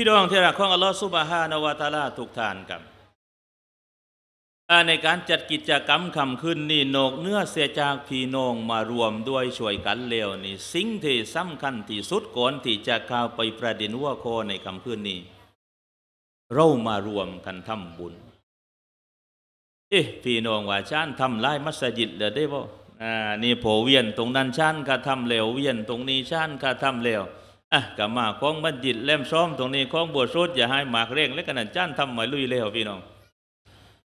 พี่น้องที่รักของ อัลลอฮฺสุบฮานาวะตาลา ทุกทานครับในการจัดกิจกรรมคำขึ้นนี่นกเนื้อเสียจากพี่น้องมารวมด้วยช่วยกันเร็วนี่ สิ่งที่สำคัญที่สุดก่อนที่จะเข้าไปประเดินวัวโคในคำขึ้นนี่เรามารวมกันทำบุญ เอ๊ะพี่น้องว่าชานทำลายมัสยิดเลยได้บ่อ่านี่โผเวียนตรงนั้นชานกรทำเลวเวียนตรงนี้ชานกรทำเลวอ่ะกับมาของบัณจิต เล่มซ้อมตรงนี้ของบวชสุด อย่าให้หมากเร่ง และกันนันจ้านทำหมายลุยเลยพี่น้อง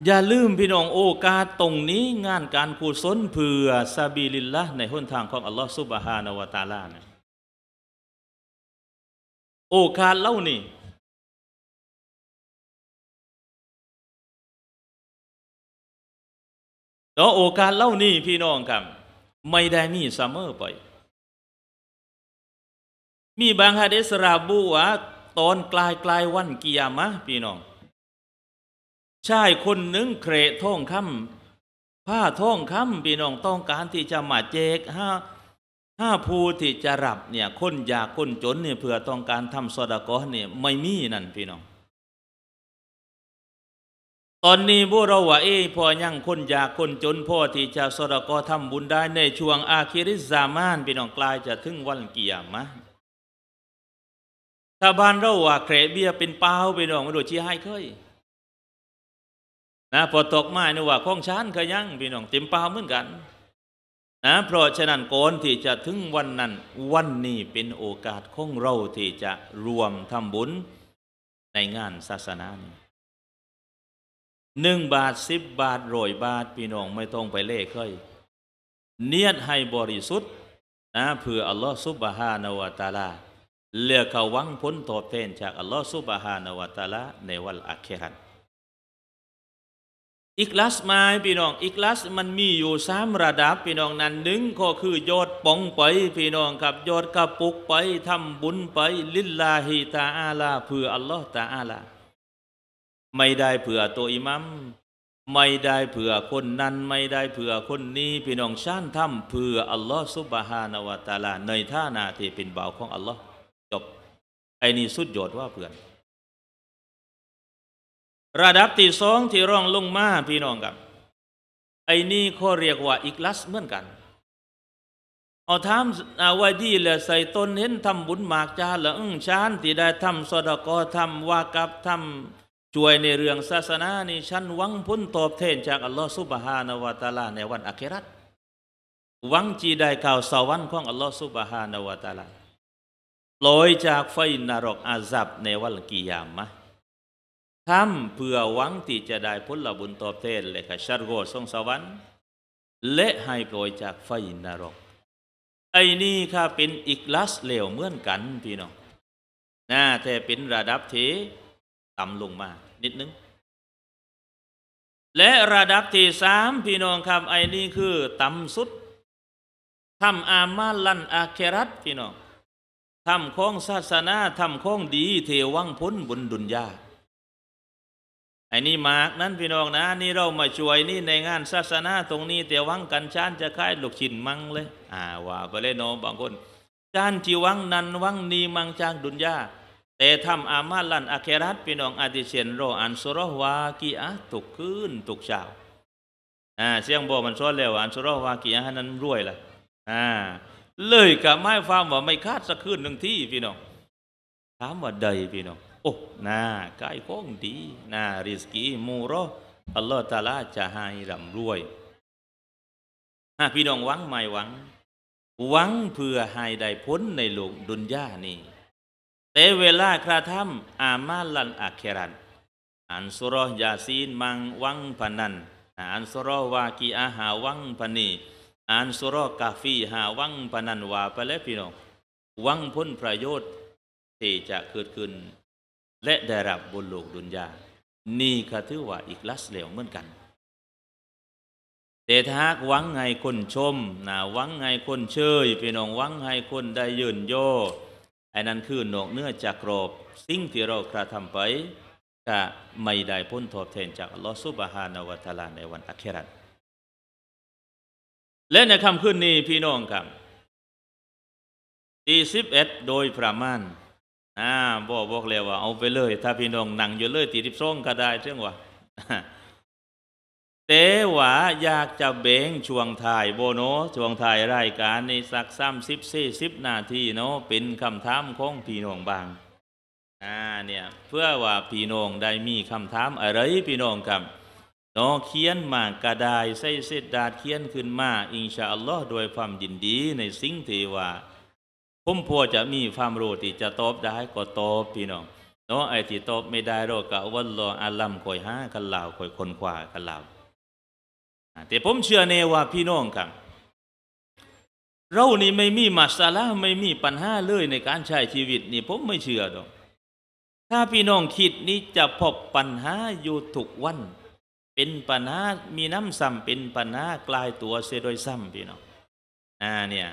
อย่าลืมพี่น้องโอกาสตรงนี้งานการกุศลเพื่อซาบีลิลละในหนทางของอัลลอฮฺซุบฮานาวะตาลานะโอกาสเล่านี่แล้วโอกาสเล่านี่พี่น้องครับไม่ได้มีซัมเมอร์ไปมี บางฮะดิษระบุว่าตอนกลายกลายวันกิยามะ พี่น้องชายคนหนึ่งเครท่องคำผ้าท่องคำพี่น้องต้องการที่จะมาเจกห้าห้าภูที่จะรับเนี่ยคนยากคนจนเนี่ยเพื่อต้องการทำสอดกอเนี่ยไม่มีนั่นพี่น้อง ตอนนี้พวกเราว่าเอพอยังคนยากคนจนพ่อที่จะสอดกอทำบุญได้ ในช่วงอาคิริสามานพี่น้องกลายจะถึงวันเกียรมะถ้าบ้านเราว่าแขเบียเป็นเป้าเป็นองมาดูชี้ให้เคยนะพอตกไม้นี่ว่าข้องชานเคยยังไีน้องเต็มเป้าเหมือนกันนะเพราะฉะนั้นก่อนที่จะถึงวันนั้น วันนี้เป็นโอกาสของเราที่จะรวมทำบุญ ในงานศาสนานหนึ่งบาทสิบบาทร้อยบาทพี่น้องไม่ต้องไปเล่เคย เนียดให้บริสุทธิ์นะเพื่อ อัลลอฮฺซุบฮานาวะตาลาเลือกเขาวังพ้นตอบแทนจากอัลลอฮฺซุบฮานาวะตาละในวันอัคราอิกลาสมาพี่น้องอิกลาสมันมีอยู่สามระดับพี่น้องนั้นหนึ่งก็คือยอดปองไปพี่น้องกับยอดกระปุกไปทำบุญไปลิลลาฮิตาอาลา เพื่ออัลลอฮฺตาอาลาไม่ได้เผื่อตัวอิมัมไม่ได้เผื่อคนนั้น ไม่ได้เผื่อคนนี้พี่น้องชานทำเผื่ออัลลอฮฺซุบฮานาวะตาลาในท่านาที่เป็นบ่าวของอัลลอฮ์ไอ้นี่สุดยอดว่าเพื่อน ระดับที่สองที่ร่องลงมาพี่น้องกับ ไอ้นี่เขาเรียกว่าอิกลัสเหมือนกันเอาทำเอาไว้ดีและใส่ตนเห็นทำบุญหมากจาละอึ้งชานที่ได้ทำสดกอทำวากับทำช่วยในเรื่องศาสนานี่ฉันหวังพ้นตอบแทนจากอัลลอฮฺสุบฮานาวะตาลา ในวันอัคราหวังจีได้ข่าวสวรรค์ของอัลลอฮฺสุบฮานาวะตาลาลอยจากไฟนรกอาซับในวันกิยามะทำเพื่อหวังที่จะได้ผลบุญตอบแทนและขชัดโกทรงสวรรค์ และให้ปล่อยจากไฟนรก ไอ้นี่ค่ะ เป็นอีกลัสเหลวเหมือนกันพี่น้องน่าแต่เป็นระดับที่ต่ำลงมา นิดนึง และระดับที่สามพี่น้องครับไอ้นี่คือต่ำสุดทำอามาลันอาเครัตพี่น้องทำข้องศาสนา ทำข้อง ดี เทวังพ้นบนดุนยาไอ้นี่มากนั้นพี่น้องนะนี่เรามาช่วยนี่ในงานศาสนา ตรงนี้เทวัง กันชาน จะค่ายลูกชิ้นมัง เลย อ่าว่าไปเลยน้องบางคนจานจีวังนันวัง นีมังจางดุนยาแต่ทำอามาลันอาเครัตพี่น้องอาติเชนโรอันสุรวากีอะตกกึ้นตกเช้าอ่า เสียงบอกมันซ้อนแล้วอันสุรวากีอะนั้นรวยละอ่าเลยกะไม้ฟามว่าไม่คาดสักคืนหนึ่งที่ พี่น้องถามว่าใดพี่น้องโอ้น่ากา้คงดีน่าริสกีมูรออัลลอฮฺตาลาจะให้ร่ำรวยฮะพี่น้องหวังไม่หวัง หวังเพื่อให้ได้พ้นในโลกดุนยานี่แต่เวลากระทำอามาลันอัเครันอันสุรอยาซีนมังวังพนันอันสุรวากีอาหาวังพนีอัานสุรกาฟีหาวังปนันวาไปแล้วพี่น้อง วังพ้นประโยชน์ที่จะเกิดขึ้น และได้รับบนโลกดุนยานี่คถือว่าอีกลัสเหลวเหมือนกันแต่ถ้าวังไงคนชมนะวังไงคนเชย พี่น้องวังไงคนได้ยืนโยไอ้นั้นคือ หนกเนื้อจากกรอบสิ่งที่เรากระทำไปก็ไม่ได้พ้นทบแทนจากอัลลอฮฺซุบฮานะวะตาลาในวันอัคราและในคำขึ้นนี้พี่น้องครับตีสิบเอ็ดโดยประมาณอ่าบอกบอกเลยว่า เอาไปเลย ถ้าพี่น้องนั่งอยู่เลยตีสิบสองก็ได้ เชื่อว่าเตวาอยากจะเบ่งช่วงถ่าย โบโนช่วงถ่ายรายการในสักสามสิบสี่สิบนาทีเนาะเป็นคำถามของพี่น้องบางอ่าเนี่ยเพื่อว่าพี่น้องได้มีคำถามอะไรพี่น้องครับนอเขียนมากระดาษใส่เศษดาษเขียนขึ้นมา อินชาอัลลอฮ์โดยความยินดีในสิ่งที่ว่าผมพอจะมีความรู้ที่จะตอบได้ก็ตอบพี่น้อง เนอไอ้ที่ตอบไม่ได้เราก็วันรออาลัมคอยห้ากันลาวคอยคนขวากันลาว แต่ผมเชื่อเนว่าพี่น้องครับ เรานี่ไม่มีมาสาลาไม่มีปัญหาเลยในการใช้ชีวิตนี่ ผมไม่เชื่อดอกถ้าพี่น้องคิดนี้จะพบปัญหาอยู่ทุกวันเป็นปัญหามีน้ำซ้ำเป็นปัญหากลายตัวเสียโดยซ้ำพี่น้อง อ่าเนี่ย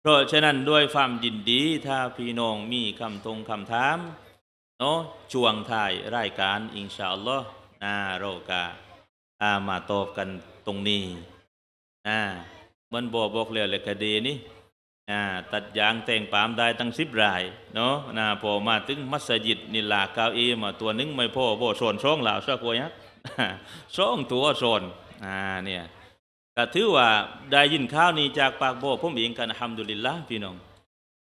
เพราะฉะนั้นด้วยความยินดีถ้าพี่น้องมีคำทงคำถาม เนาะช่วงถ่ายรายการ อินชาอัลลอฮ์นาโรกาอามาตอบกันตรงนี้ อ่ามันบอกบอกเลยเลยคดีนี้ อ่าตัดยางแต่งปามได้ตั้งสิบรายเนาะนาพอมาถึงมัสยิดนิลากาอีมา ตัวนึงไม่พอบโซนช่องเหล่าสักวัยักษ์สองตัวโซนอ่าเนี่ยก็ถือว่าได้ยินข่าวนี้จากปากโบผมเองกันฮัมดุลิลละพี่น้อง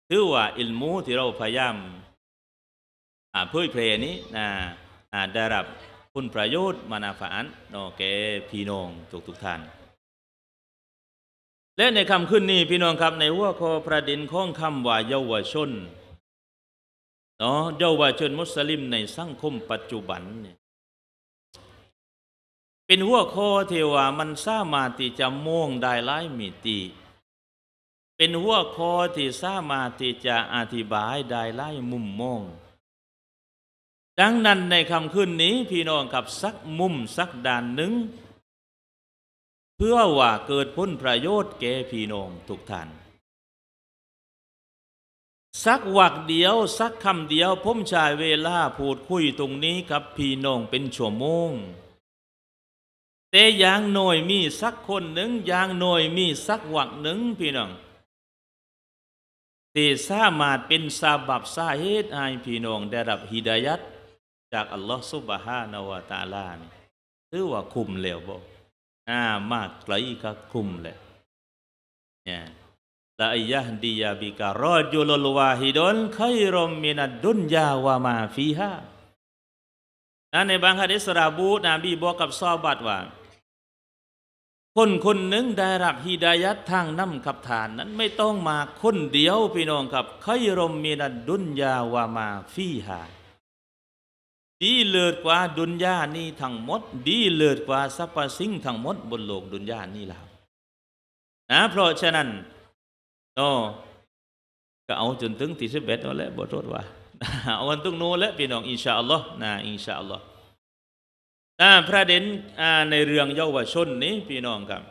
ถือว่าอิลมูที่เราพยายามอ่าเ่ยเพลนี้นะได้รับคุณประโยชน์มานาฝานนอเกพี่น้อง ทุกทุกท่าน และในคำขึ้นนี้ พี่น้องครับ ในหัวข้อประเด็นของคำว่าเยาวชนเนาะเยาวชนมุสลิมในสังคมปัจจุบันเนี่ยเป็นหัวข้อเทว่ามันสามารถที่จะม่วงได้หลายมิติ เป็นหัวข้อที่สามารถที่จะอธิบายได้หลายมุมมองดังนั้นในคำขึ้นนี้พี่น้องกับสักมุม สักด่านหนึ่งเพื่อว่าเกิดพ้นประโยชน์แก่พี่น้องทุกท่านสักวักเดียว สักคำเดียวผมชายเวลาพูดคุยตรงนี้ กับพี่น้องเป็นชั่วโมงแต่อย่างหน่อยมีสักคนหนึ่งอย่างหน่อยมีสักวังหนึ่งพี่น้องที่สามารถเป็นสาบับสาเหตุให้พี่น้องได้รับฮิดายัดจากอัลลอฮฺซุบฮานาวะตาลานี่ถือว่าคุมแล้วบ่อ่า มากไกลก็คุมแหละเนี่ยละอิยะดียาบิการอจุลลวาฮิดอนไครอมมินัดดุนยาวามาฟีฮาในบางฮะดิษระบุนบีบอกกับซอบัดว่าคนคนหนึ่ง ได้รับฮีดายัดทางน้ำขับฐานนั้นไม่ต้องมาคนเดียวพี่น้องครับขยรมมีนัดดุนยาวามาฟีหาดีเลิศกว่าดุนยานี้ทั้งหมด ดีเลิศกว่าสรรพสิ่งทั้งหมดบนโลกดุนยานี้แล้วนะเพราะฉะนั้นโอ้ก็เอาจนถึงที่สิบเอ็ดเอาแหละบทรถว่า เอาวันตุ้งโน้และพี่น้องอินชาอัลลอฮ์นะอินชาอัลลอฮ์พระเด็นในเรื่องเยาวชนนี้พี่น้องครับ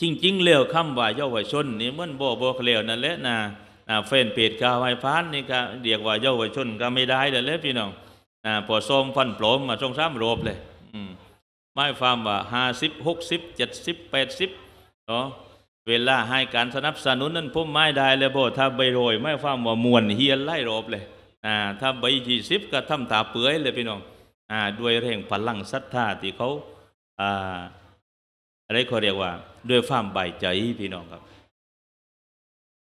จริง ๆเลี้ยวคำว่าเยาวชนนี่มันบ่บอกเลี้ยวนั่นแหละนะเฟนเปีดกาวไอ้พานนี่ก็เรียกว่าเยาวชนก็ไม่ได้เลยเลยพี่น้องพอส้มฟันปลอมมาทรง้ำโรบเลยไม่ฟาร์มว่าห้าสิบหกสิบเจ็ดสิบแปดสิบเนาะเวลาให้การสนับสนุนนั้นพุ่มไม้ได้เลยบ่ถ้าใบโรยไม่ฟาร์มว่ามวนเฮียนไล่รบเลยถ้าใบยี่สิบก็ทำตาเปื่อยเลยพี่น้องอาด้วยแรงพลังศรัทธา ที่เขาอาอะไรเขาเรียกว่า ด้วยความใบใจพี่น้องครับ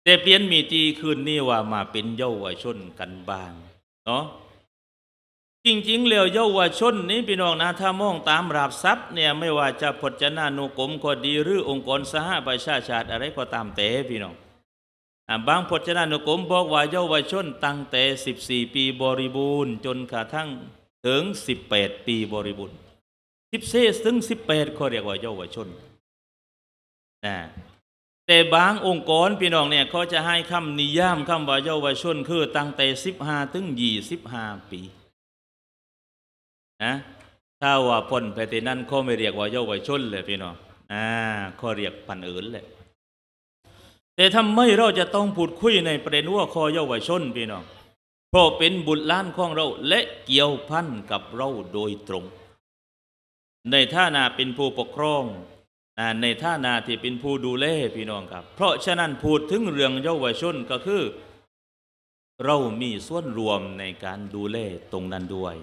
แต่เปลี่ยนมีตีคืนนี้ว่ามาเป็นเยาวชนกันบ้างเนาะจริงๆแล้วเยาวชนนี้ พี่น้องนะถ้ามองตามราบทรัพย์เนี่ย ไม่ว่าจะพจนานุกรมก็ดีหรือองค์กรสหประชาชาติอะไรก็ตามแต่พี่น้องบางพจนานุกรมบอกว่าเยาวชนตั้งแต่14ปีบริบูรณ์จนกระทั่งถึง 18 ปีบริบูรณ์สิบเซถึง 18เขาเรียกว่าเยาวชนนะแต่บางองค์กร พี่น้องเนี่ยเขาจะให้คำนิยามคำว่าเยาวชน คือตั้งแต่ 15 ถึง 25 ปีนะถ้าว่าพ้นไปตีนั่นเขาไม่เรียกว่าเยาวชนเลยพี่น้องอ่าเขาเรียกปันเอิญเลยแต่ทำไม เราจะต้องพูดคุยในประเด็นว่าคอเยาวชนพี่น้องเพราะเป็นบุตรล้านของเราและเกี่ยวพันกับเราโดยตรง ในท่านาเป็นผู้ปกครอง ในท่านาที่เป็นผู้ดูแล พี่น้องครับ เพราะฉะนั้นพูดถึงเรื่องเยาวชนก็คือ เรามีส่วนรวมในการดูแลตรงนั้นด้วย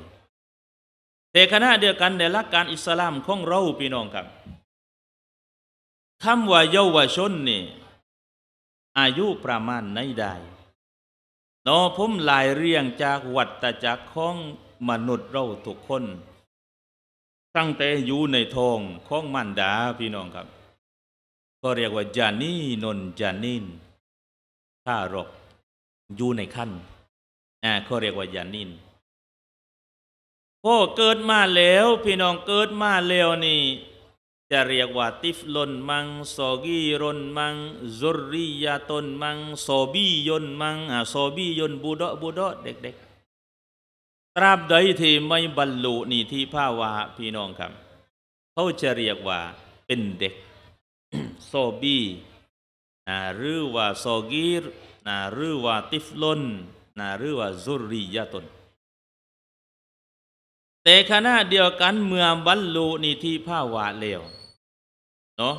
แต่ขณะเดียวกันในหลักการอิสลามของเราพี่น้องครับคำว่าเยาวชนนี่ อายุประมาณไหนได้นอพมหลายเรียงจากวัฏจักรของมนุษย์เราทุกคน ตั้งแต่อยู่ในทองของมันดาพี่น้องครับ ก็เรียกว่า จานีนนจานิน ถ้ารกอยู่ในขั้นอ่าเขาเรียกว่าจานินพ่อเกิดมาแล้วพี่น้องเกิดมาแล้วนี่จะเรียกว่าติฟลนมังโซกีรนมังซุริยาตนมังโซบียนมังอ่าโซบียนบุดอบุดอเด็กๆตราบใดที่ไม่บรรลุนิธิภาวะ พี่น้องครับเขาจะเรียกว่าเป็นเด็กโซบีนะหรือว่าโซกีรนะหรือว่าติฟลนนะหรือว่าซุริยาตน แต่ขณะเดียวกันเมื่อบรรลุนิธิภาวะแล้วนาะ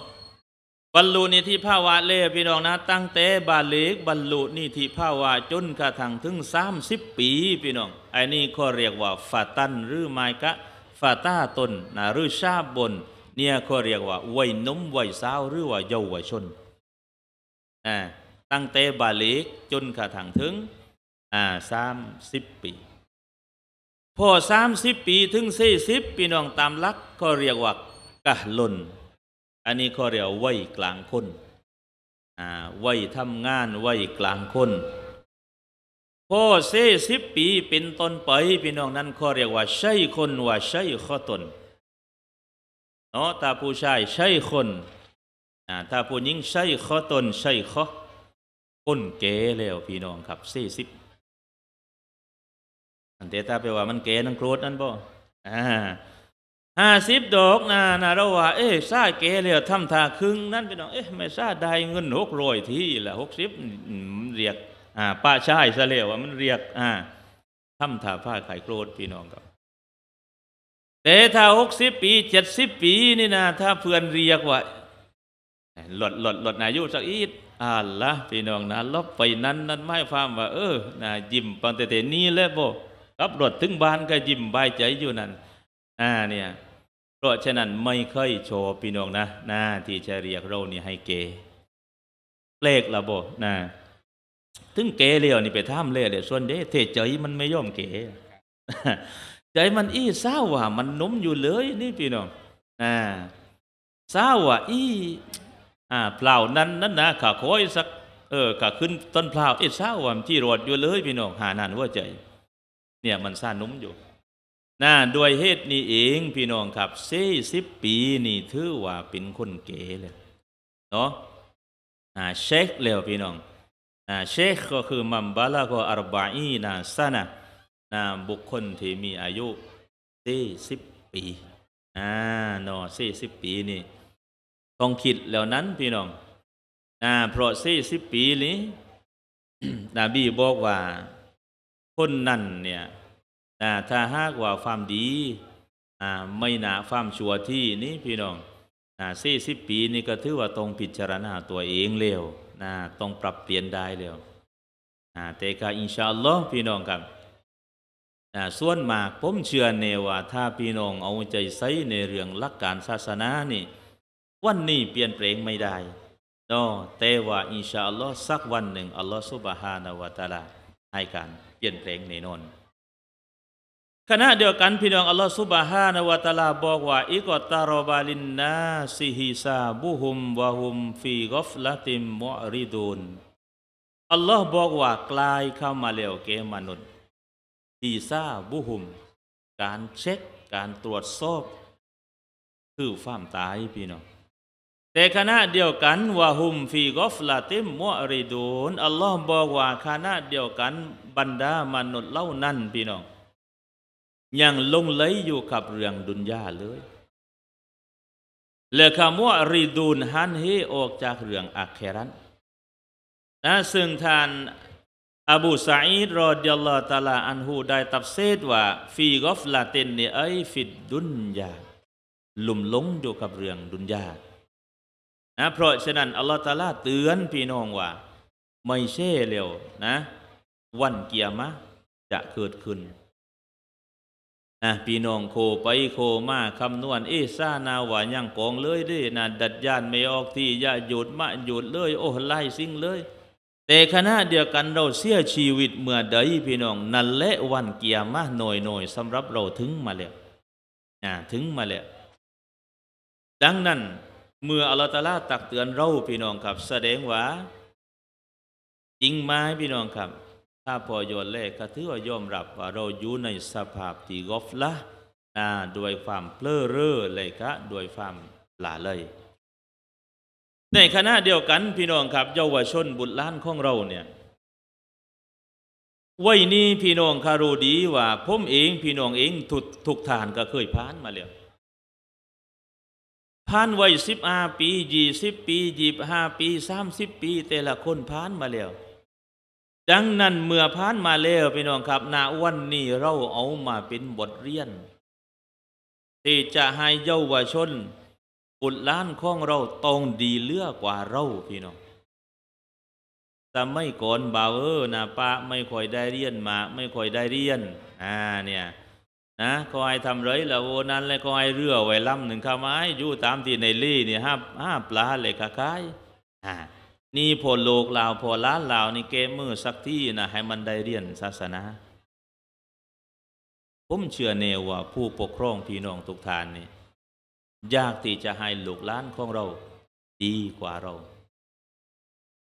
บรรลุนิธิภาวะเล่พี่น้องนะ ตั้งแต่บาลีกบรรลุนิธิภาวะจนกระทั่งถึงสามสิบปีพี่น้องไอ้นี่ก็เรียกว่าฟาตันหรือไมกะฟาต้าตนนะหรือชาบบนเนี่ยก็เรียกว่าวัยนุ่มวัยสาวหรือว่าเยาวชนอ่าตั้งแต่บาลีกจนกระทั่งถึงอ่าสามสิบปีพอสามสิบปีถึงสี่สิบพี่น้องตามลักก็เรียกว่ากะลนอันนี้เขาเรียกวัยกลางคนวัยทำงานวัยกลางคนพอเซสิบปีเป็นต้นไป พี่น้องนั้นเขาเรียกว่าใช่คนว่าใช่ข้อตน เนาะถ้าผู้ชายใช่คนถ้าผู้หญิงใช่ข้อตนใช่ข้อคนเก๋แล้วพี่น้องครับเซสิบ อันเดียตาไปว่ามันเก๋นังโกรธนั่นบ่ อ่าห้าสิบดอกนานาราว่าเอ๊ะซาเกเลียทำทาครึ่งนั่นไปน้องเอ๊ะไม่ซาได้เงินหกร้อยที่ละหกสิบเรียกอ่าป้าชายซะเลียว่ามันเรียกอ่าทำทาผ้าขายโกรธพี่น้องครับแต่ถ้าหกสิบ ปีเจ็ดสิบปีนี่นะถ้าเพื่อนเรียกว่าหลดหลดหลดนายุสักอีดอ่าละ พี่น้องนะลบไปนั้นนั้นไม่ฟ้ามว่า เออนะยิ้มปังเตเตนี่แล้วบ่ขับรถถึงบ้านก็ยิ้มบใจอยู่นั่นอ่าเนี่ยเพราะฉะนั้นไม่เคยโชว์พี่น้องนะหน้าที่จะเรียกเรานี่ให้เกเลขระบบนะถึงเกเลียวนี่ไปท่ามเลยเลยส่วนเด้เทใจมันไม่ย่อมเกใจมันอี้เศร้าว่ะ มันนุ่มอยู่เลย นี่พี่น้องอ่าเศร้าว่ะอี้อ่าเปล่านั้นนั้นนะขาคอยสัก เออขาขึ้นต้นเปล่าเอ้เศร้าว่ะที่รอดอยู่เลย พี่น้องหานานว่าใจ เนี่ยมันซ่านุ่มอยู่น่าด้วยเหตุนี้เองพี่น้องครับสี่สิบปีนี่ถือว่า เป็นคนเก๋เลยเนาะอ่า เชคแล้วพี่น้องอ่าเชคก็คือ มัมบาลาก็อารบาอีนาซานะนะบุคคลที่มีอายุสี่สิบปีอ่าเนาะสี่สิบปีนี่ ต้องคิดแล้วนั้นพี่น้อง่า เพราะสี่สิบปีนี้นบีบอกว่า คนนั้นเนี่ยนะถ้าหากว่าความดีนะไม่หนาความชั่วที่นี่พี่น้องนะสี่สิบปีนี่ก็ถือว่าตรงพิจารณาตัวเองเร็วนะต้องปรับเปลี่ยนได้เร็วนะแต่ก็อินชาอัลลอฮ์พี่น้องครับนะส่วนมากผมเชื่อเนว่า ถ้าพี่น้องเอาใจใส่ในเรื่องหลักการศาสนานี่วันนี้เปลี่ยนแปลงไม่ได้ดอแต่ว่า อินชาอัลลอฮ์สักวันหนึ่งอัลลอฮ์สุบฮานาวะตาลาให้การเปลี่ยนแปลงแน่นอนขณะเดียวกันพี่น้องอัลลอฮฺสุบฮานะวะตาลาบอกว่าอิกอตารอบาลินนาซิฮิซาบุฮุมวะฮุมฟีกอฟละติมมอริดูนอัลลอฮ์บอกว่ากลายเข้ามาแล้วแกมนุษย์ฮีซาบุฮุม การเช็คการตรวจสอบคือความตายพี่น้องแต่ขณะเดียวกันวะฮุมฟีกอฟลาติมมอริดูนอัลลอฮ์บอกว่าขณะเดียวกันบรรดามนุษย์เล่านั่นพี่น้องยังลงไหลอยู่กับเรื่องดุนยาเลยและคำว่ารีดูนฮันฮออกจากเรื่องอัครันนะซึ่งท่านอบูสาอิดรอดยลลอตาลา อันฮูได้ตับเซตว่า ฟีกอฟลาเตนเนไอฟิดดุนยาลุ่มลงอยู่กับเรื่องดุนยานะเพราะฉะนั้น อัลลอฮฺตาลาเตือนพี่น้องว่า ไม่เช่เร็วนะ วันเกียรมะจะเกิดขึ้นนะพี่น้องโคไปโคมาคำนวณเอซ่านาวานยังกองเลยด้วยนะดัดยานไม่ออกที่อย่าหยุดมาหยุดเลย โอ้ไล่สิ่งเลย แต่ขณะเดียวกันเราเสียชีวิตเมื่อใดพี่น้องนั่นแหละวันเกียร์มาหน่อยหน่อยสำหรับเราถึงมาแล้วนะถึงมาแล้ว ดังนั้นเมื่ออัลตลาตักเตือนเราพี่น้องครับแสดงว่าจริงไหมพี่น้องครับถ้าพอยยนแรกก็ถือว่าย่อมรับว่า เรา อยู่ ในสภาพที่กอฟละนะด้วยความเพลิดเร่อเลยครับด้วยความหลาเลย ในขณะเดียวกันพี่น้องครับเยาวชนบุตรล้านของเราเนี่ย วัยนี้พี่น้องคารูดีว่าผมเองพี่น้องเองถูกถูกทานก็เคยผ่านมา แล้วผ่านวัยสิบห้าปียี่สิบปียี่ห้าปีสามสิบปีแต่ละคนผ่านมาแล้วดังนั้นเมื่อผ่านมาแล้วพี่น้องครับนาวันนี้เราเอามาเป็นบทเรียน ที่จะให้เยาวชนบุตรล้านของเราต้องดีเลือกกว่าเราพี่น้องแต่ไม่ก่อนบ่าวเออนาปะไม่ค่อยได้เรียนมา ไม่ค่อยได้เรียน อ่าเนี่ย นะคอยทำไรละโอนั้นแล้วคอยเรือไว้ลำหนึ่งข้าไม้อยู่ตามที่ในลี่เนี่ยห้าห้าปลาเลยคล้ายอ่านี่พอโลกลาวพอล้านลาวนี่เกมือสักที่นะให้มันได้เรียนศาสนาผมเชื่อแนวว่าผู้ปกครองพี่น้องทุกทานนี่ ยากที่จะให้ลูกล้านของเรา ดีกว่าเรา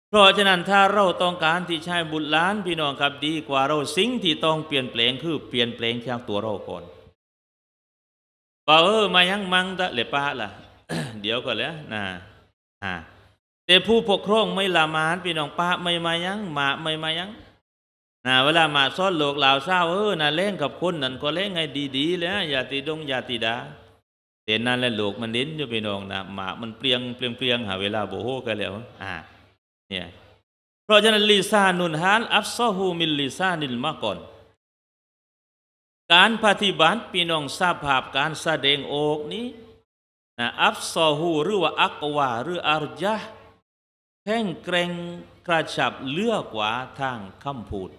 เพราะฉะนั้นถ้าเราต้องการที่ใช้บุตรล้าน พี่น้องครับดีกว่าเราสิ่งที่ต้องเปลี่ยนแปลงคือเปลี่ยนแปลง แค่ตัวเราก่อนว่าเออมายังมังตะเลปะล่ะเดี๋ยวก่อนแล้วนะอ่าแต่ผู้ปกครองไม่ละมานพี่น้องป้าไม่มายังมาไม่มายังนะเวลามาซ่อนโลกลาวเศร้าเออนะเล่นกับคนนั่นก็เล่นไงดีๆเลยนะอย่าตีดงอย่าตีดาแต่นั่นแหละโลกมันเน้นอยู่พี่น้องนะหมามันเปลียงเปลียงเปลียง หา เวลาโบโหกันแล้วอ่าเนี่ยเพราะฉะนั้นลิซานุนฮานอัฟซอฮูมิลลิซานิลมาก่อนการปฏิบัติพี่น้องทราบภาพการแสดงออกนี้นะอัฟซอฮูหรือว่าอักวาหรืออารยะแห้งเกรงกระฉับเลือกว่าทางคำพูด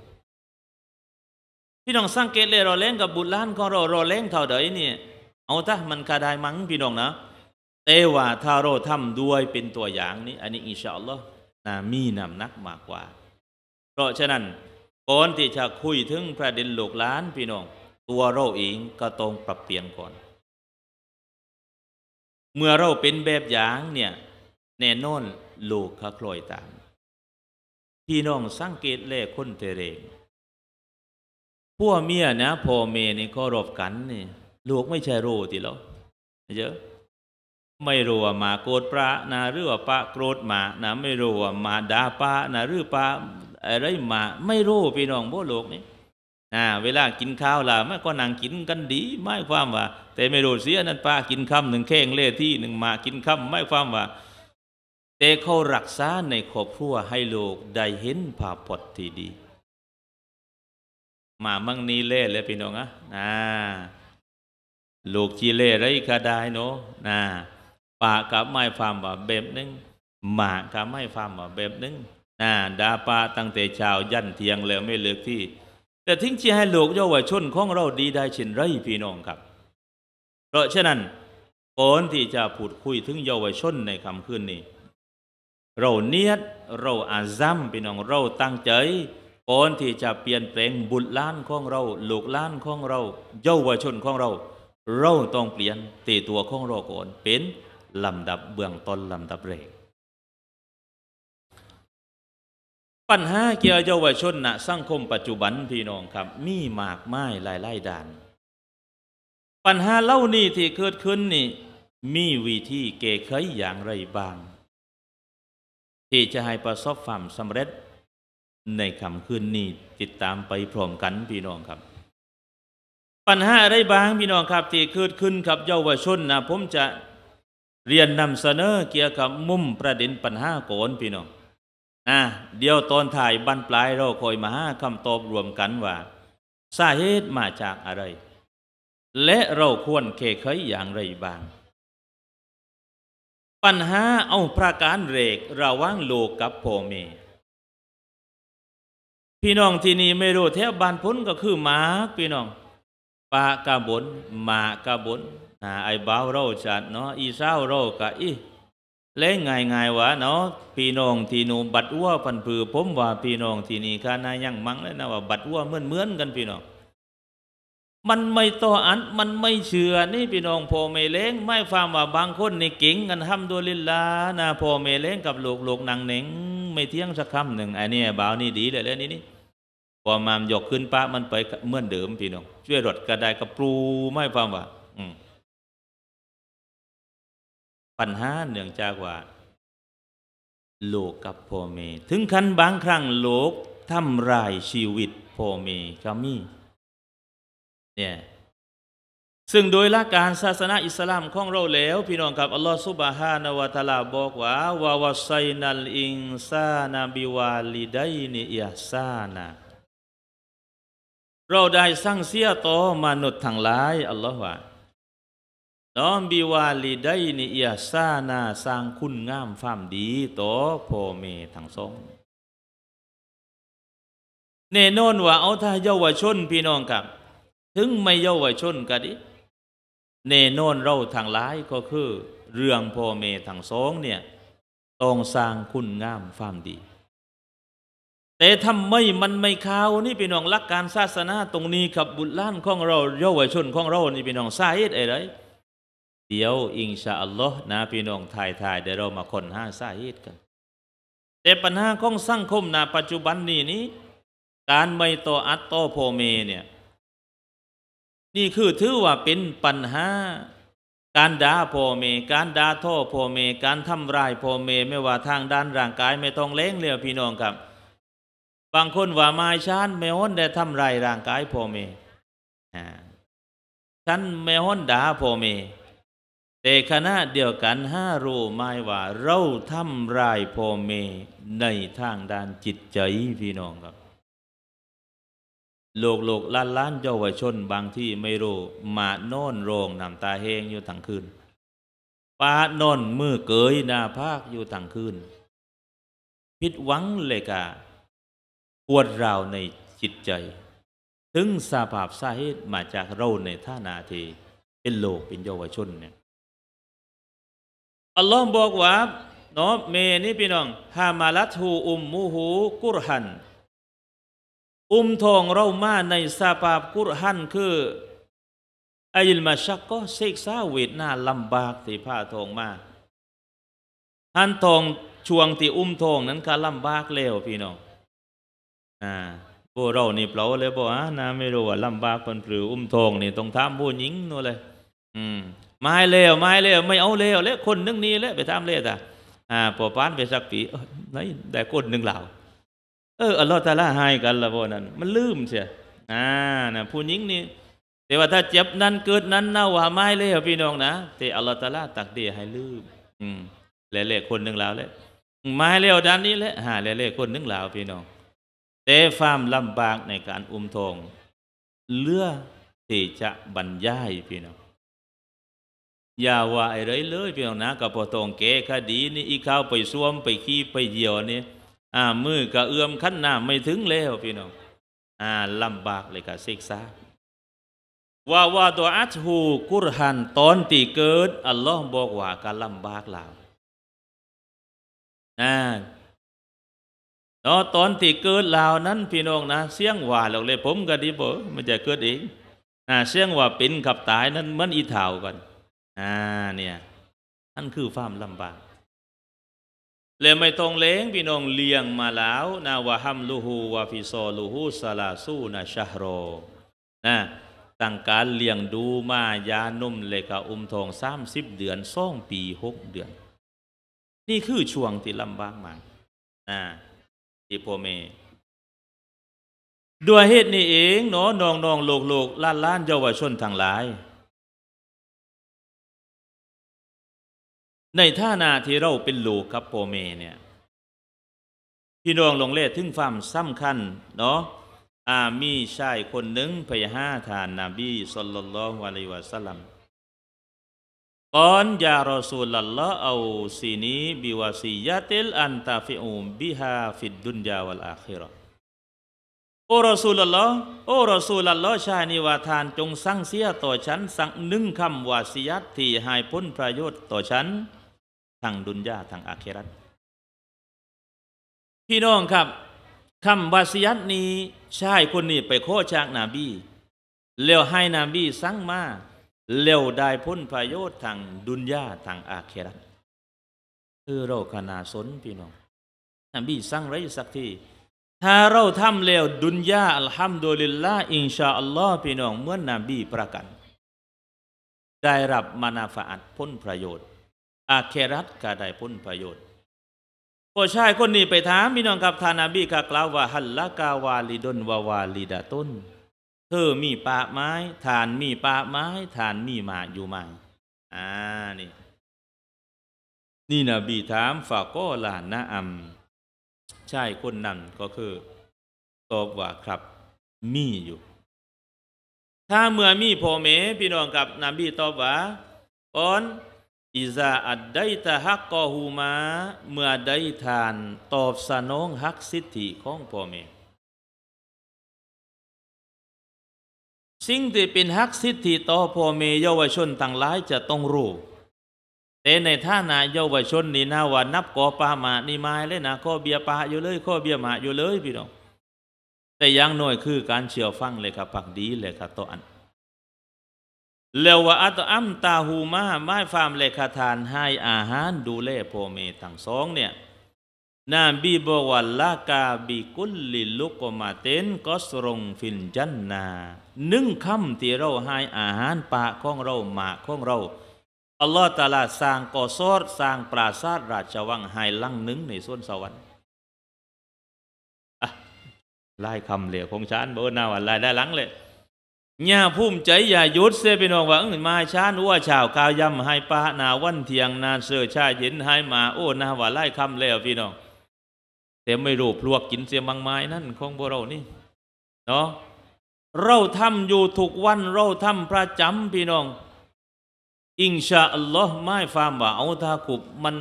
พี่น้องสังเกตเลยเราเล่นกับบุตรล้านของเราเราเล่นเท่าใดเนี่ยเอาถ้ามันกระไดมั้งพี่น้องนะเตว่าถ้าเราทำด้วยเป็นตัวอย่างนี้ อันนี้อินชาอัลลอฮ์นามีนำนักมากกว่า เพราะฉะนั้นก่อนที่จะคุยถึงประเด็นหลกล้านพี่น้อง ตัวเราเองก็ต้องปรับเปลี่ยนก่อนเมื่อเราเป็นแบบอย่างเนี่ยแน่นอนลูกขาคลอยตามพี่น้องสังเกตแล่คนเตเรงพวกเมียนะพ่อเมียนี่ก็รบกันนี่ลูกไม่ใช่รู้ติหรอเยอะไม่รู้ว่ามาโกรธพระนะหรือว่าพระโกรธมา นะ ไม่รู้ว่ามาด่าพระนะหรือพระอะไรมา ไม่รู้พี่น้องโบโลกนี่นะเวลากินข้าวล่ะแม่ก็นั่งกินกันดีไม่ความว่า แต่ไม่รู้เสียนั้นป้ากินคำหนึ่งแข้งเล่ที่หนึ่งมากินคำไม่ความว่าแต่เขารักษาในครอบครัวให้ลูกได้เห็นภาพพจน์ที่ดี มามั่งนี้เล่เลยพี่น้องอะนะลูกจีเล่ไรก็ได้เนาะนะปากกับไม้ฟาร์มาแบบนึงหมากกับไม้ฟาร์มาแบบนึงนะดาปาตั้งแต่เช้ายันเที่ยงแล้วไม่เลือกที่ แต่ทิ้งเชียให้ลูกเยาวชนของเราดีได้เช่นไรพี่น้องครับ เพราะฉะนั้นก่อนที่จะพูดคุยถึงเยาวชนในคำขึ้นนี้เราเนียดเราอาซัมพี่น้องเราตั้งใจก่อนที่จะเปลี่ยนแปลงบุตรล้านของเราลูกล้านของเรา เยาวชนของเรา เราต้องเปลี่ยนตีตัวของเราก่อนเป็นลำดับเบื้องต้นลำดับแรก ปัญหาเกี่ยวเยาวชนนะสังคมปัจจุบันพี่น้องครับมีมากมายหลายหลายด่าน ปัญหาเล่านี้ที่เกิดขึ้นนี่ มีวิธีแก้ไขอย่างไรบ้างที่จะให้ประสบความสำเร็จ ในคำคืนนี้ ติดตามไปพร้อมกันพี่น้องครับ ปัญหาอะไรบ้างพี่น้องครับที่เกิดขึ้นกับเยาวชนนะผมจะเรียนนำเสนอเกี่ยวกับมุมประเด็นปัญหาโกน พี่น้องอ่ะเดี๋ยวตอนถ่ายบรรปลาย เราคอยมาหาคำตอบรวมกันว่า สาเหตุมาจากอะไร และเราควรเคคยอย่างไรบ้างปัญหาเอาประการเรกระว่างโลกกับพ่อแม่พี่น้องที่นี่ไม่รู้แถวบ้านพ้นก็คือหมาพี่น้องปะกระบนหมากระบนอาไอ้บ่าวเราจัดเนาะอีสาวเรากะอีเล่ง่ายง่ายวะเนาะพี่น้องที่นูบัดวัวพันผือผมว่าพี่น้อง ที่นี่ข้านายยังมั่งเลยนะว่าบัดวัวเหมือนเหมือนกันพี่น้องมันไม่ต่ออัน มันไม่เชื่อนี่พี่น้องพ่อเมเล้งไม่ฟังว่าบางคนในเก่งกันทำดัลิลานะพ่อเมเล้งกับลูกลูกนางเหน่งไม่เที่ยงสักคำหนึ่งไอ้นี่บ่าวนี่ดีเลยเลยนี้นี่พอมามยกขึ้นปะมันไปเมื่อเดิมพี่น้อง ช่วยรดกระไดกระปูไม่ฟังว่าปัญหาเนื่องจากว่าลลกกับพ่อเมถึงขั้นบางครั้งลลกทำลายชีวิตพ่อเมก็มีเนี่ย ซึ่งโดยหลักการศาสนาอิสลาม ของเราแล้วพี่น้องครับอัลลอฮฺสุบฮานาวะตาลาบอกว่าวาวาไซนัลอิงซานาบิวาลิไดนิอาซานา เราได้สร้างเสียต่อมนุษย์ทั้งหลายอัลลอฮฺว่าน้อมบิวาลิไดนิอาซานาสร้างคุณงามความดีต่อพ่อแม่ทั้งสองแน่นอนว่าเอาทาาเยาวชนพี่น้องครับถึงไม่เยาวชนก็ดิเนโนนเราทางร้ายก็คือ เรื่องพ่อเมทางสองเนี่ยต้องสร้างคุณงามความดี แต่ทำไมมันไม่เข้านี่พี่น้องรักการศาสนา ตรงนี้รับบุตรล้านของเราเยาวชนของเรานี่พี่น้องสาเหตุอะไรเดี๋ยวอิงชาอัลลอฮ์นะพี่น้องถ่ายถ่ายเดี๋ยวเรามาคนห้าสาเหตุกัน แต่ปัญหาของสังคมในปัจจุบันนี้นี้การไม่ต่ออัตโตโพเมเนี่ยนี่คือถือว่าเป็นปัญหา การด่าพ่อเมการด่าท่อพ่อเมการทำร้ายพ่อเมไม่ว่าทางด้านร่างกายไม่ต้องเล้งเลี้ยวพี่น้องครับ บางคนว่ามาชานไม่ฮ้นได้ทำร้ายร่างกายพ่อเมฉันไม่ฮ้นด่าพ่อเมแต่คณะเดียวกันห้ารู้ไม่ว่าเราทำร้ายพ่อเมในทางด้านจิตใจพี่น้องครับโลกโลกล้านล้านเยาวชนบางที่ไม่รู้ มาโน่นโรงนำตาแห้งอยู่ทั้งคืนปาโน่นมือเกยนาภาคอยู่ทั้งคืนผิดหวังเลยกะปวด ราวในจิตใจ ถึงสาภาพสาเหตุมาจาก เรา ในท่านาทีเป็นโลก เป็นเยาวชนเนี่ยอัลลอฮ์บอกว่าเนาะเมนี่พี่น้อง ฮา มา ลัตฮูอุมมูฮูกุรฮันอุ้มทองเรามาในซาปาบกุรหัน คืออายุมาชักก็เสกสาเวทหน้าลำบากที่ผ้าทองมาหันทองช่วงที่อุ้มทองนั้น ก็ ลำบากแล้วพี่น้องอ่าพวกเรานี่เปล่าเลยบอกอ่ะนะไม่รู้ ว่า ลำบากคนปลือ อุ้มทอง นี่ต้องทำผู้หญิงนู่นเลย อืมไม่เลวไม่เลวไม่เอาเลวแล้วคนนึง นี้แล้วไปทำเลวจ้ะอ่าปอป้านไปสักปีไหนได้คนหนึ่งเหล่าเอออัลลอฮฺตาลาให้กันละบนั้นมันลืมเสียอ่านะผู้หญิงนี่ แต่ว่าถ้าเจ็บนั้นเกิดนั้นเน่าว่าไม่เลยพี่น้องนะแต่อัลลอฮฺตาลา ตักเดียให้ลืม อืมหลายๆคนหนึ่งแล้วเลยมา้เร็วด้านนี้แหละหาหลายๆคนหนึ่งแล้วพี่น้องแต่ความลำบากในการอุ้มทองเลือที่จะบรรยายพี่น้องอย่าว่าอะไรเลยพี่น้องนะกับพอตองแก้คดี นี่อีข้าวไปซ่วมไปขี้ไปเหี่ยวนี่อ่ามือกะเอื้อมขั้นหน้าไม่ถึงแล้ว พี่น้อง อ่าลำบากเลยกับซิกซาว่าว่าตัวอัตฮูกุรหันตอนตีเกิด อัลลอฮ์บอกว่า การลำบากเหลอ่าาตอนที่เกิดเหล่านั้นพี่น้องนะเสียงว่าหรอกเลยผมก็ดีบ่มันจะเกิดเองอ่าเสียงว่าเป็นกับตายนั้นเหมือนอีเถากันอ่าเนี่ยนั่นคือความลำบากเลยไม่ตรงเล้งพี่น้องเลี้ยงมาแล้ว นาวาฮัมลูฮูวาฟิโซลูฮูซาลาสูนาชาโรนะตั้งการเลี้ยงดูมายานุ่มเลกะอุ้มทองสามสิบเดือนสองปีหกเดือน นี่คือช่วงที่ลำบากมากนะที่พ่อแม่ด้วยเหตุนี้เองเนาะน้องๆโลกโลกล้านล้านเยาวชนทั้งหลายในท่านาที่เราเป็นลูกครับโปเมเนี่ย พี่น้องลงเล่ถึงความสำคัญเนาะอามีชายคนหนึ่งพยาห้าทานนบี สลลัลลอฮุอะลัยวะสัลลัมก่อน ยารอสูลละละเอาสีนี้บิวาสียาติล อันตาฟิอุมบิฮา ฟิดดุนยาวัลอาคิรอโอรอสูลลลลอโอรอสูลละละชายนิวาทานจงสั่งเสียต่อฉัน สั่งหนึ่งคำวาสิยัตที่หายพ้นประโยชน์ต่อฉันทางดุนยาทางอาเครัตพี่น้องครับคำวาสิยัตนี้ชายคนนี้ไปโคจากนาบีเล้วให้นาบีสั่งมาเล้วได้พ้นประโยชน์ทางดุนยาทางอาเครัตคือเราขนาสนพี่น้องนบีสั่งไรสักทีถ้าเราทำแล้วดุนยาอัลฮัมดุลิลลาอินชาอัลลอฮ์พี่น้องเมื่อนนบีประกันได้รับมานาฟาอัดพ้นประโยชน์อาเครัตกาได้พ้นประโยชน์ผู้ชายคนนี้ไปถามมีน้องกับทานาบีกากล่าวว่าฮัลละกาวาลิดนวาวาลิดาต้นเธอมีปาไม้ทานมีปาไม้ทานมีมาอยู่ไหม อ่านี่ นี่นบีถามฝากก็ลานนะอัมชายคนนั้นก็คือตอบว่าครับมีอยู่ ถ้าเมื่อมีพ่อเมพี่น้องกับนบีตอบว่าอ้อนอิซาอัดไดตาฮักกอฮูมา เมื่อได้ทานตอบสนองฮักสิทธิของพ่อแม่สิ่งที่เป็นฮักสิทธิต่อพ่อแม่เยาวชนท่างหลายจะต้องรู้แต่ในท่านาเยาวชนนี่นาว่านับกอปามานี่มาเลยนะข้อเบียปาอยู่เลยข้อเบียหมาอยู่เลยพี่น้องแต่ยังหน่อยคือการเชื่อฟัง เลยครับผักดี เลยครับตัวอันเลวอัตอัมตาหูมาไม่ฟามเลขาทานให้อาหารดูแลพ่อเมทั้งสองเนี่ยนาบีบอกว่าลากาบีกุลลิลุกมาเตนก็สรงฟินจันนาหนึ่งคำที่เราให้อาหารปากของเราหมากของเราอัลลอฮฺตาลาสร้างกอซอดสร้างปราสาทราชวังให้ลังหนึ่งในส่วนสวรรค์ไล่คำเหลวของฉันบอกว่านาวันไล่ได้ลังเลยย่าพุ่มใจ อย่ายุดเสพนอง ว่าเอิมาช้านัวชาวกาวยำให้ปะนาวันเทียงนาเสือชาเย็นให้มา โอ้นาว่าไล่คำแล้ว พี่น้องแต่ไม่รู้พลวกกินเสียมังไม้นั่น ของพวกเรานี่เนาะเราทำอยู่ทุกวันเราทำประจำพี่น้อง อิงชาอัลลอฮ์ไม่ฟามว่า เอาทากุบ มัน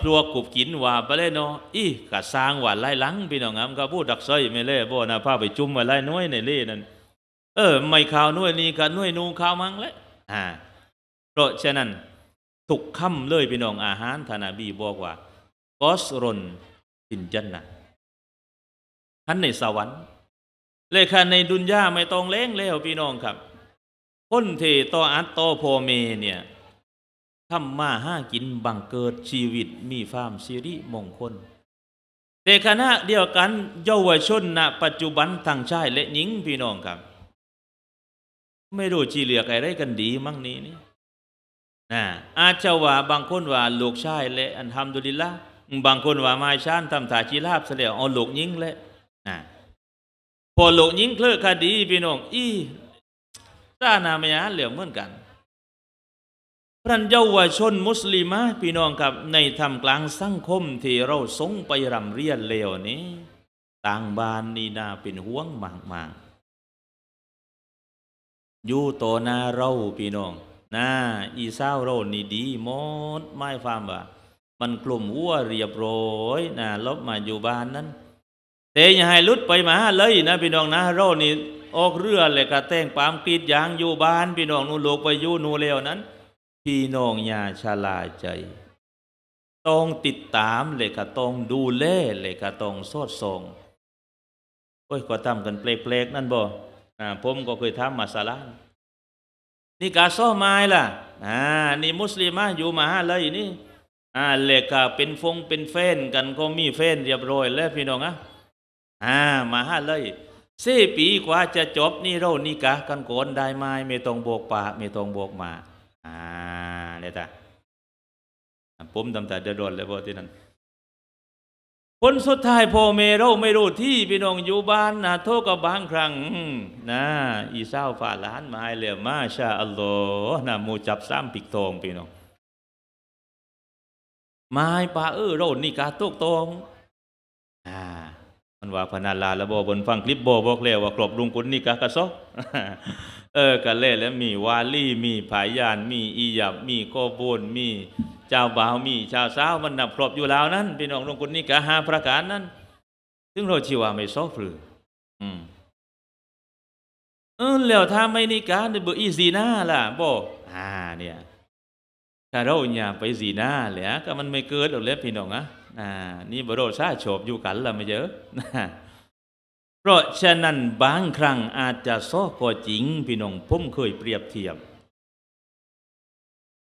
พลวกุบกินว่าไปเลยเนาะอีกะสร้างว่าไล่ลังพี่น้องรัมก็พูดดักซอยไม่เล่บ่นะพาไปจุ่มว่าไล่น้อยในเล่นั่นเออไม่ข่าวนุ่ยนี่กับนุ่ยนูข่าวมั้งเลยอ่าเพราะฉะนั้นถูกค่ำเลยพี่น้องอาหารทานาบีบอกว่ากอสรนสินจันนะท่านในสวรรค์เลยค่ะในดุนยาไม่ต้องเล้งแล้วพี่น้องครับคนเทต่ออัตต่อพอเมเนี่ยทำมาห้ากินบังเกิดชีวิตมีฟามซีริมงคลแต่ขณะเดียวกันเยาวชนณ ปัจจุบันทางชายและหญิงพี่น้องครับไม่รู้จีเหลือกอะไรกันดีมั่งนี้นี่นะอาจจะว่าบางคนว่าลูกชายเละ อันทำดุลิละบางคนว่ามาชานทำถาชีลาบเสลียเอาลูกยิงเลยนะพอลูกยิงเคลือคดี พี่น้อง อีตานามยา เหลียวเหมือนกัน พระเยาวชนมุสลิมะพี่น้องครับในทำกลางสังคม ที่เราสงไปรำเรียนเลวนี้ ต่างบานนี่นาเป็นห่วงมากๆอยู่ต่อหน้าเรา พี่น้องหน้าอีสาวเรานี่ดีมดไม่ฟามว่ามันกลุ่มวัวเรียบร้อยนะลบมาอยู่บ้านนั้นเตอย่าให้ลุดไปมาเลยนะพี่น้องนะ เรานี่ออกเรือเลยกระแตงปามกรีดยางอยู่บ้าน พี่น้องนู่นลกไปอยู่นู่นลวนั้น พี่น้องอย่าชะลาใจต้องติดตามเลยกระต้องดูแลเลยกระต้องสอดส่องโอ้ยก็ทำกันเปลกๆนั่นบ่ผมก็เคยทำมาสลานนี่กาซ้อมายล่ะอ่านี่มุสลิมะอยู่มาฮะเลยนี่อ่าเล็กเป็นฟงเป็นเฟนกันก็มีเฟนเรียบร้อยแล้วพี่น้องอ่ะอ่ามาฮะเลยสี่ปีกว่าจะจบนี่เรานี่กะ กันโกนได้ไม้ไม่ต้องโบกป่าไม่ต้องโบกมาอ่าเนี่ยจ้ะผมทำแต่เดือดร้อนเลยาะที่นั่นคนสุดท้ายพ่อเมเราไม่รู้ที่พี่น้องอยู่บ้านนะโทษกับบางครั้งนะอีเศร้าฝ่าล้าน มาเลยมาชาอัลลอฮ์นะมูจับซ้ำปิกทองพี่น้อง ไมาปลาเออเรานี่กาโตกตองอ่ามันว่าพนาลาแล้วบอบนฟัง คลิปบอบอกแล้วว่ากรอบลุงคุนนี่กากระซอกเออกะเล่แล้วมีวาลี่มีผายาน มีอียับ มีโกบุนมีเจ้าบ่าวมี ชาวสาวมันนับครบอยู่แล้วนั้น พี่น้องลงคุณนี่กะหาประการนั้นซึ่งเราชีว่าไม่ซอฟหรืออืมเออแล้วถ้าไม่นิกาในบุอีสีหน้าล่ะบอกอ่า เนี่ย ถ้าเราอย่าไปสีหน้าแห้ะก็มันไม่เกิดหรอกเล็บพี่น้องอ่ะอ่า นี่บรโรชาโฉบอยู่กันละไม่เยอะราะฉะนั้นบางครั้งอาจจะซ้อกอจริงพี่น้องผมเคยเปรียบเทียบ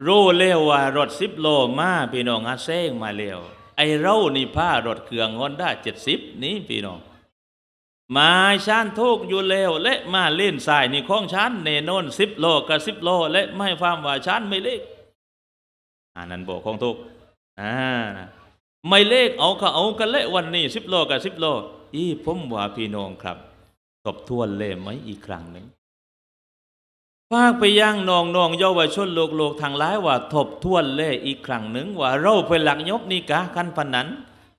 รู้เล้วว่ารถสิบโลมาพี่น้องอาเซงมาแล้วไอเรานี่ผ้ารถเครื่องฮอนด้าเจ็ดสิบนี่พี่น้อง มาชานทุกอยู่แล้วและมาเล่นสายนี่ของชานเนนนสิบโลกับสิบโล และไม่ฟามว่าชานไม่เล็กอันนั้นบอกของทุกอ่าไม่เล็กเอาก็เอากันเละวันนี้สิบโลกับสิบโลอีผมว่าพี่น้องครับตบทวนเล่มไหมอีกครั้งหนึ่งภาคไปย่างนองนองเยาวชนโลกโลกทางร้ายว่า ทบทวนเล่อีกครั้งหนึ่งว่า เราไปหลักยกนี่กะขั้นันนั้น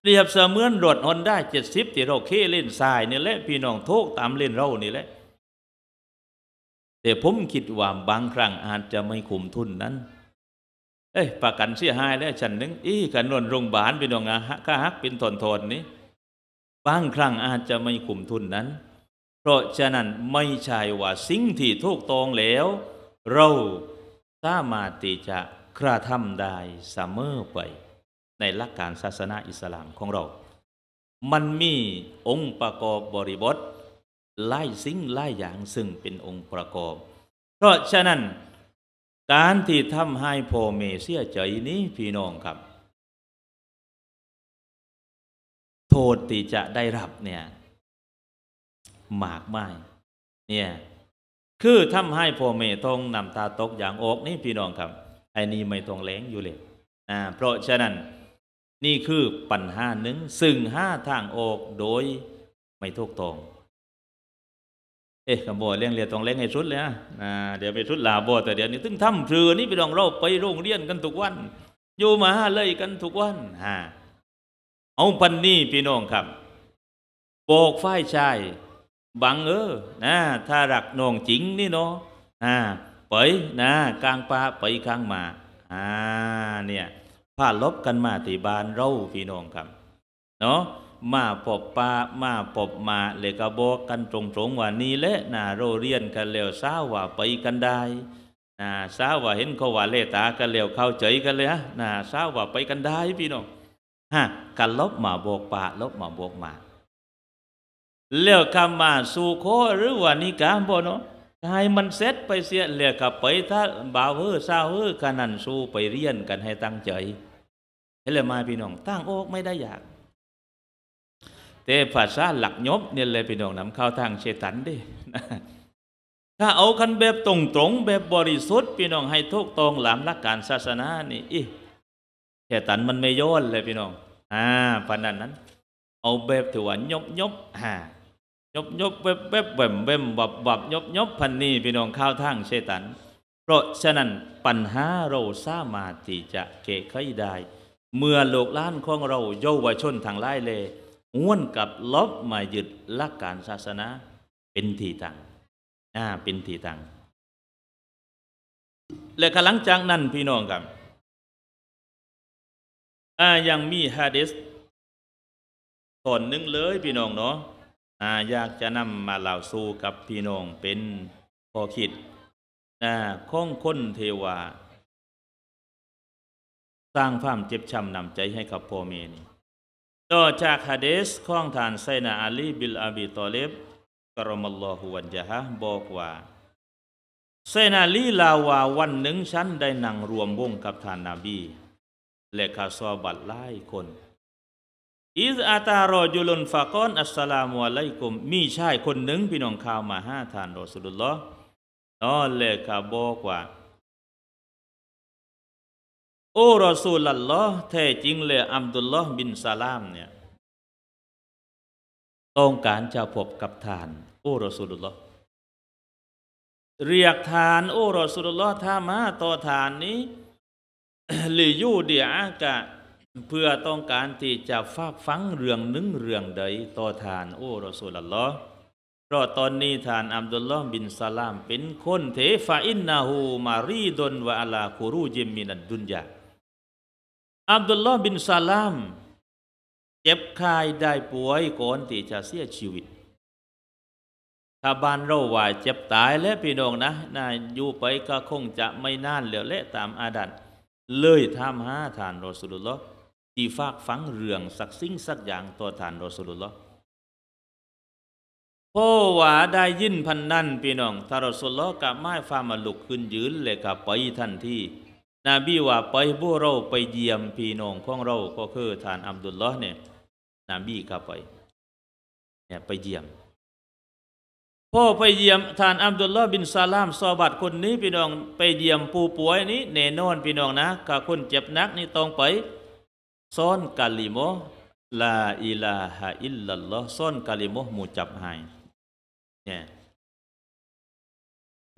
เรียบเสมือนรถฮอนด้าเจ็ดสิบที่เราเคเล่นทรายนี่แหละพี่น้องโทก ตามเล่นเรานี่แหละ แต่ผมคิดว่า บางครั้ง อาจจะไม่คุ้มทุนนั้น เอ้ยประกันเสียหายแล้วฉันนึงอีกันนวนโรงพยาบาลพี่น้องอะฮะ้าฮักเป็นทอนนี้บางครั้งอาจจะไม่คุ้มทุนนั้น เพราะฉะนั้นไม่ใช่ว่าสิ่งที่ถูกต้องแล้ว เราสามารถที่จะกระทำได้เสมอไป ในหลักการศาสนาอิสลามของเรา มันมีองค์ประกอบบริบทไล่สิ่งไล่อย่างซึ่งเป็นองค์ประกอบ เพราะฉะนั้นการที่ทำให้พ่อเมเสียใจนี้พี่น้องครับทษที่จะได้รับเนี่ยมากไม่เนี่ยคือทำให้พ่อแม่ต้องนำตาตกอย่างอกนี่พี่น้องครับ ไอ้นี่ไม่ต้องแหลงอยู่เลยอ่าเพราะฉะนั้นนี่คือปัญหาหนึ่งซึ่งห้าทางอกโดยไม่ทุกตองเอ๊ะขบวเลี้ยงเรียนต้องเลี้ยงให้ชุดเลยนะเดี๋ยวไปชุดลาบอแต่เดี๋ยวนี้ถึงทำเรือนี่ไปลองเราไปโรงเรียนกันทุกวันอยู่มาเลยกันทุกวันฮาเอาปันนี่พี่น้องครับโบกฝ้ายชาย บังเออนะ ถ้ารักน้องจริงนี่เนาะอ่าไปนะ กลางป่าไปข้างมาอ่าเนี่ยผ่าลบกันมาที่บ้านเราพี่น้องครับเนาะมาปบปามาปบมาเลยก็บอกกันตรงๆว่านี่แหละนะเราเรียนกันแล้วสาวว่าไปกันได้นะสาวว่าเห็นเขาว่าเลตากันแล้วเข้าใจกันเลยนะสาวว่าไปกันได้พี่น้องฮะลบมาบวกป à ลบมาบวกมาเลี้ย c คำมาสู่โคหรือว่านิกามบ่เนาะ hai มันเซ็ตไปเสียเหียอกับไปถ้าบ่าวเฮ้อสาวเฮ้อกนนั่นสู้ไปเรียนกันให้ตั้งใจเลยมาพี่น้องตั้งโอกไม่ได้อยาก แต่ภาษาหลักยบ เนี่ยเลยพี่น้องนำเข้าทางเชตันดิถ้าเอาคันแบบตรงๆ แบบบริสุทธิ์พี่น้องให้ทุกตรงหลามหลักการศาสนานี่อีแค่ตันมันไม่โยนเลยพี่น้อง อ่าพันนั้นนั้น เอาแบบถือว่ายบยบฮ่ายบยบเว็บเว็บเว็บเว็บบับบับยบยบพันนี้พี่น้องข้าวทั้งเชตันเพราะฉะนั้นปัญหาเราสามารถที่จะเกะไขได้ เมื่อโลกล้านของเราเยาวชนทางไล่เลยง้วนกับลบมาหยุดลักการศาสนาเป็นทีตังอ่าเป็นทีตังและขลังจากนั้นพี่น้องครับอายังมีฮะดิษตอนนึงเลยพี่น้องเนาะอ่าอยากจะนำมาเล่าสู่กับพี่น้อง เป็นข้อคิดอ่าข้องค้นเทวา สร้างความเจ็บช้ำนำใจให้กับพ่อเมนี่ต่อจากฮะดิษข้องทานไซนาอาลีบิลอาบีตอเลบกรมัลลอฮุวันจฮะบอกว่า ไซนาลีลาวา วันหนึ่งฉันได้นั่งรวมวงกับทานนาบีและข้าซอบัดไล่คน อิสอาตารอยุลนฟะกอน อัสสลามุอะลัยกุม มีชายคนหนึ่งพี่น้องข่าวมาห้าทานรอสุลุลลอฮ์อ๋อเลขาบอกว่า โอ้รอสุลัลลอฮ์แท้จริงเลยอัมดุลลอฮ์บินซาลามเนี่ยต้องการจะพบกับทาน โอ้รอสุดุลลอฮ์เรียกทานโอ้รอสุดุลลอฮ์ถ้ามาต่อทานนี้หรือยู่เดียกะเพื่อต้องการที่จะฟากฟัง เรื่องนึงเรื่องใดต่อทานโอ้รอสูลลอเพราะตอนนี้ทานอัมดุลลอฮ์บินสลามเป็นคนเทฟาอินนาหูมารีดนวะอาลาคูรูเยมินัดดุนยาอัมดุลลอฮ์บินสลาม เจ็บคาย ได้ป่วยก่อนที่จะเสียชีวิตถ้าบ้านเราว่าเจ็บตายและพี่น้องนะนายอยู่ไปก็คงจะไม่นานเหลือและตามอาดันเลยทำหาฐานรอสุลลอที่ฝากฝังเรื่องสักสิ่งสักอย่างต่อฐานรอสุลลอพ่อว่าได้ยินพันนั่นพี่น้องทารสุลลอกับไม้ฟ้ามาลุกขึ้นยืนเลยกับไปทันทีนบีว่าไปบูเรา ไปเยี่ยม พี่น้องของเราก็คือฐานอัมดุลลอเนี่ยนบีกับไปเนี่ยไปเยี่ยมพ่อไปเยี่ยมทานอัมดุลลอฮ์บินซาลามซอบัดคนนี้พี่น้องไปเยี่ยมปู่ป่วยนี้แน่นอนพี่น้องนะกาคนเจ็บนัก นี่ต้องไปซ้อนกาลิโมลาอิลาฮะอิลลัลลอฮ์ซ้อนกาลิโมมูจับหายเนี่ย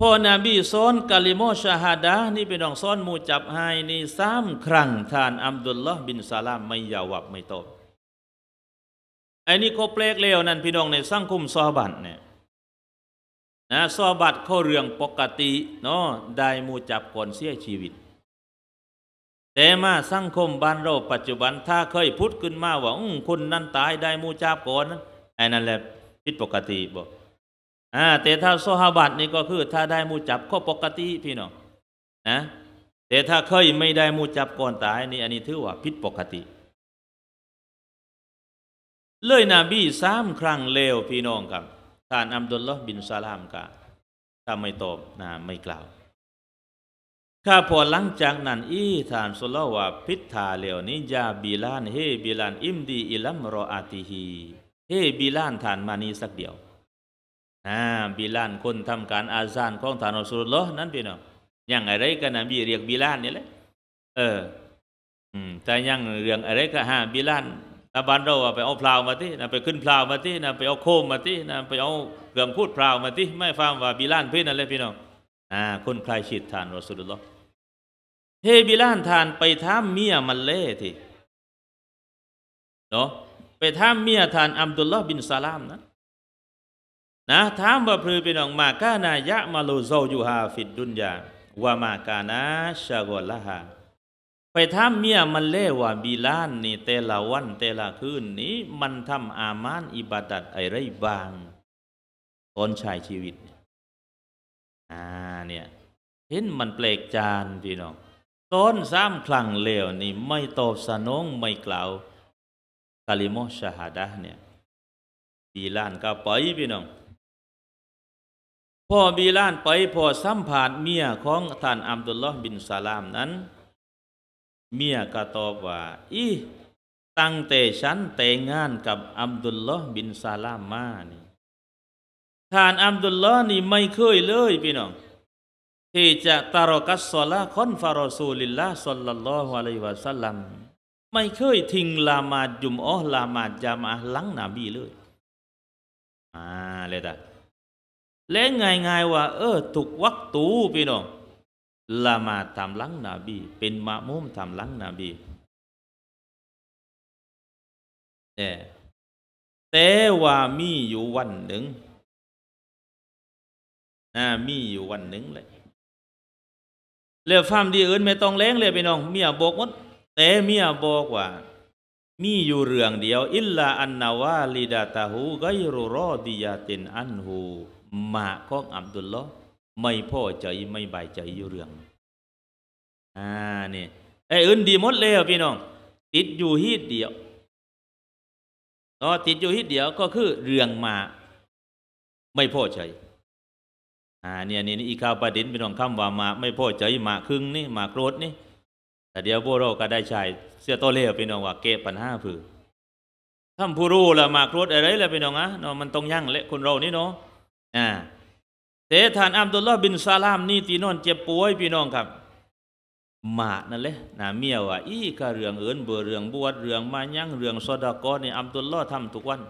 พ่อนบีซ้อนกาลิโมชาฮาดานี่พี่น้องซ้อนมูจับหายนี่สามครั้งทานอัมดุลลอฮ์บินซาลามไม่ยาวับไม่ตบไอ้นี่ก็แปลกเลวนั่นพี่น้องในสังคมซอบัดเนี่ยนะสอบัดเข้าเรื่องปกติเนาะได้มูจับก่อนเสียชีวิต แต่มา สังคมบ้านเราปัจจุบัน ถ้าเคยพูดขึ้นมา ว่าคนนั้น ตายได้มูจับก่อนนั้นไอ้นั่นแหละผิดปกติบอกอ่าแต่ถ้าโซฮาบัดนี่ก็คือ ถ้าได้มูจับก็ปกติพี่น้องนะแต่ถ้าเคยไม่ได้มูจับก่อนตายนี่ อันนี้ถือว่าผิดปกติ เลยนบีสามครั้งเลวพี่น้องครับท่านอับดุลลอฮ์บินซาลามกะถ้าไม่ตอบนะไม่กล่าว ข้าพอหลังจากนั้นอีทานสุลว่า พิธาเหลานี้ยาบีลานเฮบีลานอิมดี อิลัมรออาติฮีเฮบีลานทานมานีสักเดียวนะบีลานคนทำการอาซานของทานอัสุลลอฮ์นั้นพี่น้องอย่างอะไรกันนะบีเรียกบีลานนี่แหละ เออ อืม แต่ยังเรื่องอะไรก็ห้าบิลานาบ้านเราไปเอาพลาวมาที่นะไปขึ้นพลาวมาที่นะไปเอาโคมมาที่นะไปเอาเกลือมพูดพลาวมาที่ไม่ฟังว่าบิลานพี่นั่นเลยพี่น้องอ่าคนใครฉีดทานรอสุลลอเฮบิลานทานไปท้ามเมียมันเล่ทีเนาะไปท้ามเมียทานอับดุลลอฮ์บินซาลามนะนะท้ามว่พรือพี่น้องมากานายะมาลูโซยูฮาฟิดดุนยาว่ามาการนะชะโอลละฮาไปทำเมียมันเล่ว่า บีลานนี่แต่ละวันแต่ละคืนนี้ มันทำอามาน อิบาดัดอะไรบางตอนชายชีวิตอ่าเนี่ยเห็นมันแปลกจานพี่น้องตอนสามครั้งเลวนี่ ไม่ตอบสนองไม่กล่าวคาลิโมชชฮาดะเนี่ยบีลานก็ไปพี่น้องพ่อบีลานไปพอสัมผัสเมียของท่านอัมดุลลอฮ์บินสลามนั้นเมียก็ตอบว่าอีตั้งแต่ฉันแต่งงานกับอับดุลลอฮ์บินซาลามานี่ท่านอับดุลลอฮ์นี่ไม่เคยเลย พี่น้อง ที่จะตารกัสซอลาคอนฟารอซูลิลลาสัลลัลลอฮุอะลัยวะสัลลัมไม่เคยทิ้งลามาจุมอ้อลามาจามาลังนบีเลยอ่าเลย้ะและง่าย ๆ ว่า เออทุกวักตู พี่น้องละมาตามหลังนบี เป็นมะมุมตามหลังนบีแต่แต่ว่ามีอยู่วันหนึ่งนะมีอยู่วันหนึ่งเลยเรียกฟาวามดีอื่นไม่ต้องเล้งเลยไปน้องเมียบอกว่าแต่เมียบอกว่า มีอยู่เรื่องเดียว อิลลา อันนาวาลิดาตาหูไกรุรอดียาติน อันหู มาของอับดุลลอฮ์ไม่พอใจไม่บายใจอยู่เรื่อง อ่าเนี่ยไอ้อื่นดีหมดแล้วพี่น้องติดอยู่ฮีดเดียวก็ติดอยู่ฮีดเดียวก็คือ เรื่องมา ไม่พอใจ อ่า เนี่ยนี่อีกข่าวประเด็นพี่น้องคำว่ามาไม่พอใจมาครึ่งนี่มาโกรธนี่แต่เดี๋ยวพวกเราก็ได้ใช้เสื้อตัวเล่พี่น้องว่าเก็บปัญหาผือท่านผู้รู้ละมาโกรธอะไรละพี่น้องอะเนาะมันตรงยั่งเละคนเรานี่เนาะอ่าเตทานอับดุลลอฮ์บินซาลามนี่ตีนอน เจ็บป่วยพี่น้องครับหมาเนั่นเลยนะเมียว่า อีกะเรื่องเอินเบื่อเรื่องบวชเรื่องมายั่งเรื่องซอดากอนี่อับดุลลอฮ์ทำทุกวัน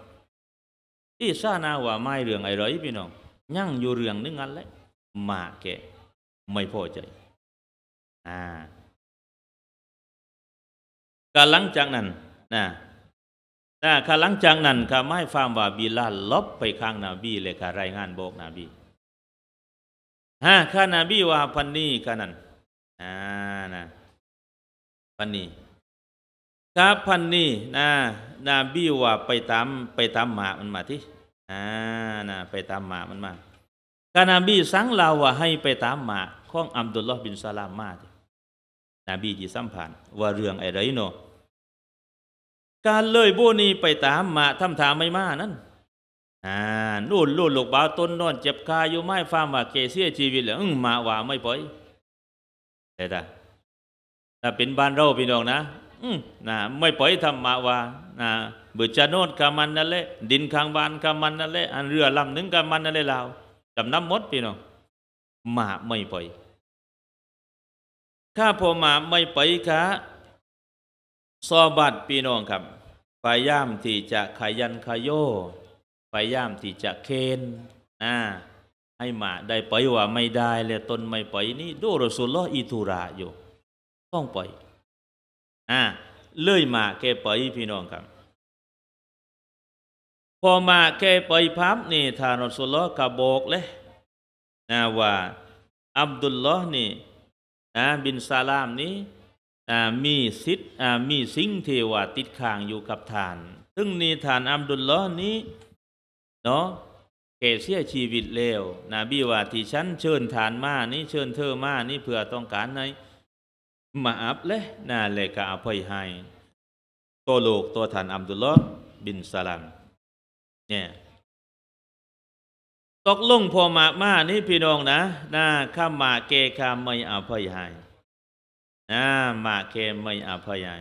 อีซานาว่าไม่เรื่องไอ้ไรพี่น้องยั่งอยู่เรื่องนึงอันเลยหมาแกไม่พอใจอ่าการหลังจากนั้นนะนะการหลังจากนั้นก็ไม่ฟามว่าบีลาลบไปข้างนาบีเลย่ะรายงานบอกนาบีฮะข้านาบีว่าพันนี้กันนั่นอ่านะ พันนี้ครับพันนี้นะนาบีว่าไปตามไปตามหมามันมาที่อ่านะไปตามหมามันมาข้านาบีสั่งเราว่าให้ไปตามหมาของอัมดุลลอฮ์บินซาลามมาที่นบีจีสัมผัสว่าเรื่องอะไรเนาะการเลยโบนีไปตามหมาทำถามไม่มานั่นอ่านู่นลู่ลูกบ่าต้นนอนเจ็บคาอยู่ไม่ฟาร์มว่าเกเสียชีวิตเลยอึ้งมาว่าไม่ปล่อยแต่ตาถ้าเป็นบ้านเราพี่น้องนะอืมนะไม่ปล่อยทำมาว่านะเบื่อจะโนดกามันนั่นแหละดินข้างบ้านกามันนั่นแหละอันเรือลำหนึ่งกามันนั่นแหละเราจำน้ำมดพี่น้อง มาไม่ปล่อยข้าพอมาไม่ปล่อยค่ะซอบัดพี่น้องครับพยายามที่จะขยันขยโยพยายามที่จะเคนนะให้มาได้ปล่อยว่าไม่ได้เลยตนไม่ปล่อยนี่ดูรสุลลออีทุราอยู่ต้องปล่อยอ่าเลื่อยมาแกปล่อยพี่น้องครับ พอมาแกปล่อยพับนี่ทานรสุลลอกระบอกเลยนะว่าอับดุลลอฮ์นี่นะบินซาลามนี้มีสิทธิ์มีสิ่งเทวาติดข้างอยู่กับฐาน ซึ่งนี่ฐานอับดุลลอฮ์นี้าะเกศเสียชีวิตเลวนาบีว่าที่ฉันเชิญทานมานี่เชิญเธอมานี่เพื่อต้องการในมาอับเลยนาเลกาอภัยให้ตัวโลกตัวฐานอัมดุลละบินสลัมเนี่ย ตกลงพอมากมานี่พี่น้องนะนาข้ามาเกคาไม่อภัยให้นะมาเกไม่อภัยให้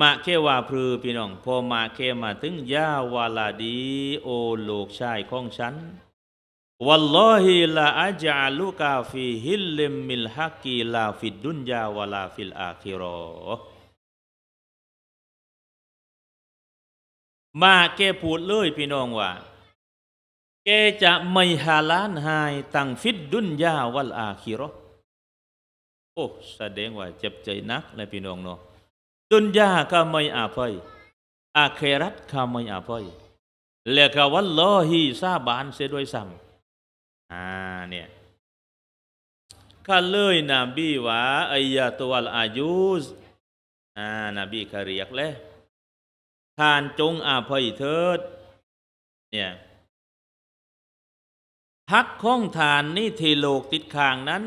มาเควาพือพี่น้อง พอมาเคมาถึงยาวาลาดี โอโลกชายของฉันวัลลอฮิลาอาจาลูกาฟิฮิลเลมมิลฮักกีลาฟิดดุนยาวาลาฟิลอาคิรอ มาเกพูดเลยพี่น้องว่าเกจะไม่ฮาลานหายตั้งฟิดดุนยาวัลอาคิรอโอ้แสดงว่าเจ็บใจนักเลยพี่น้องเนาะดุนยาก็ไม่อาภัย อาเครัตก็ไม่อาภัยแลก็วัลลอฮีซาบานเสียด้วยซ้ำอ่าเนี่ย ข้าเลยนบีว่าอายาตัลอายุสอ่า นบีขาเรียกเลยทานจงอาภัยเถิด เนี่ยพักข้องทานนี่ทีโลกติดค้างนั้น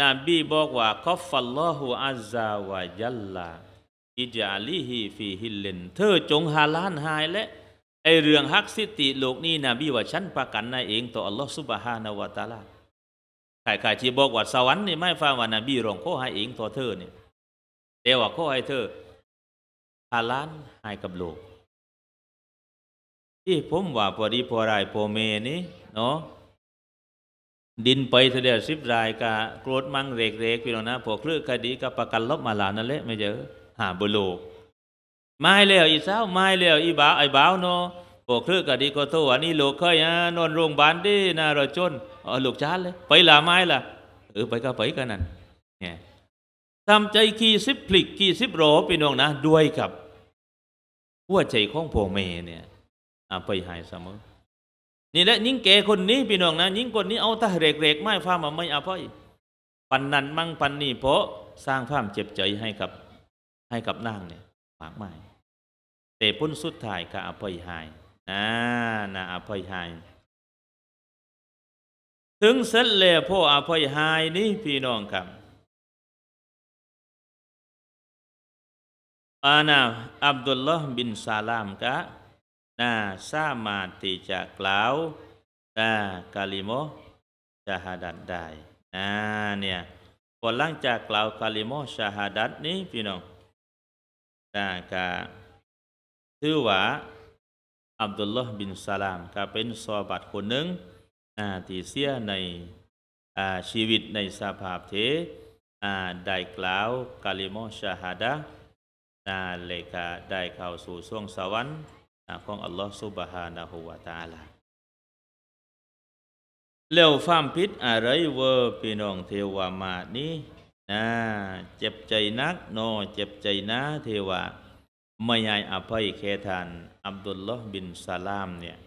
นบีบอกว่าคอฟัลลอฮูอลซาวายัลลาอิจาลิฮีฟีฮิลเลนเธอจงฮาลานหายและไอเรื่องฮักสิติโลกนี้นบีว่าฉันประกันนายเองต่ออัลลอฮ์สุบฮานาวะตาลาใครๆที่บอกว่า สวรรค์นี่ไม่ฟังว่านบีรองขอให้เองต่อเธอเนี่ยเดี๋ยวว่าขอให้เธอฮาลานหายกับโลกที่ผมว่าพอดีพอไรพอเมนี่เนาะดินไปเสด็จสิบรายกาโกรธมั่งเรกเรกพี่น้องนะ พวกคลื่นคดีกับประกันลบมาหลานนั่นแหละไม่เจอหาบุโลกไม่แล้วอีสาวไม่แล้วอีบ่าวไอ้บ่าวเนาะพวกคลื่นคดีก็โทษอันนี้ลกเคยนะนอนโรงพยาบาลดีนะเราจนอ๋อลูกชานเลยไปละไม่ละเออไปก็ไปกันนั่นเนี่ยทำใจขี่สิบพลิกขี่สิบโรพี่น้องนะด้วยกับหัวใจของพ่อแม่เนี่ยไปหายเสมอนี่แหละยิ่งเกคนนี้พี่น้องนะยิ่งคนนี้เอาตาเรกเรกไม่ฟ้ามาไม่อาภัยปันนันมั่งปันนี่เพราะสร้างความเจ็บใจให้กับ ให้กับนางเนี่ยมากมายแต่พ้นสุดท้ายก็อภัยหายนะนะอภัยหาย ถึงเสร็จแล้วพ่ออภัยหายนี่พี่น้องครับอานาอับดุลลอฮ์บินซาลามกะ n สามารถที่จะกล่าวน a กาลิโมชาฮาดัดได้นะเนี่ยผลหลังจากกล่าวคาลิโมชาฮัดัตนี้พี่น้องนะก็ถือว่าอับดุลลอฮ์บินสลามก็เป็นซอบัตคนหนึ่งนะที่เสียในชีวิตในสภาพเทได้กล่าวคาลิโมชาฮัดะนะเลกะได้เข้าสู่ช่วงสวรรค์ของอัลลอฮฺซุบฮานะฮูวะตาลาเลี้ยวฟ้ามพิษอะไรเวอร์พี่น้องเทวามาดนี้นะเจ็บใจนักนอเจ็บใจนะเทวาไม่ยายอภัย แค่ทาน อับดุลลอฮ์บินซาลามเนี่ย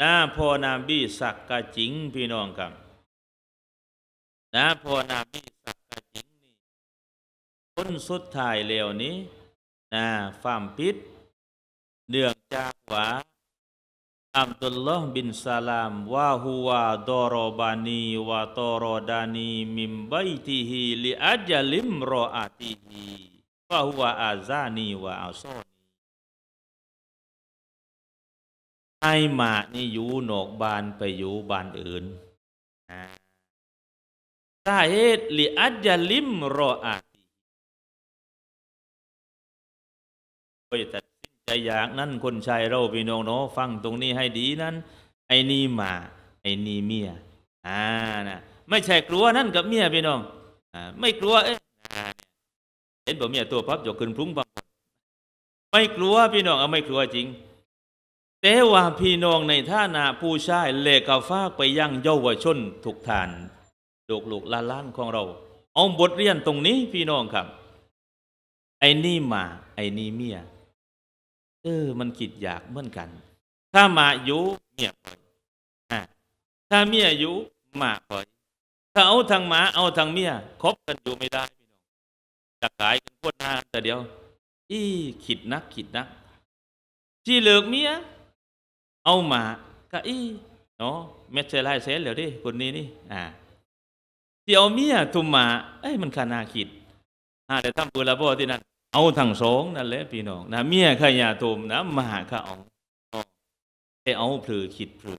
นะพอนาบีสักกะจิง พี่น้องครับนะพอนาบีสักกะจิงนี่คนสุดท้ายเลี้ยวนี้นะฟ้ามพิษเนื่องจากว่าอับดุลลอฮ์บินซาลามว่าฮัวดอรบานีวาตอรดานีมิมไบติฮีลิอัจลิมรออาติฮี่าฮัวอาซานีวาอัลซอนีให้มานี่อยู่นอกบานไปอยู่บานอื่นสาเหตุลิอัจลิมรออาติฮีใจอยากนั่นคนชายเรา พี่น้องเนาะฟังตรงนี้ให้ดีนั้นไอ้นี่มา ไอ้นี่เมียอ่านะไม่ใช่กลัวนั่นกับเมียพี่น้องอ่าไม่กลัวเอ๊ะเห็นบอกเมียตัวพับยกขึ้นพุ่งบังไม่กลัวพี่น้องเอาไม่กลัวจริงแต่ว่าพี่น้องในท่านาผู้ชายเลกาฟากไปยังเยาวชนถูกทานโดกลูกลาล้านของเราเอาบทเรียนตรงนี้พี่น้องครับ ไอ้นี่มา ไอ้นี่เมียเออ มันกิดอยากเหมือนกัน ถ้ามาอยุเนี่ยถ้าเมียอยุมาคอย ถ้าเอาทางหมาเอาทางเมีย คบกันอยู่ไม่ได้พี่น้องจะขายกันพวดหน้าแต่เดียว อี้ขิดนักขิดนักที่เลอกเมีย เอามา ก็อี้เนาะเม็ดเช้ไล่เซนเหลือดิคนนี้นี่ อ่าที่เอาเมียทุ่มมาเอ้ย มันขานาขิดอ่าแต่ทำปุนละบ่ที่นั่นเอาทั้งสองนั่นแหละพี่น้อง นะ เมียขยาตมนะมหาข้าเอาไปเอาเผือขิดเผือ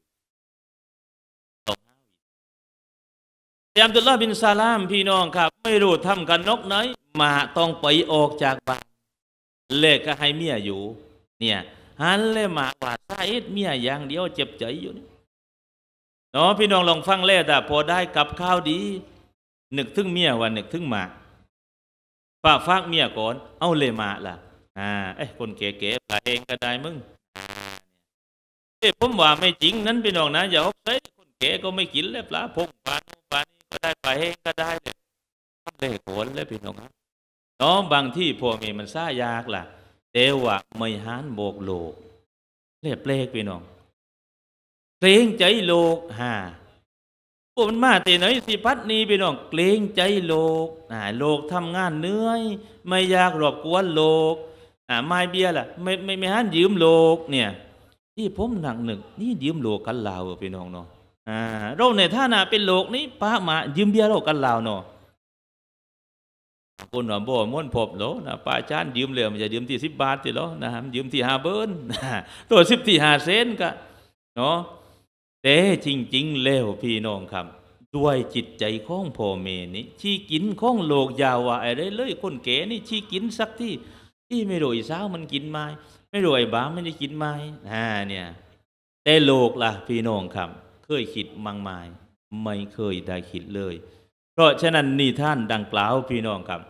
ยามตุลาบินซาลามพี่น้องครับ ไม่รู้ทำกันนกไหนมาต้องไปออกจากบ้านเลกก็ให้เมียอยู่ เนี่ยฮันเลยมาว่าซาเอ็ดเมียอย่างเดียวเจ็บใจอยู่นี่เนาะพี่น้องลองฟังเล่แต่พอได้กับข้าวดี นึกถึงเมียวันนึกถึงหมาฝากฝากเมียก่อน เอาเลมาล่ะ อ่าไอ้คนเก๋ๆไปเองก็ได้มึงเอ้ผมว่าไม่จริง นั้นพี่น้องนะ อย่าเอาไปคนเก๋ก็ไม่กินเลยปลาพงปลานปลานี่ก็ได้ไปเองก็ได้เลยได้ผลเลยพี่น้องครับน้องบางที่พวกเมียมันซ่ายากล่ะเดวะไม่ฮานโบกโลกเรียบเลกพี่น้องเพลงใจโลกฮ่าพวกมันมาแต่ไหนสิพัดนี้ไปน้องเกรงใจโลกอ่าโลกทำงานเหนื่อยไม่อยากรบกวนโลกอ่าไม่เบียล่ะ ไม่ไม่ไม่หันยืมโลกเนี่ย ที่ผมหนักหนึ่งนี่ยืมโลกกันลาวไปน้องเนาะอ่าเราในท่านาเป็นโลกนี้ป้ามายืมเบียโลกกันลาวเนาะคนว่าบ่ม้วนพบแล้วนะป้าจานยืมเลยมันจะยืมที่สิบบาทสิแล้วนะยืมที่ห้าเบิ้ลตัวสิบที่ห้าเซนก็เนาะแต่จริงๆแล้วพี่น้องครับด้วยจิตใจของพ่อเมนี่ชี้กินของโลกยาวาอะไรเลยคนแก่นี่ชี้กินสักที่ที่ไม่รวยสาวมันกินไม้ไม่รวยบ้าไม่ได้กินไม้อ่าเนี่ยแต่โลกล่ะ พี่น้องครับเคยคิดมังไมยไม่เคยได้คิดเลย เพราะฉะนั้นนี่ท่านดังกล่าวพี่น้องครับ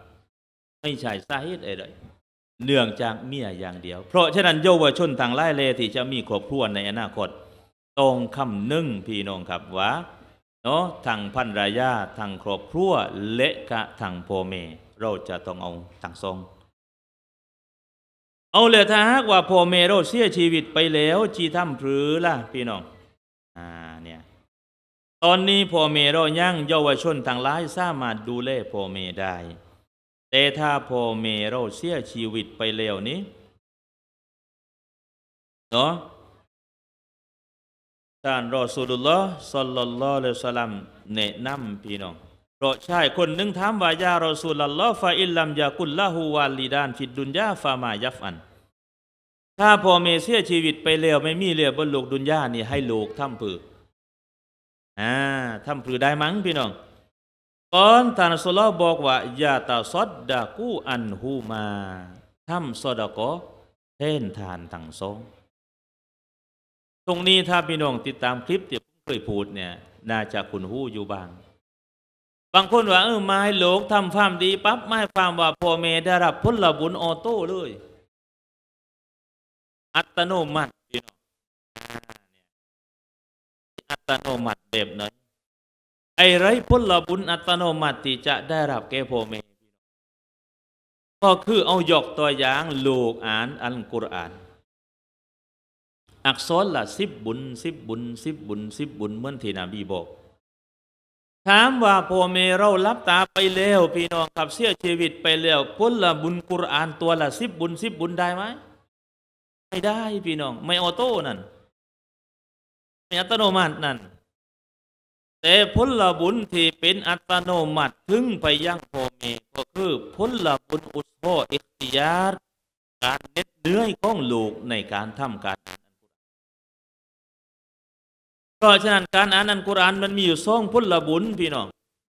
ไม่ใช่สาเหตุอะไรเนื่องจากเมียอย่างเดียว เพราะฉะนั้นเยาวชนทางไล่เลที่จะมีครอบครัวในอนาคตตรงคำนึ่งพี่น้องครับว่าเนาะทางพันรายาทางครอบครัวเละกะทางพ่อแม่เราจะต้องเอาทางทรง เอาเลยถ้าหากว่าพ่อแม่เราเสียชีวิตไปแล้วจีทำหรือล่ะพี่น้องอ่าเนี่ย ตอนนี้พ่อแม่เรายั่งเยาวชนทางร้ายสามารถดูแลพ่อแม่ได้แต่ถ้าพ่อเม่เราเสียชีวิตไปแล้วนี้เนาะท่านรอสูดุลลอสัลลัลลอฮุอะลัยฮิสลัมแนะนำ พี่น้องเพราะชาย คนหนึ่งถามว่า ยารอสูลลลอฮ์ฟาอิลลัมยากุลละฮูวาลีดานฟิดดุนยาฟามา ยัฟอัน ถ้าพอเมเสียชีวิตไปแล้วไม่มีเลือบนโลกดุนยานี่ให้โลกท้ำผืออ่าท้ำผือได้มั้ง พี่น้อง ก่อนท่านสุลลบอกว่า ยาตาซอดดากูอันฮูมาท้ำซอดกอเท่นทานทั้งสองตรงนี้ถ้าพี่น้อง ติดตามคลิปที่ผมเคยพูดเนี่ย น่าจะคุณหู้อยู่บ้าง บางคนว่า เออมาให้หลกทำความดีปั๊บไม่ความว่าพ่อแม่ได้รับผลบุญออโต้เลยอัตโนมัติพี่น้องอัตโนมัติแบบไหนไอ้ไรผลบุญ อัตโนมัติ จะได้รับแก่พ่อแม่ก็คือเอาหยอกตัวอย่างลกอ่านอัลกุรอานอักษรละสิบบุญสิบบุญสิบบุญสิบบุญเหมือนที่นบีบอก ถามว่าพ่อเมเรารับตาไปแล้วพี่น้องขับเสียชีวิตไปแล้วพุทละบุญกุรอานตัวละสิบบุญสิบบุญได้ไหมไม่ได้พี่น้อง ไม่ออโต้นั่นไม่อัตโนมัตินั่นแต่พุทละบุญที่เป็นอัตโนมัติถึงไปยังพ่อเมก็คือพุทละบุญอุทโธอิทธิยาการเน็ดเนื้อของลูกในการทำการราะฉะนั้นการอ่านอันกุรอานมันมีอยู่สองพุทลบุญพี่น้อง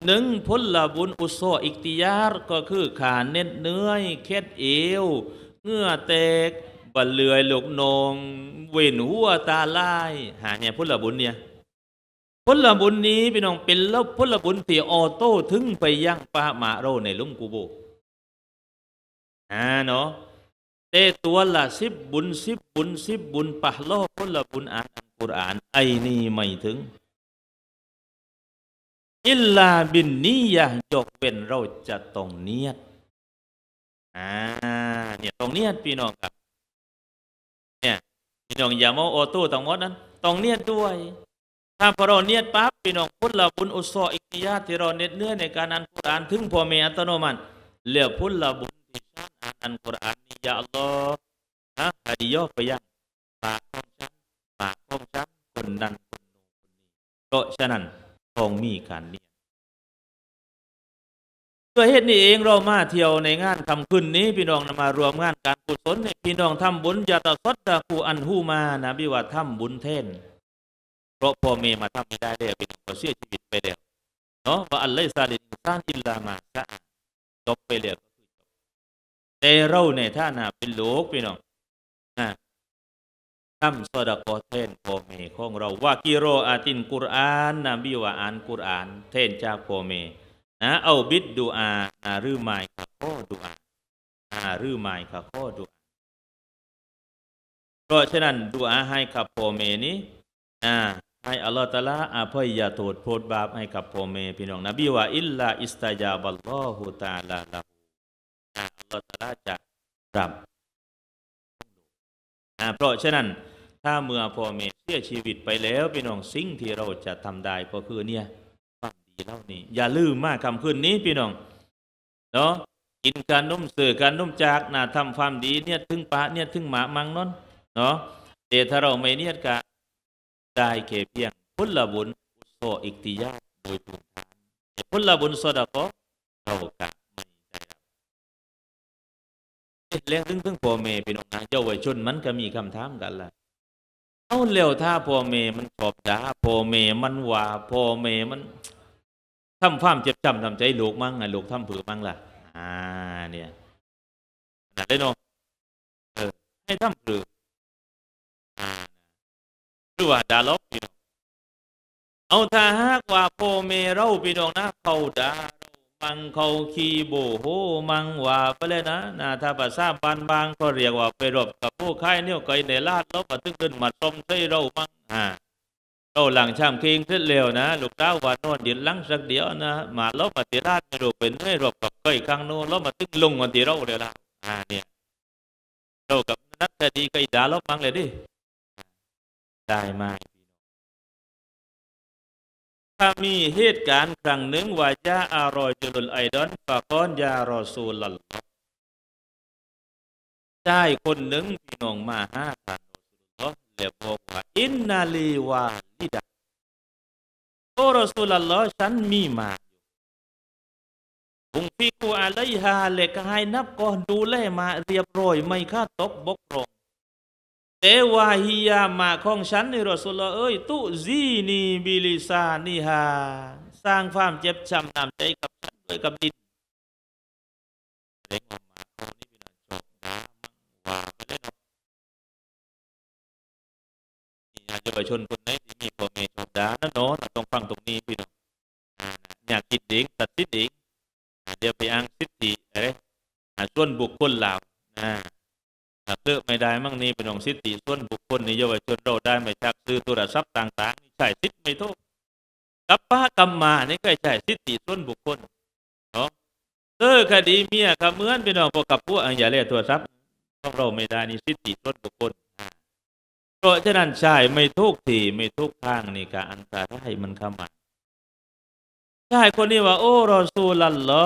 หนึ่งพุทลบุญอุโซอิกติยารก็คือ ขาเน็ดเนื้อเค็ดเอวเงื่อแตกบะเลือยหลกนองเวนหัวตาลาย หาเนี่ยพุทลบุญเนี่ยพุทลบุญนี้พี่น้องเป็นแล้วพลบุญที่ออโต้ถึงไปย่างปะมาโรในลุ่มกูโบอ่าเนาะเตตัวละสิบบุญสิบบุญสิบบุญปะโลพุทลบุญอ่านกุรอานไอ้นี่ไม่ถึง อิลลาบินนียะยกเป็นเราจะต้องเนียด อ่า เนี่ยต้องเนียดพี่น้องครับ เนี่ยพี่น้องอย่ามาโอตู้ต้องมดนั้น ต้องเนียดด้วยถ้าพอเราเนียดปั๊บพี่น้องพุทธละบุญอุศออิกนยาที่เราเน็ดเนื้อในการอ่านกุรอานถึงพ่อแม่อัตโนมัติเรียกพุทธละบุญที่ฉันอ่านกุรอานนี่ยาลอฮะใครย่อไปยังปากของฉันมากคงชับคนนั้นคนโน้คนนี้ เพราะฉะนั้นองมีการเียด้วยเหตุนี้เองเรามาเที่ยวในงานคำขึ้นนี้พี่น้องนำมารวมงานการกุศลพี่น้องทำบุญยาตสดตะคูอันหูมานะบิว่าทำบุญเท่น เพราะพ่อเมย์มาทำไม่ได้เลยเป็นเสียชีวิตไปแล้วเนาะ ว่าอัลเลซาลินซานอิลลามาซะจบไปแล้วบแต่เราในท่านาเป็นโลกพี่น้องนะคำมซดะกคเทนโคเมของเราว่ากิโรอาตินกุรอาน นบีว่าอ่านกุรอาน เทนจากโคเมนะเอาบิดดูอาหรือไม่ค่ะข้อดูอาหรือไม่ค่ะข้อดูอาเพราะฉะนั้นดูอาให้ขับโอเมนี้นะให้อัลลอฮฺตะลาอภัยยาโทษโทษบาปให้กับพ่อเม่พี่น้อง นบีว่าอิลลาอิสตายาบัลลอฮฺตาลาลาอัลลอฮฺตะลาจะรับเพราะฉะนั้นถ้าเมื่อพ่อแม่เสียชีวิตไปแล้ว พี่น้องสิ่งที่เราจะทำได้ก็คือเนี่ยความดีเล่านี้อย่าลืมมากคำขึ้นนี้พี่น้องเนาะกินการนุ่มเสือการนุ่มจากนะทำความดีเนี่ยถึงปะเนี่ยถึงหมามังนนเนาะแต่ถ้าเราไม่เนี่ยกาได้แค่เพียงพุทธบุญโสอิกติยาโดยพื้พุทธบุญสดาก็เท่ากันเลี้ยงถึงถึงพ่อแม่พี่น้องนะเจ้าวัยชน มันก็มีคำถามกันล่ะ เอาเร็วถ้าพ่อแม่มันขอบด่าพ่อแม่มันว่าพ่อแม่มันทำความเจ็บจำทำใจลูกมั่งไงลูกทำผือมั่งล่ะ อ่า เนี่ยนะได้น้องเออให้ทำผือหรือว่าด่าล็อกงเอาถ้าหากว่าพ่อแม่เราพี่น้องนะเขาด่ามังเขาคีโบโหมังว่าไปเลยนะนะถ้าภาษาบานบางก็เรียกว่า ไปรบกับผู้ค่ายเนี่ยก่ในลาดแล้วมาตึ้งขึ้นมาตรมใส่เรามังฮะเราหลังชามเคียงขึ้นเร็วนะ ลูกเต้าว่านอนเดินยลังสักเดียวนะ มาแล้วมาตีลาดไปรบเป็นไม่รบกับก่อยข้างโน้นแล้วมาตึ้งลงมันตีเราเดี๋ยวละอ่า เนี่ยเรากับนักคดีก็ด่าเรามังเลยดิ ได้ไหมถ้ามีเหตุการณ์ครั้งหนึ่งว่า ยาอารอยจุลไอดอนปะก้อน ยารอซูลลได้คนหนึ่งพี่น้องมาห้าทานรอซูลลอเลบอกว่า อินนาลีวาลิดาโอรอซูลลอฉันมีมาบุงฟิกูอะไรฮาเล็กให้นับก่อนดูแลมาเรียบร้อยไม่ค่าตกบกพร่องเอวาฮิยามาของฉันในรอสุลเอ้ยตุจีนีบิลิซานิฮา สร้างความเจ็บช้ำน้ำใจกับฉันด้วยกับดินเด็ออกมาคนนี้เป็นจบมังว่าไปนนี่อาจจะไปชนคนไหนที่มีพ่อแม่จบดา นะเนาะต้องฟังตรงนี้พี่น้องอยากกิดเด็กตัดสิเด็กเดี๋ยวไปอ้างสิทธิอะไรส่วนบุคคลเหล่านะหักเลือกไม่ได้มั่งนี้เป็นองสิทธิส่วนบุคคลนิยมชนเราได้ไม่ชักซื้อตัวทรัพย์ต่างๆีใช่สิทธิไม่ทุกกับป้ากรรมมานี่ก็ใช่สิทธิส่วนบุคคลเนาะเออคดีเมียกับเมื่อนเป็นองพอกับพวกอัย่าเรียกตัวทรัพย์ของเราไม่ได้นี่สิทธิส่วนบุคคลเพราะฉะนั้นใช่ไม่ทุกทีไม่ทุกทางนี่กาอันตรายมันเข้ามาใช่คนนี้ว่า โอ้รอสูลันเหรอ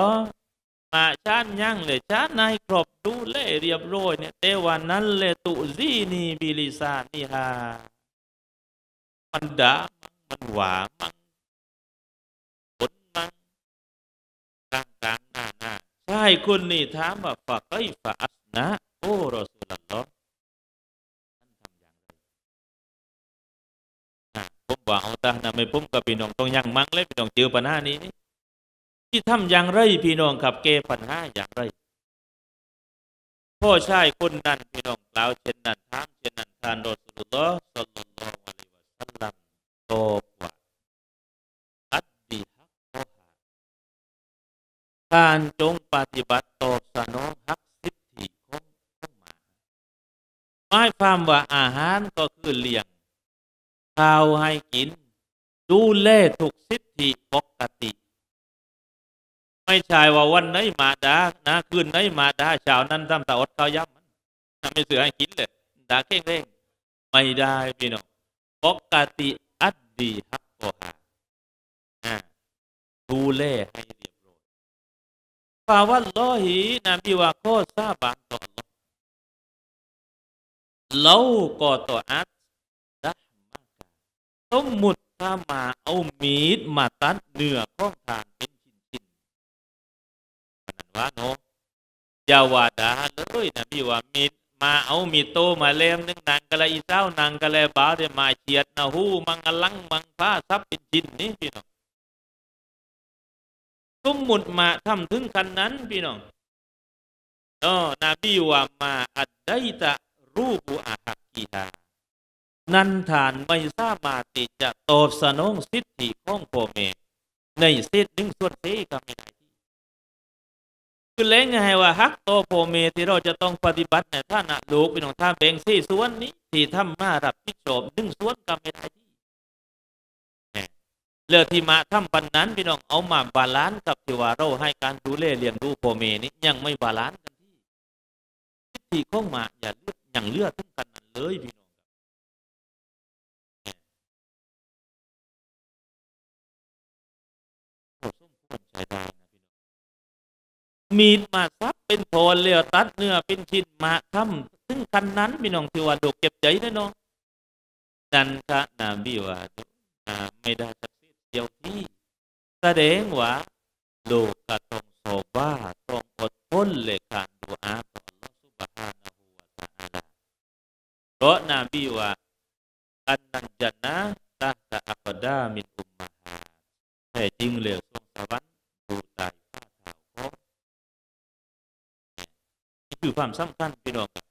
มาชานยั่งเลยชาตนายครบ ดูเล่เรียบร้อยเนี่ยเตวันนั้นเลตุซีนีบิลิซานีฮามันด่ามันหวามังผนมันกลางกลางหน้าหน้าใช่คนนี่ถามว่าฝักไอฝาอสนะโอ้รอสุลัลอฮ์ท่านทำอย่างไรผมว่าเอาตาหน้าไม่ผมกับพี่น้อง ต้อง ยั่งมั่งเลยพี่น้องเจอปัญหานี้นีที่ทำอย่างไรพี่น้องขับเกปัญหาอย่างไรพ่อชายคนนั้นพี่น้องกล่าวเช่นนั้นถามเช่นนั้นท่านรอสุลลอฮ์สัลลัลลอฮุอะลัยวะสัลลัมตอบว่าอัดดีฮักโอฮาท่านจงปฏิบัติตอบสนองฮักสิทธิของขอนมาหมายความว่าอาหารก็คือเลี้ยงข้าวให้กิน ดูแลทุกสิทธิปกติไม่ใช่ว่าวันไหนมาดา นะคืนไหนมาดาชาวนั้นทำตาอดขายับมันไม่เสือให้กินเลยดาเข่งเร่งไม่ได้พี่น้องปกติอัดดีฮักก็หาดูแลให้เรียบร้อยฟาวัลลอฮีนาพีว่าข้อซาบานต่อเ้าก็ต่ออัดดกสมมุติถ้ามาเอามีดมาตัดเนื้อข้องทานเป็นวะเนาะยาว่าดาเลยนะพี่ว่ามีมาเอามีโตมาเลมนึงนางกะละอีเจ้านางกะละบาเดมาเจียดนะหูมังอลังมังผ้ารับเป็นจินนี่พี่น้องสมมุดมาทำถึงขั้นนั้นพี่น้องเออนบีว่ามาอัดได้ตะรูปูอาคากกีฮานันทานไม่สามารถจะตอบสนองสิทธิของพ่อแม่ในเศษหนึ่งส่วนเศษก็ไม่ได้คือเล่งไงว่า ฮักโตโพเมที่เราจะต้องปฏิบัติในท่านะลูกเป็นของท่าเบงซี่ส่วนนี้ ที่ทำมารับพิจบหนึ่งส่วนกรรมไทยเลือกที่มาทำปันนั้น พี่น้องเอามาบาลานซ์กับที่ว่าเราให้การดูแลเรียนรู้โพเมนี้ยังไม่บาลานซ์กันที่ที่ข้องมาอย่าเลือกอย่างเลือกท้งกันนั้นเลย พี่น้องพอมควรใช้ได้มีดมาซับเป็นโทนเลี้ยวตัด เนื้อเป็นชิ้นมาทำซึ่งคันนั้นมีน้องที่ว่าดกเก็บใจแน่นอนนั่นพระนาบีว่าไม่ได้ตักทีเดียวที่แสดงว่าโลกกระทงสอบว่าต้องอดทนเลยการดูอาของัลลสุบฮานะฮูวะตะอาลาเพราะนาบีว่าอันนั้นจะนะตาตะอัปดามิตอุมมาแต่จริงเลยทรงสวรรคือความสำคัญพี่น้องครับ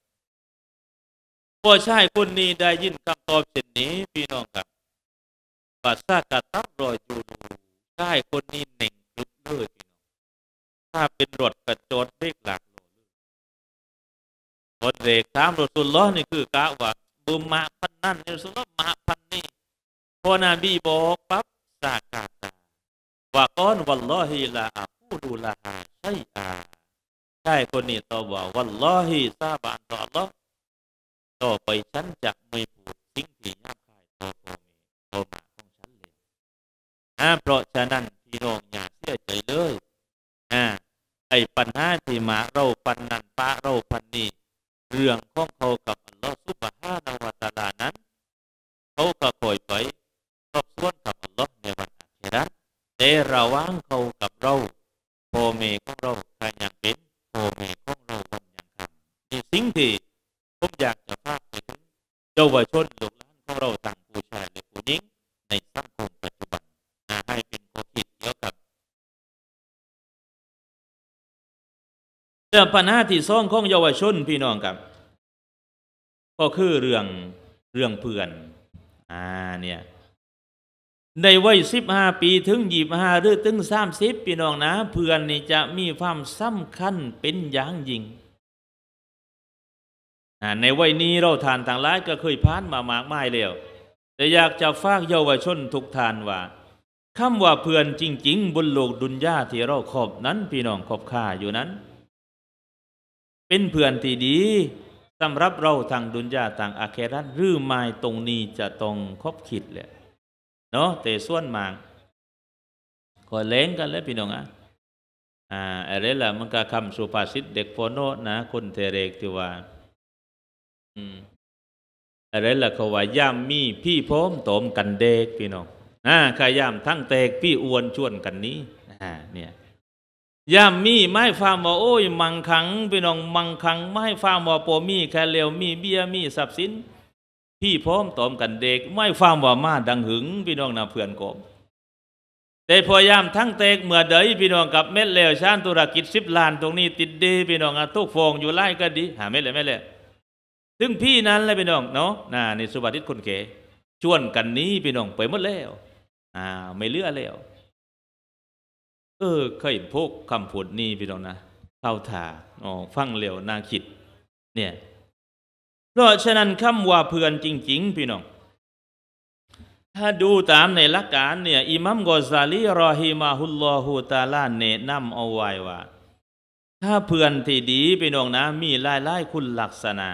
พอใช่คนนี้ได้ยินคำตอบเช่นนี้พี่น้องครับปัสสากะตับรอยอยู่ใช่คนนี้หนึ่งลุกเลยพี่น้อง ถ้าเป็นรถกระโจดเรียกหลักรถเรกสามรถสุลล้อนี่คือกะว่าบุมมาพันนั่นนี่สุลล้อมาพันนี่พอนาบีบอกปั๊บสากาตาว่าก้อนวัลลอฮีลาอูดูลาใช่อาชายคนนี้ตอบ่าว่าลอฮีซาบานต่อลอต่อไปฉันจะไม่พูดทิ้งที่ย่ำคายต่อโคมีอมาของฉันเลยอ่าเพราะฉะนั้นพี่น้องอย่าเสียใจเลยอ่าไอ้ปัญหาที่มาเราปันนันปะเราปันนี้ เรื่องของเขากับอัลลอฮฺสุบฮานาวตาลานั้น เขาก็คอยไปสอบสวนกับอัลลอฮ์ในวันอาครแต่ระวังเขากับเราพ่อแม่ของเราใครยังเป็นโอเมของเราวันยังคำนีสิ่งที่ผมอยากจะพากไปถึงเยาวชนลูกหลานของเราต่างผู้ชายและผู้หญิงในสังคมปัจจุบันให้เป็นข้อคิดเกี่ยวกับเรื่องปัญหาที่ซ่องของเยาวชนพี่น้องครับ ก็คือเรื่องเรื่องเพื่อนอ่าเนี่ยในวัยสิบห้าปีถึงยี่ห้าหรือ ถึงสามสิบปีน้องนะเพื่อนนี่จะมีความสำคัญเป็นอย่างยิ่งในวัยนี้เราทานทางร้ายก็เคยผ่านมามากมายแล้วแต่อยากจะฝากเยาวชนทุกทานว่าคำว่าเพื่อนจริง ๆ บนโลกดุนยาที่เราขอบนั้นพี่น้องขอบค่าอยู่นั้น เป็นเพื่อนที่ดีสำหรับเราทางดุนยาทางอาเครัตหรือไม่ตรงนี้จะต้องคบคิดแหละเนาะเตส่วนมากก็เล้งกันแล้วพี่น้องอ่ะ อ่าอะไรล่ะมันก็คำสุภาษิต เด็กโฟโนนะ คนเทเรกที่ว่า อืมอะไรล่ะเขาว่าย่ามมี พี่พร้อมตมกันเด็กพี่น้อง อ่าขรย่ามทั้งเตกพี่อวนชวนกันนี้อ่าเนี่ยย่ามมีไม้ฟาร์มว่า โอ้ย มังคังพี่น้องมังคังไม้ฟาร์มว่าโปมีแคเลียวมีเบียมีทรัพย์สินพี่พร้อมตอมกันเด็กไม่ฟามว่ามาดังหึงพี่น้องนาเพื่อนกบ แต่พยายามทั้งเตกเมื่อเดยพี่น้องกับเม็ดเลวชานธุรกิจสิบล้าน ตรงนี้ ติดดีพี่น้องอะทุกฟองอยู่ไล่ก็ดี หาเม็ดเลยไม่เลยซึ่งพี่นั้นเลยพี่น้องเนาะน่าในสุบัติคนเก๋ชวนกันนี้พี่น้องไปหมดแล้วอ่าไม่เลือแล้วเออเคยพกคำพูดนี้ พี่น้องนะเข้าถาอออฟังเร็วนาคิด เนี่ยเพราะฉะนั้น คำว่าเพื่อนจริงๆ พี่น้อง ถ้าดูตามในหลักการเนี่ยอิมัมกอซาลีรอฮีมาฮุลลอฮูตาลาเนะนำเอาไว้ว่า ถ้าเพื่อนที่ดีพี่น้องนะ มีหลายๆ คุณลักษณะ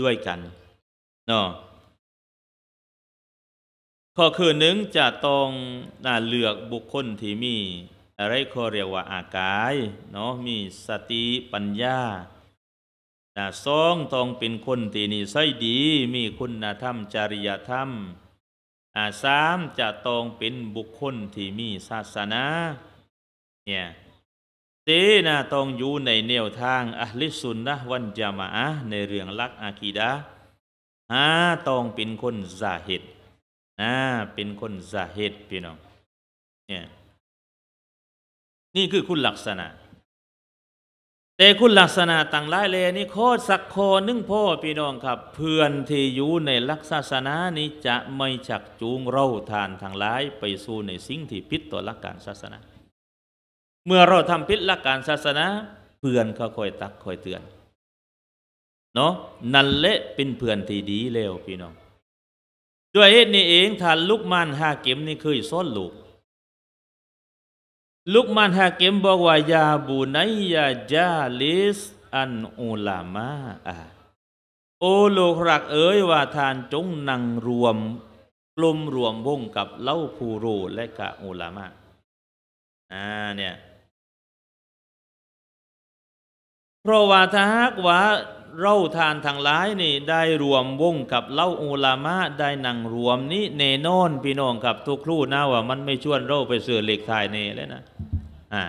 ด้วยกันเนาะข้อคือหนึ่งจะต้องนาเลือกบุคคลที่มี อะไรเขาเรียกว่า อากายเนาะมีสติปัญญานะสองต้องเป็นคนตีนิสัยดีมีคุณธรรมจริยธรรมสามจะต้องเป็นบุคคลที่มีศาสนาเนี่ยสี่นะต้องอยู่ในแนวทางอัลิสุนนะวันจามะในเรื่องลักอาคีดะห้าต้องเป็นคนสาเหตุนะเป็นคนสาเหตุพี่น้องเนี่ยนี่คือคุณลักษณะแต่คุณลักษณะต่างหลายเลยนี่โคตรสักโคนึ่งพ่อพี่น้องครับเพื่อนที่อยู่ในลักษศาสนานี้จะไม่ฉักจูงเราทานทางหลายไปสู่ในสิ่งที่ผิดต่อหลักการศาสนา เมื่อเราทำผิดหลักการศาสนาเพื่อนเขาคอยตักคอยเตือนเนาะนั่นเละเป็นเพื่อนที่ดีแล้วพี่น้อง ด้วยเหตุนี้เองทานลูกมันหาเก็มนี่คือซ้อนลูกลุกมันฮาเกมบอกว่า ยาบุไนยาจาลิส อันอุลามาโอโลกรักเอ๋ยว่าทานจงนั่งรวม กลุ่มรวมวงกับเล่าภูรูและกะอุลามาอ่าเนี่ยเพราะว่าถ้าหากว่าเล่าทานทางหลายนี่ได้รวมวงกับเล่าอุลามะได้นั่งรวมนี่เนนอนพี่น้องกับทุกครู่นะว่ามันไม่ชวนเราไปเสือเหล็กทายเนเลยนะอ่า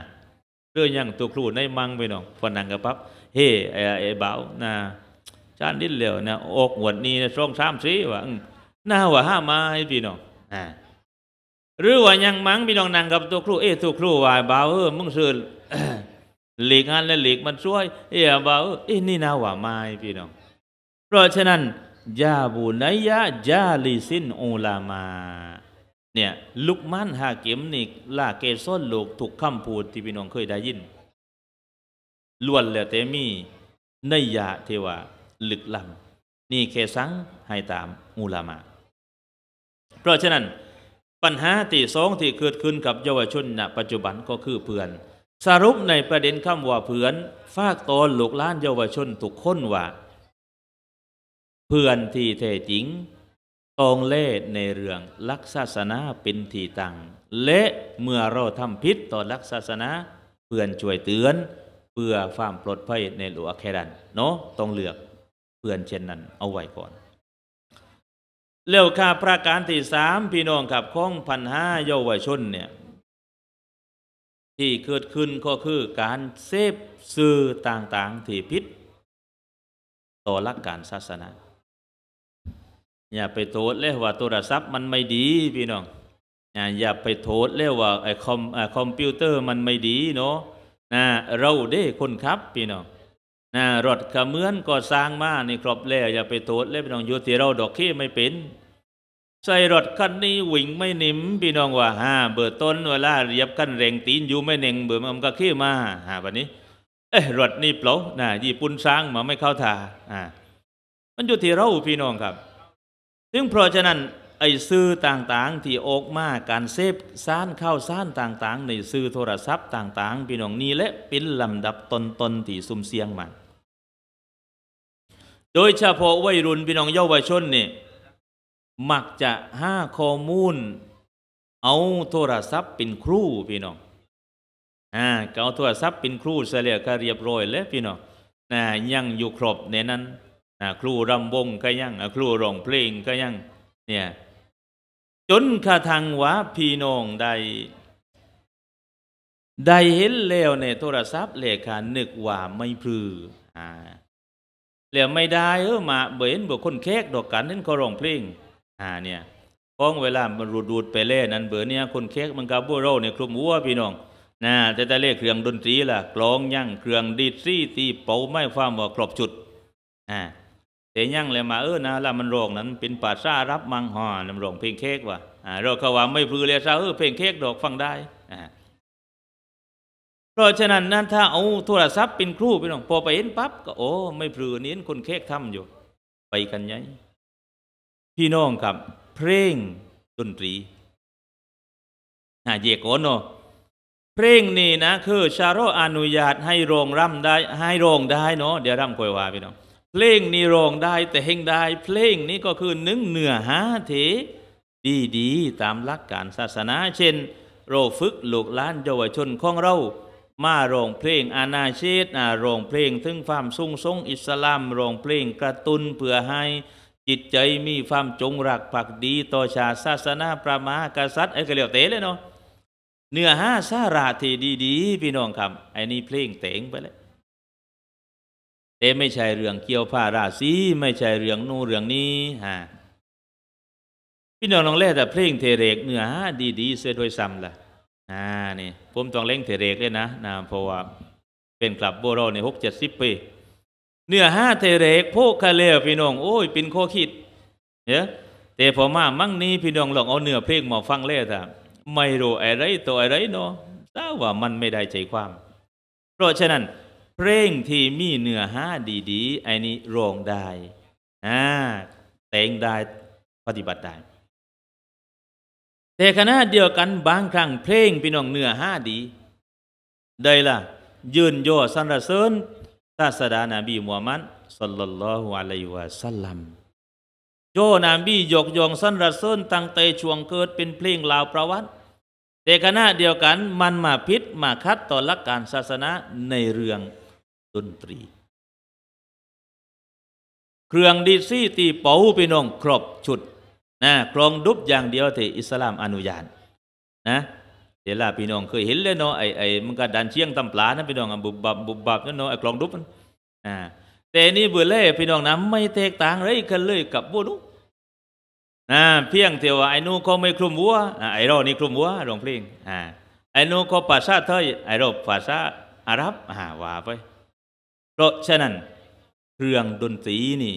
เรื่องยังตัวครูในมังพี่น้องฝันังกับปั๊บเฮ้ไอ้ไอ้เบานะชาติดิ้นเหลวนะออกหวดนี้นะช่องสามสีว่าหน้าว่าห้ามาให้พี่น้องอ่าหรือว่ายังมังพี่น้องนั่งกับตัวครู เอ้ตัวครูว่าเบาเออ มึงเสือหลีกงานและหลีกมันช่วย เอ๋อบ่าวเอ้นี่นาว่าไม่พี่น้อง เพราะฉะนั้นยาบูนัยยะยาลีสินอุลามาเนี่ย ลุกมันหาเก็มนี่ลาเกซ้นโลกถูกคำพูดที่พี่น้องเคยได้ยินล้วนแล้วแต่มีนัยยะเทวาลึกลำนี่เคสังให้ตามอุลามา เพราะฉะนั้นปัญหาที่สองที่เกิดขึ้นกับเยาวชนณ ปัจจุบันก็คือเพื่อนสรุปในประเด็นคำว่าเผื่อน ฝากตนนลูกล้านเยาวชนทุกคนว่า เพื่อนที่แท้จริงตองเล่ในเรื่องลักศาสนาเป็นทีตังและเมื่อเราทำพิษต่อลักศาสนาเพื่อนช่วยเตือน เพื่อความปลอดภัยในหลวงแคดันเนาะต้องเลือกเพื่อนเช่นนั้นเอาไว้ก่อน เร็วค่าประการที่สามพี่น้องกับข้องพันห้าเยาวชนเนี่ยที่เกิดขึ้นก็คือการเสพสื่อต่างๆที่พิษต่อหลักการศาสนา อย่าไปโทษเลยว่าโทรศัพท์มันไม่ดีพี่น้องอย่าไปโทษเลยว่าไอ้คอมอคอมพิวเตอร์มันไม่ดีเนาะนะเราเด้คนครับพี่น้องนะรถขมือนก็สร้างมาในครอบแล้วอย่าไปโทษเลยพี่น้องอยู่ที่เราดอกขี้ไม่เป็นใส่รถคันนี้วิ่งไม่นิ่มพี่น้องว่าฮ่าเบอร์ต้นเวลาเรียบกันเร่งตีนอยู่ไม่เน่งเบื่อมันก็ขี้มาฮ่าแบบนี้ เอ้รถนี่เปล่านะญี่ปุ่นสร้างมาไม่เข้าท่าอ่ามันอยู่ที่เราพี่น้องครับซึ่งเพราะฉะนั้นไอ้ซื้อต่างๆที่ออกมาการเซฟซ่านเข้าซ่านต่างๆ ในซื้อโทรศัพท์ต่างๆพี่น้องนี่และเป็นลำดับตนๆที่ซุ่มเสียงมันโดยเฉพาะวัยรุ่นพี่น้องเยาวชนเนี่ยมักจะห้าข้อมูลเอาโทรศัพท์ เป็นครูพี่น้องอ่าก็เอาโทรศัพท์เป็นครูเสียลก็เรียบร้อย แล้วพี่น้องนะยังอยู่ครบในนั้นนะครูรำวงก็ยังครูร้องเพลงก็ยังเนี่ยจนกระทั่งว่าพี่น้องได้ได้เห็นแล้วในโทรศัพท์เลขานึกว่าไม่พืออ่าแล้วไม่ได้เออมาเบนบุกคนแคกดอกกันนั่นเขาร้องเพลงอ่าเนี่ย พ้องเวลามันรูดรูดไปเล่นั้นเบื่อเนี่ยคนเค้กมันกับบัวโรเนี่ยคลุมวัวพี่น้องนะแต่แต่เลขเครื่องดนตรีล่ะ กลองยั่งเครื่องดีซี่ตีเป่าไม่ความว่าครบจุด อ่าแต่ยั่งเลยมาเออนะล้ะมันร้องนั้นเป็นป่าซ่ารับมังหอนำร้องเพลงเค้กว่ะอ่าเราเขาว่าไม่พืือเลยซาเออเพลงเค้กดอกฟังได้อ่าเพราะฉะนั้นนั้นถ้าเอาโทรศัพท์เป็นครูพี่น้อง พอไปเห็นปั๊บก็โอ้ไม่พือนี่คนเค้กทำอยู่ ไปกันยังพี่น้องครับเพลงดนตรีฮะเยโกโนเพลงนี้นะ คือชาโรอนุญาตให้โรงร่ำได้ ให้โรงได้เนาะเดี๋ยวร่ำคอยว่าพี่น้องเพลงนี้โรงได้แต่เฮงได้ เพลงนี้ก็คือนึ่งเหนือหาเถดีดีตามหลักการศาสนาเช่น โรฝึกลูกล้านเยาวชนของเรา มาโรงเพลงอาณาเชตโรงเพลงถึงความส่งสงอิสลามโรงเพลงกระตุนเพื่อให้จิตใจมีความจงรักภักดี ต่อชาศาสนาประมากษัตริย์ไอ้กะเหลียวเตะเลยเนาะเนื้อห้าสาราที่ดี ๆพี่น้องครับไอ้นี่เพลงเต๋งไปเลยเต่ไม่ใช่เรื่องเกี่ยวผ้าราศีไม่ใช่เรื่องนู่เรื่องนี้ฮะพี่น้องลองเล่แต่เพลงเทเรกเนื้อห้าดี ๆ เสียโดยซ้ำละอ่านี่ผมต้องเล่งเทเรกเลยนะนะเพราะว่าเป็นกลับโบราณในหกเจ็ดสิบปีเนื้อห้าเทเรกวกคาเลพี่น้องโอ้ยเป็นโคคิดเนี่ยแต่พอมามั่งนี้ พี่น้องลองเอาเนื้อเพลง มาฟังเล่ท่าไม่รู้อะไรตัวอะไรเนาะทราบว่ามันไม่ได้ใจความ เพราะฉะนั้น เพลงที่มีเนื้อห้าดีๆไอ้นี้ร้องได้อ่าแต่งได้ปฏิบัติได้แต่ขณะเดียวกันบางครั้งเพลงพี่น้องเนื้อห้าดีได้ล่ะ ยืนโยสันรเสริญศาสดานบีมูฮัมมัดสัลลัลลอฮุอะลัยฮิวะสัลลัมโยนบียกยองสันรัสเซนตั้งเตช่วงเกิดเป็นเพลงลาวประวัติ แต่ขณะเดียวกันมันมาพิษมาคัด ต่อหลักการศาสนา ในเรื่องดนตรี เครื่องดีซี่ตีเปหาพี่น้อง ครบ ชุด นะ ครองดุบ อย่างเดียวที่อิสลามอนุญาตนะเดี๋ยวล่ะพี่น้องเคยเห็นเลยเนาะไอ้ไอ้มันก็ดันเชียงตำปลานะพี่น้องบุบบับบุบบับเนาะไอ้กลองดุบมันอ่าแต่นี่เบื่อเลยพี่น้องนะไม่แตกต่างเลยกันเลยกับบัวนุนะเพียงเทว่าไอ้นู้ก็ไม่คลุมวัว ไอ้เรานี่คลุมวัวรลองเพลงอ่าไอ้นู้ก็ภาษาไทยไอ้เราภาษาอาหรับอ่าว่าไป เพราะฉะนั้นเครื่องดนตรีนี่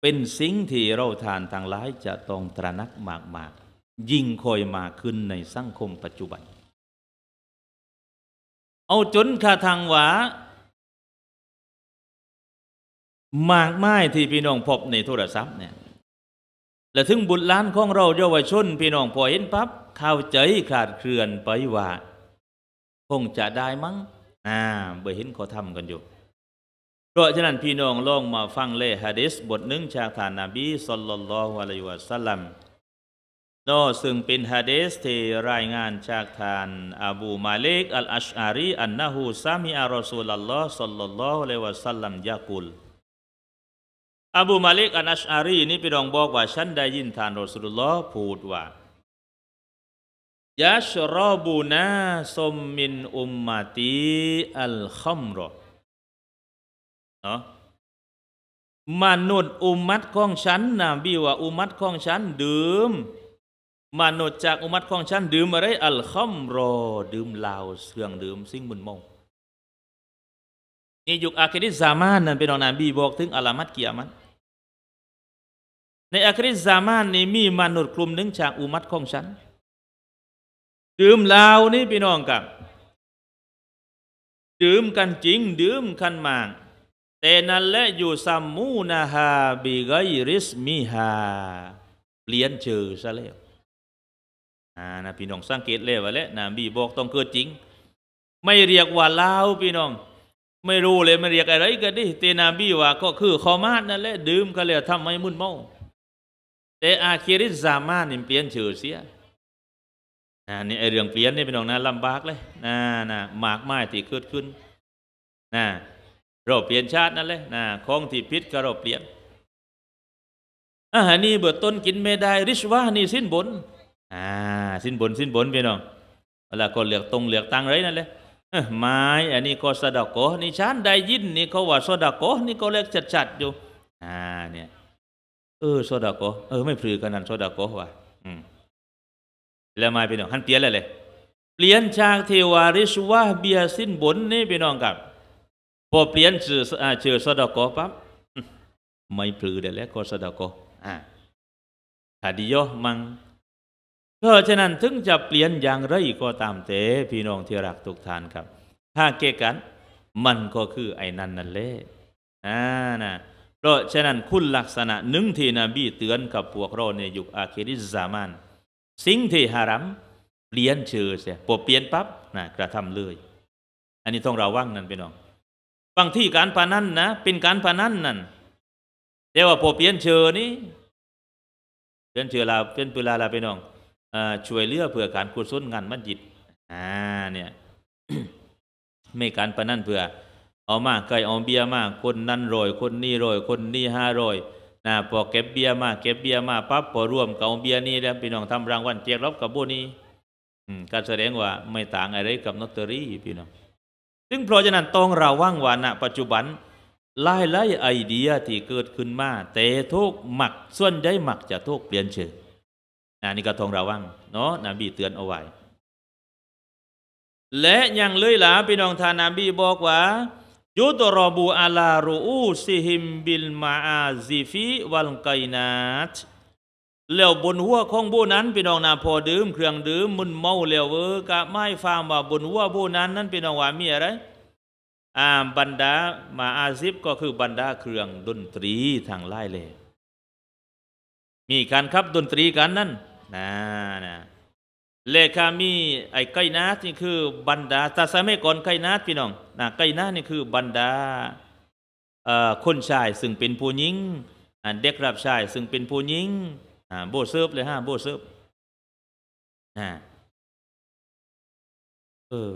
เป็นสิ่งที่เราทานทางหลายจะต้องตระหนักมากยิ่งคอยมาขึ้นในสังคมปัจจุบัน เอาจนคาทางหวา มากไม้ที่พี่น้องพบในโทรศัพท์เนี่ย และถึงบุตรล้านของเราเยาวชนพี่น้องพอเห็นปับ๊บเข้าใจขาดเคลื่อนไปว่า คงจะได้มั้ง อ่า เบื่อเห็นเขาทำกันอยู่ เพราะฉะนั้นพี่น้องลองมาฟังเลฮะดิษบทหนึ่งจากฐานนาบีสัลลัลลอฮุอะลัยวะสัลลัมนอซึ่งเป็นฮะเดสที่รายงานจากท่าน อบูมาเลกอัลอัชอารีอันนะฮูซามีอารอสูลลลอฮ์สัลลัลลอฮุละลวะสัลลัมยากุลอบูมาเลกอันอัชอารีนี่ไปลองบอกว่าฉันได้ยินท่านรอสูลุลลอฮ์พูดว่ายาชรอบูนาสมมินอุมมาตีอัลคัมรอนะมนุษย์อุมัตของฉันนะบีว่าอุมัตของฉันดื่มมนุษย์จากอุมัตของฉันดื่มอะไรอัลคอมรอดื่มเหล้าเสื่องดื่มสิ่งมึนมมนในยุคอาคริสซามานนั้นเป็นองนบีบอกถึงอาลามัดกิยามัน ในอาคริสซามานนี่มีมนุษย์กลุ่มหนึ่งจากอุมัตของฉันดื่มเหล้านี่พี่น้องกับ ดื่มกันจริงดื่มกันมางแต่นั่นแหละอยู่ซัมมูนาฮาบิไกริสมิฮาเปลี่ยนชื่อซะแล้วอ่านะพี่น้องสังเกตเลยว่าแล้วนบีบอกต้องเกิดจริง ไม่เรียกว่าลาวพี่น้อง ไม่รู้เลยไม่เรียกอะไรกันดิเตนาบีว่าก็คือคอมาดนั่นแหละดื่มกันลยทำไม่มึนเมาแต่อาคริสามารถนี่เปลี่ยนชื่อเสียนะนี่ไอเรื่องเปลี่ยนนี่พี่น้องนะลำบากเลยนะนะหมากไม้ที่เกิดขึ้นนะเราเปลี่ยนชาตินั่นเลยนะของที่พิษก็เราเปลี่ยนอาหารนี่เบื่อต้นกินไม่ได้ริชวานี่สิ้นบนอ่า สิ้นบนสิ้นบนพี่น้องเวลาก็เหลือกตรงเหลือกตั้งไรนั่นเลยไม้อันนี้ก็สะดอกโกนี่ชันได้ยิน นี่เขาว่าสะดอกโกนี่ก็เล็กจัดัดอยู่ อ่าเนี่ยเออสะดอกโกเออไม่พลือกันนั่นสะดอกโกว่ะอืมแล้วมาพี่น้องหันเปลี่ยนอะไรเลยเปลี่ยนจากเทวาริชวาเบียสิ้นบนนี่พี่น้องกับพอเปลี่ยนชื่อชื่อสะดอกโกปั๊บไม่พลือเดี๋ยวแล้วก็สะดอกโกอ่าาดีโยมังเพราะฉะนั้นถึงจะเปลี่ยนอย่างไร ก็ตามแต่พี่น้องที่รักทุกท่านครับ ถ้าเกกัน มันก็คือไอ้นั่นนั่นแหละอ่านะเพราะฉะนั้นคุณลักษณะ หนึ่งที่นบีเตือนกับพวกเราในยุคอาคิริซามันสิ่งที่ฮารัมเปลี่ยนชื่อเสียพอเปลี่ยนปั๊บนะกระทำเลย อันนี้ต้องระวังนั่นพี่น้องบางที่การพนันนะเป็นการพนันนั่นแต่ว่าพอเปลี่ยนชื่อนี้เปลี่ยนชื่อลาเปลี่ยนปวลาลาพี่น้องช่วยเลือเพื่อ การกุศลงานมัสยิดอ่าเนี่ยไม่การประนั่นเพื่อเอามากไก่เอาเบียมากคนนั่นรอยคนนี่รอยคนนี่ห้ารอยนะพอเก็บเบียมากเก็บเบียมากปั๊บพอร่วมกับเอาเบียนี่แล้วพี่น้องทำรางวัลเจียกรับกับโบนี้การแสดงว่าไม่ต่างอะไรกับนอตเตอรี่พี่น้องซึ่งเพราะฉะนั้นต้องระวังว่าณปัจจุบันลายไล่ไอเดียที่เกิดขึ้นมาแต่ทุกหมักส่วนใหญ่หมักจะทุกเปลี่ยนเช่อนันี่ก็ทงระวังเนาะนบีเตือนเอาไว้และยังเลยหลาพี่น้องทานนบีบอกว่า ยุตรบูอาลารูอูซิฮิมบิลมาอาซิฟิวันไกนาตแล้วบนหัวของโบนั้นพี่น้องนาพอดื่มเครื่องดื่มมึนเมาแล้วเออกะไม่ฟามว่าบนหัวโบนั้นนั้นพี่น้องว่ามีอะไรอ่าบรรดามาอาซิฟก็คือบรรดาเครื่องดนตรีทางไล่เลย มีการขับดนตรีกันนั่นนะนะเลขามีไอ้ไก่นาที่คือบรรดาศาสนาก่อนไก่นาพี่น้องนะไก่นานี่คือ บรรดาคนชายซึ่งเป็นผู้หญิงเด็กรับชายซึ่งเป็นผู้หญิงโบเซิร์ฟเลยฮะโบเซิร์ฟนะเออ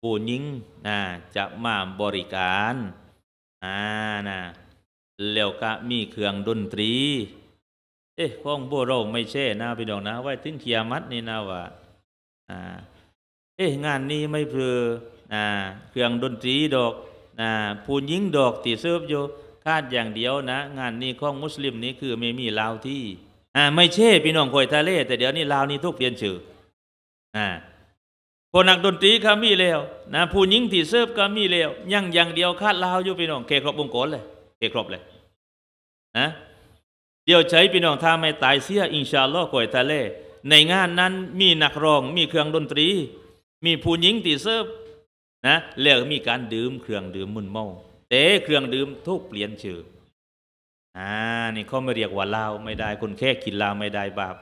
ผู้หญิงนะจะมาบริการ อ่านะแล้วก็มีเครื่องดนตรีเอ๊ะของโบเราไม่เช่นาพี่น้องนะไว้ถึงเขียมัดนี่นาว่าอ่า เอ๊ะงานนี้ไม่เพืออ่า เครื่องดนตรีดอกอ่าผู้หญิงดอกตีเสิร์ฟอยู่คาดอย่างเดียวนะ งานนี้ของมุสลิมนี้คือไม่มีลาวที่อ่าไม่เช่ พี่น้องคอยทะเล แต่เดี๋ยวนี้ลาวนี่ทุกเปลี่ยนชื่ออ่าคนนักดนตรีก็มีแล้วนะผู้หญิงที่เสิร์ฟก็มีแล้วยังอย่างเดียวคาดลาวอยู่พี่น้องเคครบวงกลเลยเคครบเลยนะเดี๋ยวใช้พี่น้องทาไม่ตายเสีย อินชาลอก่อยทะเล ในงานนั้นมีนักร้อง มีเครื่องดนตรี มีผู้หญิงตีเซิร์ฟนะแล้วมีการดื่มเครื่องดื่มมึนเมาแต่เครื่องดื่มทุกเปลี่ยนชื่ออ่านี่เขาไม่เรียกว่าลาวไม่ได้คนแค่กินลาวไม่ได้บาป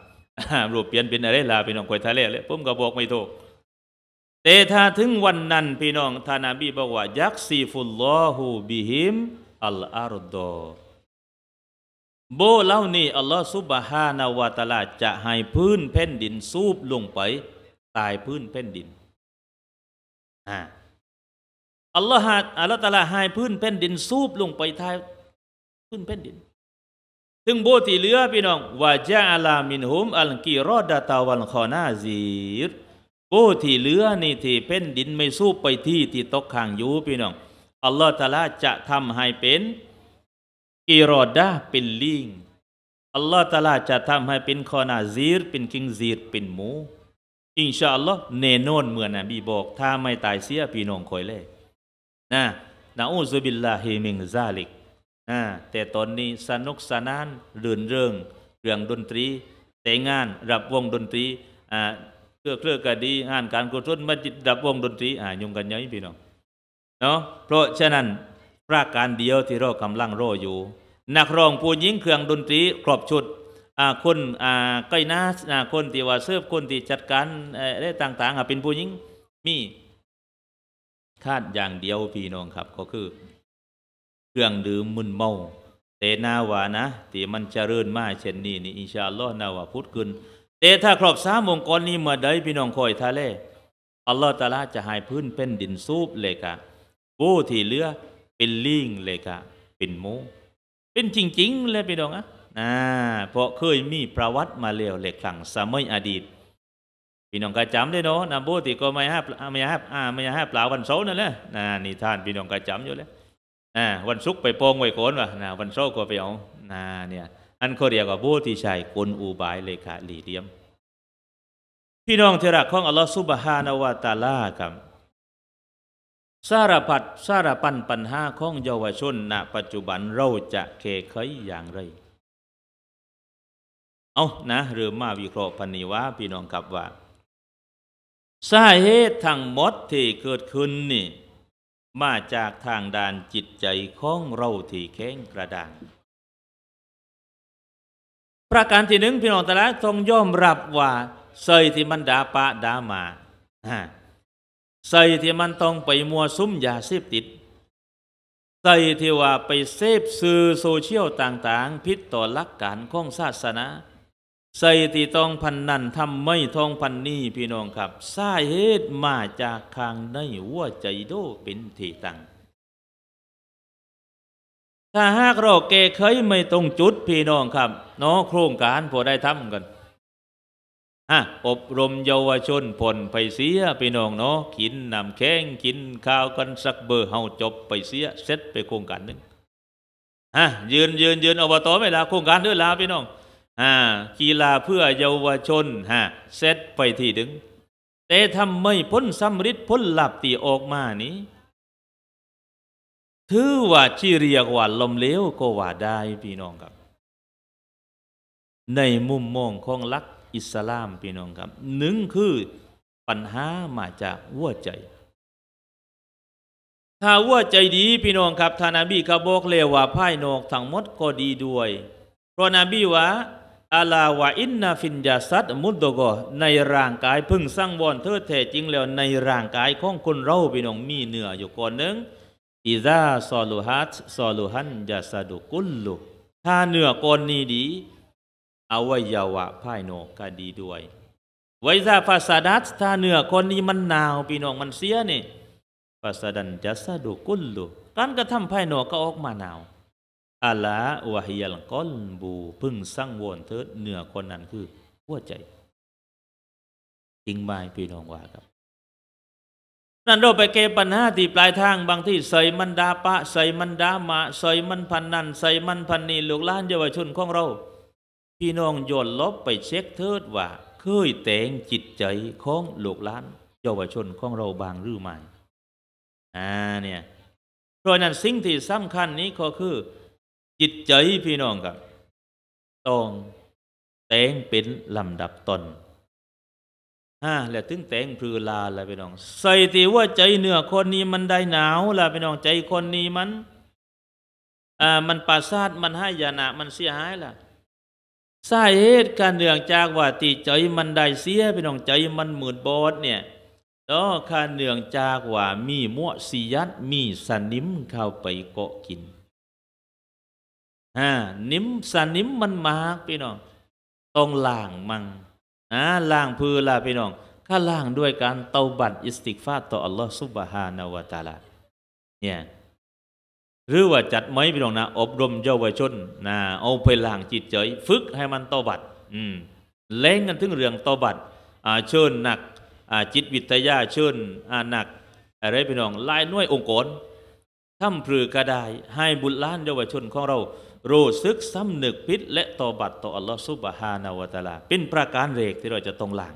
รูปเปลี่ยนเป็นอะไรลาพี่น้องก่อยทะเลเลยผมก็บอกไม่ถูกแต่ถ้าถึงวันนั้นพี่น้องท่านาบีบอกว่า ยักซีฟุลลอฮูบิฮิมอัลอาร์ดอโบเล่านี่อัลลอฮฺซุบฮานาวาตาลาจะให้พื้นแผ่นดินซูบลงไปตายพื้นแผ่นดินอ่าอัลลอฮฺอัลลอฮฺตาลาให้พื้นแผ่นดินซูบลงไปตายพื้นแผ่นดิน ถึงโบที่เหลือพี่น้อง ว่าจะอาลามินฮุม อัลกีรอดาตาวันคอนาซีรโบที่เหลือนี่ที่แผ่นดินไม่ซูบไปที่ที่ตกค้างอยู่พี่น้องอัลลอฮฺตาลาจะทำให้เป็นอิรอดาเป็นลิงอัลลอฮ์ตาลาจะทำให้เป็นคอนาซีรเป็นคิงซีรเป็นหมู อินชาอัลลอฮ์เนโนนเหมือนนบีบอกถ้าไม่ตายเสีย พี่น้องคอยเลยนะนะอูซุบิลลาฮิมิงซาลิกนะแต่ตอนนี้สนุกสนานเรื่นเริงเรื่องดนตรี แต่งานรับวงดนตรีอ่าเครื่อเครื่อกะดีงานการกุศลมาจดับวงดนตรีอ่ายุ่งกันย้อยพี่น้องเนาะเพราะฉะนั้นรากการเดียว ที่เรากำลังโรอยู่ นักร้องผู้หญิง เครื่องดนตรีครบชุดคนก้อยนาคนที่ว่าเสิร์ฟคนที่จัดการอะไรต่างๆเป็นผู้หญิง มี คาดอย่างเดียวพี่น้องครับก็คือ เครื่องดื่มมึนเมา เตนาวานะที่มันเจริญมากเช่นนี้นี่ อินชาอัลลอฮ์นาวาพุทธคุณนแต่ถ้าครอบสามองค์กรนี้เมื่อใดพี่น้องคอยทะเลอัลลอฮ์ตาลาจะหายพื้นเป็นดินซูบเลยกะผู้ที่เลือ็นลิงเลยกะเป็นมมเป็นจริงๆเลยไปดองอ่ะนะเพราะเคยมีประวัติมาเลวเลยคลังสมัยอดีต พี่น้องกระจำได้เนาะนะโบติก็ไม่ห้าไม่ห้าอ่าไม่ห้าเปล่าวันเสาร์นั่นแหละนะนี่ท่านพี่น้องกระจำอยู่แล้วอ่าวันศุกร์ไปโปองไว้โขนวะนะวันเสาร์ก็ไปเอานะเนี่ยอันเขาเรียกว่าโบติชัยกลอุบายเลขาหลีเดียม พี่น้องเทระของอัลลอฮฺสุบฮานาวะตาลาครับสารพัดสารปัน ปัญหาของเยาวชนณ ปัจจุบัน เราจะเคเคยอย่างไร เอานะเรือมาวิเคราะห์ปณิวาพี่น้องกับว่า สาเหตุทางหมด ที่เกิดขึ้น นี่ มาจากทางด้านจิตใจ ของเรา ที่แข็งกระด้าง ประการที่หนึ่งพี่น้องแต่ละต้องยอมรับว่าเสยที่มันดาปะดามาใส่ที่มันต้องไปมัวซุ้มยาเสพติด ใส่ที่ว่าไปเสพสื่อโซเชียลต่างๆพิษต่อลักการของศาสนาใส่ที่ต้องพันนั่นทำไม่ทองพันนี่พี่น้องครับสาเหตุมาจากคางในหัวใจโดเป็นที่ตั้งถ้าหากเราแก้ไขไม่ตรงจุดพี่น้องครับน้องโครงการพอได้ทำกันอะอบรมเยาวชนผลไปเสียไปน้องเนาะกินน้ำแข้งกินข้าว กันสักเบอร์เฮาจบไปเสีย เสร็จไปโครงการหนึ่งฮะยืนยืนยืนอบตไม่ลาโครงการเดือลาพี่น้องฮะกีฬาเพื่อเยาวชนฮะเสร็จไปที่ดึง แต่ทำไม่พ้นสำรฤทธิดพ้นหลับตีออกมานี้ถือว่าชีเรียกว่าลมเลี้ยวก็ว่าได้พี่น้องครับ ในมุมมองของลักอิสลามพี่น้องครับหนึ่งคือ ปัญหามาจากวัวใจ ถ้าวัวใจดีพี่น้องครับท่านอบีกระบอกเลว่าพ่ายนอก ทั้งหมด ก็ดีด้วยเพราะนาบีว่าอาลาวะอินนาฟินยาซัดมุดโดกในร่างกายพึ่งสร้างบอนเธอแท้จริงแล้วในร่างกายของคนเราพี่น้อง มีเนื้ออยู่ก่อนหนึ่งอิซาซอลูฮัตซอลูฮันยาซาดุกุลลุถ้าเนื้อก่อนนี้ดีอวัยวะ ภายนอกก็ดีด้วย ไว้ซาฟาสาดัตถ้าเนื้อคนนี้มันหนาวพี่น้องมันเสียนี่ฟาสาดันจัสดุกุลลุ การกระทำภายนอกก็ออกมาหนาวอาลา วะฮิยัลกอลบูพึ่งสร้างวนเถิดเนื้อคนนั้นคือ หัวใจจริงไหมพี่น้องว่าครับ นั่นเราไปเก็บปัญหาที่ปลายทางบางที่ใส่มันดาปะ ใส่มันดามะใส่มันพันนันใส่มันพันนีลูกล้านเยาวชนของเราพี่น้องย้อนลบไปเช็คเทิด ว่าเคยแต่งจิตใจ ของลูกหลานเยาวชนของเราบางหรือไม่ อ่า เนี่ยเพราะนั้นสิ่งที่สำคัญนี้ก็คือ จิตใจพี่น้องกับต้อง แต่งเป็นลำดับตนอ่าแล้วถึงแต่งพือลาละพี่น้อง ใส่ตีว่าใจเหนือคนนี้มัน ได้หนาวละพี่น้องใจคนนี้มัน อ่ามันปราศาดมันให้ยานะมันเสียหายล่ะสาเหตุการเนื่องจากว่าตีใจมันได้เสียไปน้องใจมันหมื่นบอดเนี่ยต่อการเนื่องจากว่ามีมั่วสียัดมีสนิมเข้าไปเกาะกินอ่านิมสนิมมันมากพี่น้อง ต้องล่างมังอ่าล่างพือล่ะพี่น้องข้าล่างด้วยการเตาบัตอิสติกฟาต่ออัลลอฮฺซุบฮานาวะตาลาเนี่ยหรือว่าจัดไหมพี่น้องนะ อบรมเยาวชนนะเอาไปหลางจิตเฉยฝึกให้มันตบัดอืมเล่งกันถึงเรื่องตบัดอ่าเชิญหนักอ่าจิตวิทยา เชิญอ่าหนัก อะไรพี่น้อง ลายน้วยองค์กรทำพือกระไดให้บุญล้านเยาวชนของเรารู้ซึกซ้ำหนึกพิษและตบัดต่ออัลลอฮฺซุบฮานาวะตาลา เป็นประการเรกที่เราจะต้องลัาง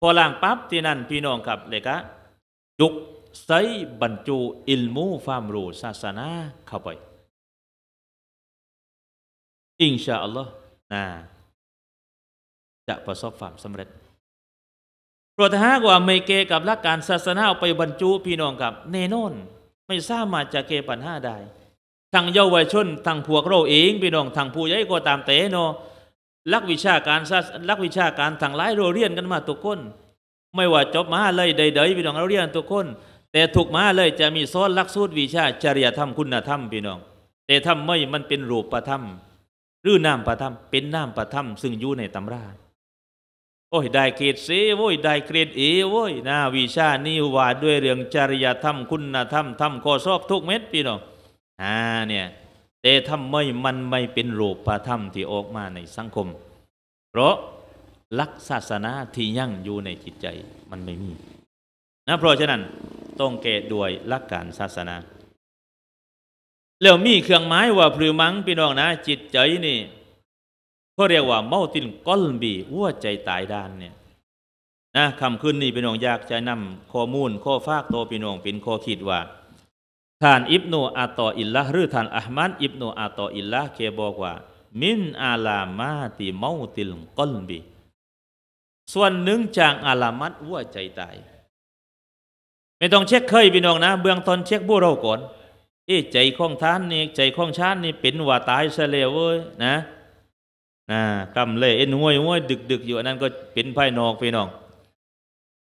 พอลัางปั๊บที่นั่นพี่น้องครับเลยกะจุกใส่บรรจุอิลมูความรู้ศาสนา เข้าไป อินชาอัลลอฮ์นะจะประสบความสำเร็จโปรดหากว่าไม่เกกับหลักการศาสนาเอาไปบรรจุพี่น้องกับเนนนไม่ทราบมาจากเกปัญหาใดทางเยาวชนทางพวกเราเอง พี่น้องทางผู้ใหญ่ก็ตามเตโนลักวิชาการลักวิชาการทางหลายเราเรียนกันมาตุกคน ไม่ว่าจบมาเลยใด ๆ พี่น้องเราเรียนตุกคนแต่ถูกมาเลยจะมีซ้อนลักสูตรวิชาจริยธรรมคุณธรรมพี่น้องแต่ทำไม่มันเป็นรูปประธรรม หรือน้ำประธรรม เป็นน้ำประธรรมซึ่งอยู่ในตำรา โอ้ยได้เกรดเซโอ้ยได้เกรดเอโว้ยนะวิชานี่ว่าด้วยเรื่องจริยธรรมคุณธรรมธรรมข้อสอบทุกเม็ดพี่น้องอ่าเนี่ย แต่ทำไม่มันไม่เป็นรูปประธรรมที่ออกมาในสังคม เพราะลักศาสนาที่ยั่งอยู่ในจิตใจมันไม่มีนะเพราะฉะนั้น ต้องเกตด้วยหลักการศาสนา แล้วมีเครื่องไม้ว่าพลือมังพี่น้องนะจิตใจนี่เขาเรียกว่า เมาตินก้ลบีวัวใจตายด้านเนี่ยนะคำขึ้นนี่พี่น้องอยากจะนำข้อมูลข้อฟากโตพี่น้องเป็นข้อคิดว่า ท่านอิบโนอาตออิลละหรือท่านอัลมัดอิบโนอาตออิลละเคบอกว่า มินอาลามาติเมาติลก้ลบีส่วนหนึ่งจากอาลามัดวัวใจตายไม่ต้องเช็คเคยพี่น้องนะ เบื้องต้นเช็คบูเราก่อนเอ้ใจข่องท่านนี่ใจข่องชาตินี่เป็นว่าตายเสลวเว้ยนะนะาคำเล่เอ็นห้วยห้วยดึกดึกอยู่อันนั้นก็เป็นไพ่นอกพี่น้อง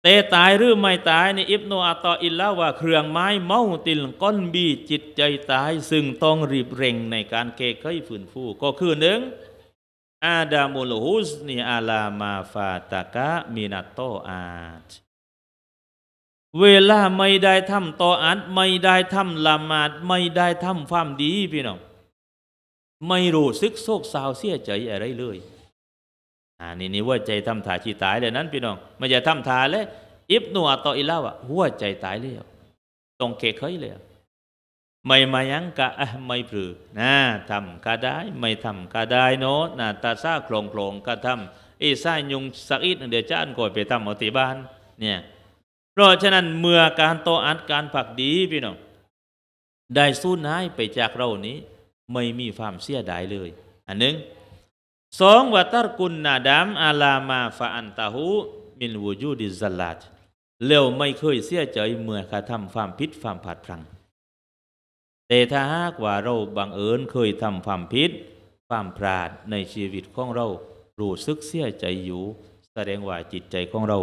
เตตายหรือไม่ตายในอิบโนอาตออิลลาว่าเครื่องไม้เมาติลก้อนบีจิตใจตายซึ่งต้องรีบเร่งในการเกเคยฝืนฟู ก็คือหนึ่งอาดามุลฮุสนีอาลามาฟาตากะมินาโตอาตเวลาไม่ได้ทำต่ออัดไม่ได้ทำละหมาดไม่ได้ทำความดีพี่น้องไม่รู้ซึกโศกสาวเสียใจอะไรเลย อ่านี่นี่ ว่า ใจทำถาชีตายเลยนั้น พี่น้องไม่ใช่ทำถาเลยอิบนัวต่ออีเล่าวะหัวใจตายเลยต้องเกเคยเลยไม่มายังกะไม่ปลือนะทำกะได้ไม่ทำกะได้โนนาตาซาโครงโครงกะทำไอ้ซ้ายุงสักอิดเดี๋ยวจ้านก่อยไปทำอติบาน เนี่ยเพราะฉะนั้นเมื่อการโตอัดการผักดีพี่น้องได้สู้นายไปจากเรานี้ ไม่มีความเสียดายเลย อันหนึ่งสองวัตรกุลนาดามอาลามาฟาอันตาหูมินวูยูดิสลาดเร็วไม่เคยเสียใจเมื่อกระทำความผิดความผาดพลัง แต่ถ้าหากว่าเราบังเอิญเคยทำความผิดความพลาดในชีวิตของเรารู้สึกเสียใจอยู่ แสดงว่าจิตใจของเรา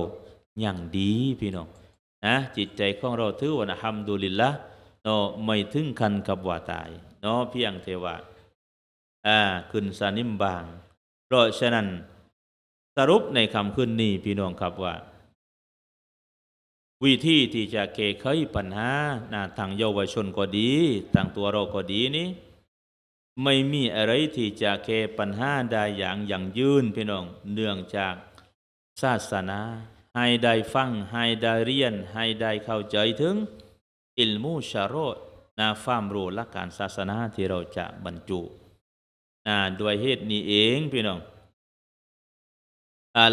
อย่างดีพี่น้องนะจิตใจของเราถือว่าทำมดูลิลละเนาะไม่ถึงคันกับว่าตายเนาะเพียงเทวะ อ่าขึ้นสานิมบาง เพราะฉะนั้น สรุปในคำขึ้นนี้ พี่น้องครับว่า วิธีที่จะเค้ไขปัญหาหน้าทางเยาวชนก็ดีต่างตัวเราก็ดีนี้ ไม่มีอะไรที่จะแก้ปัญหาได้อย่างยั่งยืนพี่น้อง เนื่องจากศาสนาให้ได้ฟังให้ได้เรียนให้ได้เข้าใจถึง อิลมูชารอดนาความรู้ลักการศาสนาที่เราจะบรรจุนาด้วยเหตุนี้เองพี่น้อง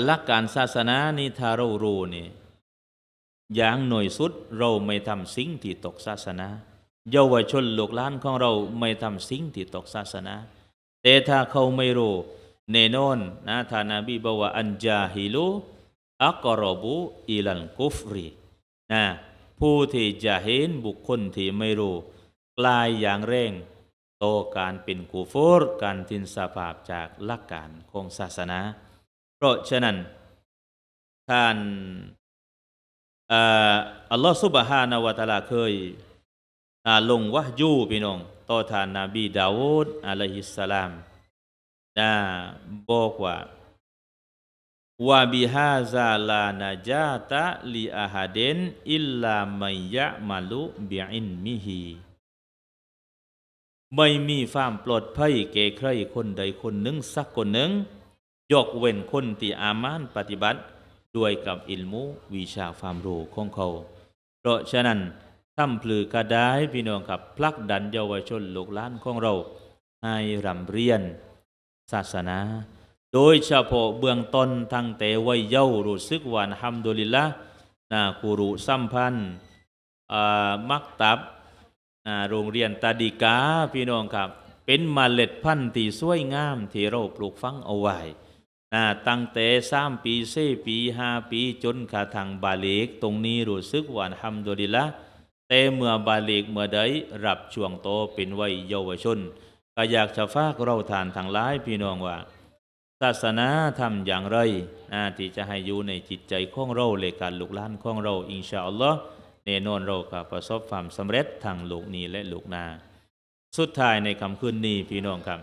ลักการศาสนานี่ถ้าเรารู้นี่ อย่างหน่อยสุดเราไม่ทำสิ่งที่ตกศาสนาเยาวชนลูกหลานของเราไม่ทำสิ่งที่ตกศาสนา แต่ถ้าเขาไม่รู้แน่นอนนะท่านาบีบอกว่าอันจาฮิลูอักรบุอิลันกุฟรีนะผู้ที่จะเห็นบุคคลที่ไม่รู้ กลายอย่างเร่งโตการเป็นกูฟูรการทิ้นสภาพจากหลักการของศาสนา เพราะฉะนั้นท่านอัลลอฮฺสุบฮานาวะตาลาเคยลงวะยูพี่น้องต่อท่านนาบีดาวูดอะลัยฮิสสลามนะบอกว่าวะบิฮาซาลานาจาตะลีอาฮาเดนอิลลามัยยะมาลุบิอินมิฮีไม่มีความปลอดภัยแก่ใครคนใดคนหนึ่งสักคนหนึ่ง ยกเว้นคนที่อามานปฏิบัติ ด้วยกับอิลมูวิชาความรู้ของเขา เพราะฉะนั้นทำพลือกระดายพี่น้องกับพลักดันเยาวชนลูกหลานของเรา ให้รำเรียน ศาสนาโดยเฉพาะเบื้องต้นทั้งแต่วัยเยาว์รู้สึกว่าฮัมดุลิละนะคุรุสัมพันธ์มักตับโรงเรียนตาดิกาพี่น้องครับ เป็นมเมล็ดพันธุ์ที่สวยงามที่เราปลูกฝังเอาไว้นตั้งแต่สามปีสซปีห้าปีจนขาทางบาเลีกตรงนี้รู้สึกว่าฮัมดุลิละแต่เมื่อบาเลีกเมื่อใดรับช่วงโตเป็นวัยเยาวชนก็อยากจะฝากเราทานทางร้ายพี่น้องว่าศาสนาทำอย่างไรนะที่ จะให้ อยู่ ในจิตใจ ของ เราเลยการลูกล้าน ของ เราอินชาอัลลอฮ์เนนอนเรากับประสบความสำเร็จทางลูกนี้และลูกนา สุดท้ายในคำขึ้นนี้พี่น้องครับ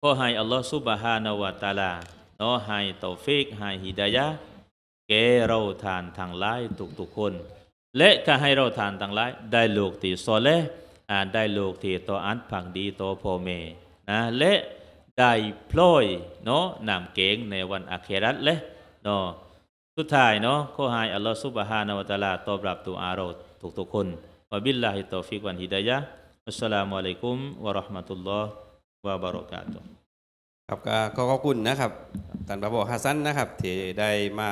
ขอ ให้อัลลอฮ์ซุบฮานาวะตาลาเนาะให้ตอฟิกให้ฮิดายะแกเราทานทางไล่ทุกทุกคน และก็ให้เราทานทางไล่ได้ลูกที่ซอเลได้ลูกที่ต่ออันผังดีต่อพ่อแม่นะและได้พลอยเนาะนำเก่งในวันอาเครัตเลยเนาะสุดท้ายเนาะข้อหายอัลลอฮฺซุบฮานาวะตาลาตอบรับตัวอาเราทุกทุกคนวะบิลลาฮิตอฟิกวันฮิดายะอัสสลามุอะลัยกุมวะราะห์มะตุลลอฮฺวะบะเราะกาตุครับก็ขอบคุณนะครับท่านบาบอฮัสซันนะครับที่ได้มา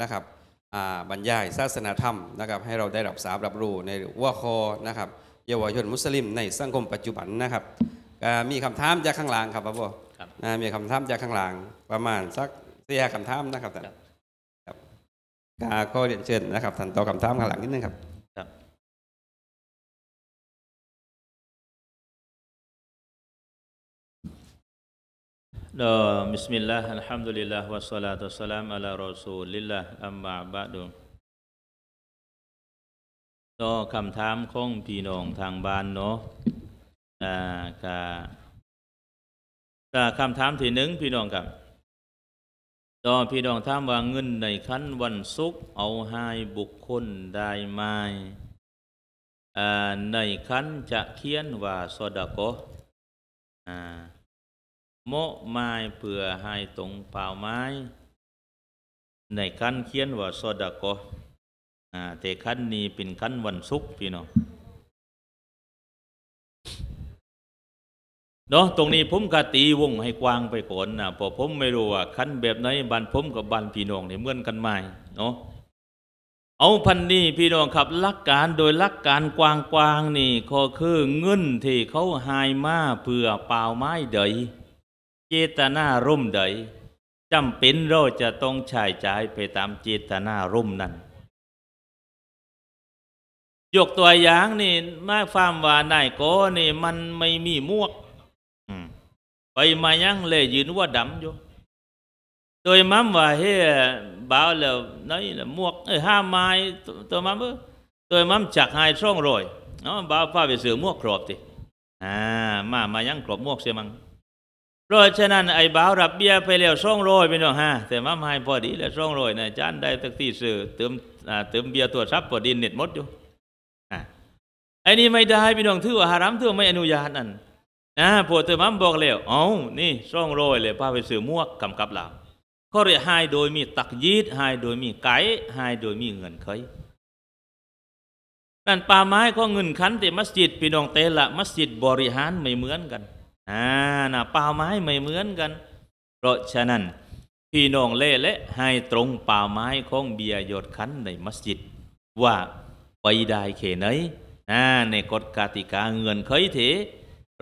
นะครับบรรยายศาสนาธรรมนะครับให้เราได้รับสาบรับรู้ ในวัวคอนะครับเยาวชนมุสลิมในสังคมปัจจุบันนะครับมีคำถามจากข้างหลังครับพ่อพ่อมีคำถามจากข้างหลังประมาณสักเสียคำถามนะครับท่านครับก็เรียนเชิญนะครับท่านต่อคำถามข้างหลังนิดนึงครับดอมิสมิลลาห์อัลฮัมดุลิลลาห์วะสลาตุสลามอัลลอฮ์รอซูลิลลาห์อัมบาบะดุ่อคำถามของพี่น้องทางบ้านเนาะอ่ากะคะคำถามที่หนึ่งพี่น้องครับต่อพี่น้องถามว่าเงินในขั้นวันศุกร์เอาหายบุคคลได้ไหมในขั้นจะเขียนว่าสดโกะโมไม้เผื่อให้ตรงเปล่าไม้ในขั้นเขียนว่าสดโกะแต่ขั้นนี้เป็นขั้นวันศุกร์พี่น้องเนาะตรงนี้ผมกะตีวง ให้กว้างไปก่อนนะพอผมไม่รู้ว่าคันแบบไหนบันผมกับบันพี่น้องเนี่ยเหมือนกันไหมเนาะเอาพันนี้พี่น้องครับลักการโดยลักการกว้างกวางนี่ก็คือเงินที่เขาหายมาเพื่อเปล่าไม้เดยเจตนาร่มเดยจำเป็นเราจะต้องใช้จ่ายไปตามเจตนาร่มนั้น ยกตัวอย่างนี่ มาฟาร์มว่านายก็นี่มันไม่มีมวกไปมายังเลยยืนว่าดำอยู่ tôi mắm và he bảo là nói là muộc ha mai tôi mắm tôi mắm chặt hai xong rồi nó bảo pha về sửa muộc cọp thì à mà mà nhắn cọp muộc xem măng rồi cho nên ai bảo rập bia phải leo xong rồi bên đường ha thì mắm hai pha đi là xong rồi này chán đây thực thi sự tươm à, tươm bia tua sắp vào đi nệt mốt chú à ไอ้นี่ไม่ได้พี่น้องถือว่าฮารามถือไม่อนุญาตนั่นอ่าพวกเธอมันบอกแล้วเอานี่ช่องรอยเลยพาไปสื่อมวกกำกับเราเขาเรียกหายโดยมีตักยีดหายโดยมีไก่หายโดยมีเงินเคยนั่นป่าไม้ก็เงินขันแต่มัสยิด พี่น้องเตละมัสยิดบริหารไม่เหมือนกัน อ่านะป่าไม้ไม่เหมือนกัน เพราะฉะนั้นพี่น้องเล่และให้ตรงป่าไม้ของเบียยดขันในมัสยิด ว่าไปได้เขไหนอ่าในกฎกติกาเงินเคยเถ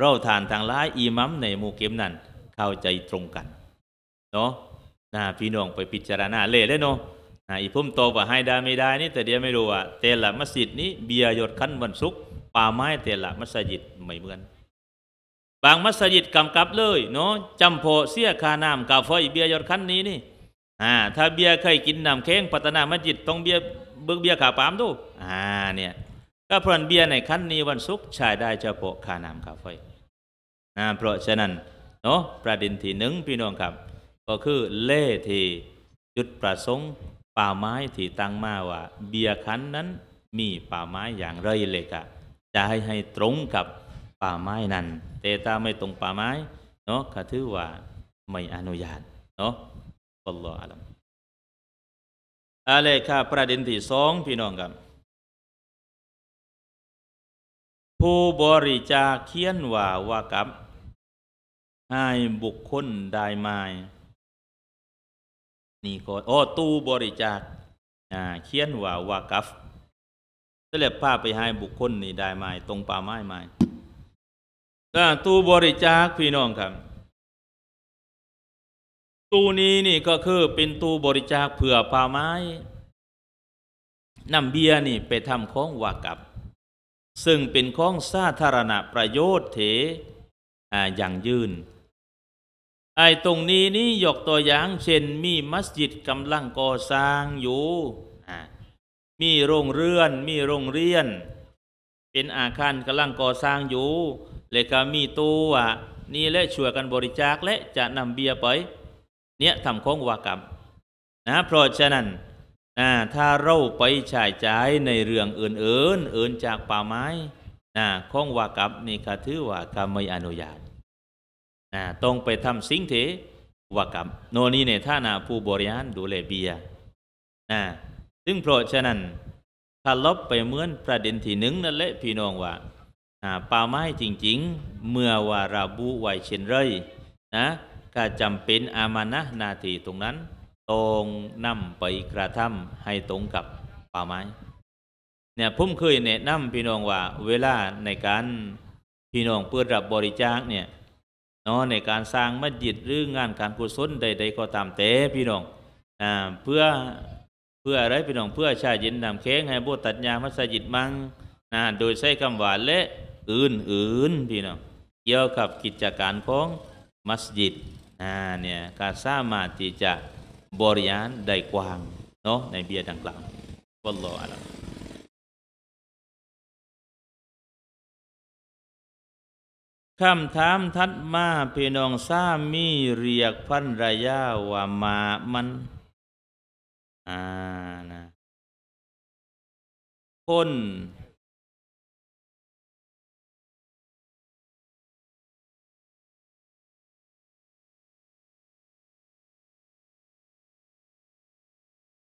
เราทานทางร้ายอีมัมในมูเกมนั่น เข้าใจตรงกันเนาะนะพี่น้องไปพิจารณาเละได้เนาะนอีพุ่มโตว่าให้ได้ไม่ได้นี่ แต่เดียวไม่รู้อ่ะเตละมัสยิดนี้เบียร์หยดขั้นวันศุกร์ป่าไม้เตละมัสยิดไม่เหมือน บางมัสยิดกำกับเลยเนาะจำโพเสียคาน้ำกาอฟเบียร์หยดขั้นนี้นี่อ่าถ้าเบียร์ใครกินน้ำแข็งพัฒนามัสยิดต้องเบียร์เบิกเบียร์ขาปามดูอ่าเนี่ยก็พรันเบียในขั้นนี้วันศุกร์ชายได้จะโปะคานามคาเฟ่นะเพราะฉะนั้นเนาะประเด็นที่หนึ่งพี่น้องครับ ก็คือเล่ที่จุดประสงค์ป่าไม้ที่ตั้งมาว่า เบียคันนั้นมีป่าไม้อย่างไรเลยกะจะให้ให้ตรงกับป่าไม้นั้นแต่ตาไม่ตรงป่าไม้เนาะก็ถือว่าไม่อนุญาตเนาะอัลลอฮฺอาลัมอะไรค่ะประเด็นที่สองพี่น้องครับผู้บริจาคเขียนว่าว่ากับให้บุคคลได้มานี่ก็โอ้ ตู้บริจาค เขียนว่าวากัเสลับภาพไปให้บุคคลนี่ได้มาตรงป่าไม้มาก็ตู้บริจาคพี่น้องครับ ตู้นี้นี่ก็คือเป็นตู้บริจาคเผื่อป่าไม้นำเบียร์นี่ไปทำของวากับซึ่งเป็นของสาธารณประโยชน์เถออย่างยืน ไอ้ตรงนี้นี่ยกตัวอย่าง เช่น มีมัสยิดกำลังก่อสร้างอยู่ มีโรงเรือน มีโรงเรียน เป็นอาคารกำลังก่อสร้างอยู่ และก็มีตัวนี่และช่วยกันบริจาคและจะนำเบียร์ไปเนี่ยทำของวากรรมนะ เพราะฉะนั้นนะถ้าเราไปใช้จ่ายในเรื่องอื่นๆอื่นจากป่าไม้นะข้องว่ากับนี่คถือว่ากมไม่อนุญาตนะต้องไปทำสิ่งเถว่ากับโนนี่เนท่านาผู้บริหารดูแลเบียนะซึ่งเพราะฉะนั้น ถ้าลบไปเหมือนประเด็นที่หนึ่งนั่นแหละพี่น้องว่า ป่าไม้จริงๆเมื่อว่าระบุไว้เช่นไรนะก็จำเป็นอามานะนาทีตรงนั้นตรงน่มไปกระทำให้ตรงกับป่าไม้เนี่ยพุ่มเคยแนะนำพี่น้องว่าเวลาในการพี่น้องเปิดรับบริจาคเนี่ยนาะในการสร้างมัสยิด หรือ งานการกุศลใด ๆก็ตามแต่พี่น้องอ่าเพื่อ เพื่ออะไรพี่น้อง เพื่อชายินนำแข้งให้บูตัดยามัสยิดมังนะโดยใช้คำว่าและอื่นๆ พี่น้องเกี่ยวกับกิจการของมัสยิดอ่าเนี่ยการสร้างมาที่จะบริยานได้กว้างเนาะในเบียดังกล่าววัลลอฮฺอัลลอคำถามทัดมาพี่น้องซามีเรียกพันรยาว่ามามัน อ่า นะคน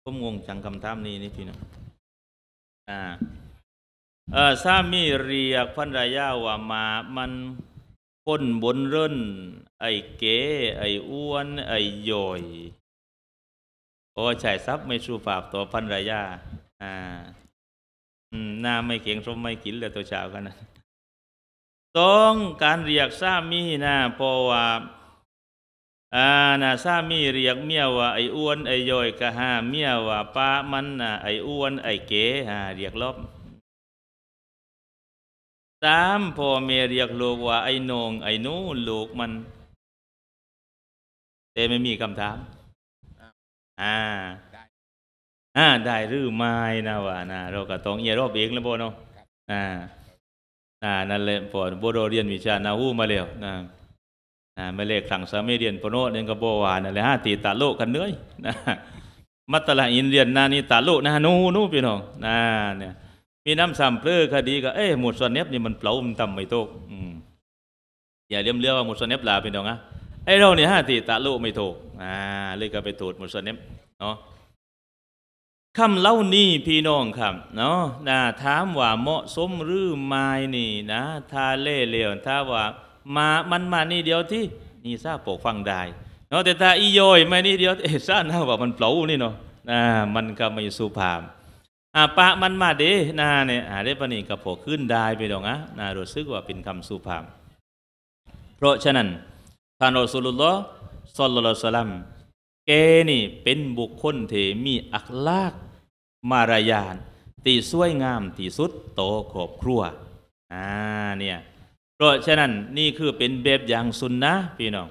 ผมงงจังคำถามนี้ นี่พี่นะ อ่าเออสามีเรียกพันรายาว่ามา มันพ้นบนเร่น ไอ้เก๋ไอ้อ้วน ไอ้ย่อย โอ้ใช่ทรัพย์ไม่สู้ฝาบตัวนรรยาอ่าหน้าไม่เข็งสมไม่กินเลยตัวชาวกันนะต้องการเรียกสามีนะเพราะว่าอานาซามีเรียกเมียว่า ไอ้อ้วนไอ้ย่อยกะหาเมียว่า ป้ามันน่ะ ไอ้ อ้วน ไอ้เก๋ฮาเรียกลบสามพ่อเมียเรียกลูกว่า ไอ้นงไอ้นู้ลูกมันแต่ไม่มีคำถาม อ่า อ่าได้หรือไม่นะว่านะเราก็ต้องเอียรอบเองแล้วบบเนาะอ่า อ่านั่นแหละพอโบโดเรียน วิชานาหูมาแล้วนะนะเมเลขขังสามีเดียนโปโนเดนกโบวานอะไรฮะตีตาโลกันเนื้อยนะมัตตละอินเดียนนานี่ตาโลนะนูนูพี่น้องนะเนี่ยมีน้ำซ้ำเพลือคดีก็เอ้หมดส่วนเน็บนี่มันเปล่ามันต่ำไม่โตกอืมอย่าเลี่ยมเลี้ยวว่าหมดส่วนเนบลาพี่น้องนะไอเราเนี่ยฮะตีตาโลไม่โตกอ่าเลยก็ไปถูดหมดส่วนเนบเนาะคำเล่านี่พี่น้องครับเนาะนะถามว่าเหมาะสมหรือไม่นี่นะทาเล่เหลวถ้าว่ามา มันมานี่เดียวที่ นี่ซาโปกฟังได้เนาะแต่ต้าอีโยยม่นี่เดียว เอซ่านะว่ามันเปล่านี่เนาะอ่ามันก็ไม่สุภาพอ่าปะมันมาเด้นาเนี่ยอ่าได้ปนีกับโผ่ขึ้นได้ไปดองนะนารู้สึกว่าเป็นคำสุภาพ เพราะฉะนั้นท่านอัสลุลลอฮ์สัลลัลสลัมแกนี่เป็นบุคคลที่มีอัคลาก มารยาทที่สวยงามที่สุดโตขอบครัวอ่าเนี่ยเพราะฉะนั้นนี่คือเป็นแบบอย่างสุนนะพี่น้อง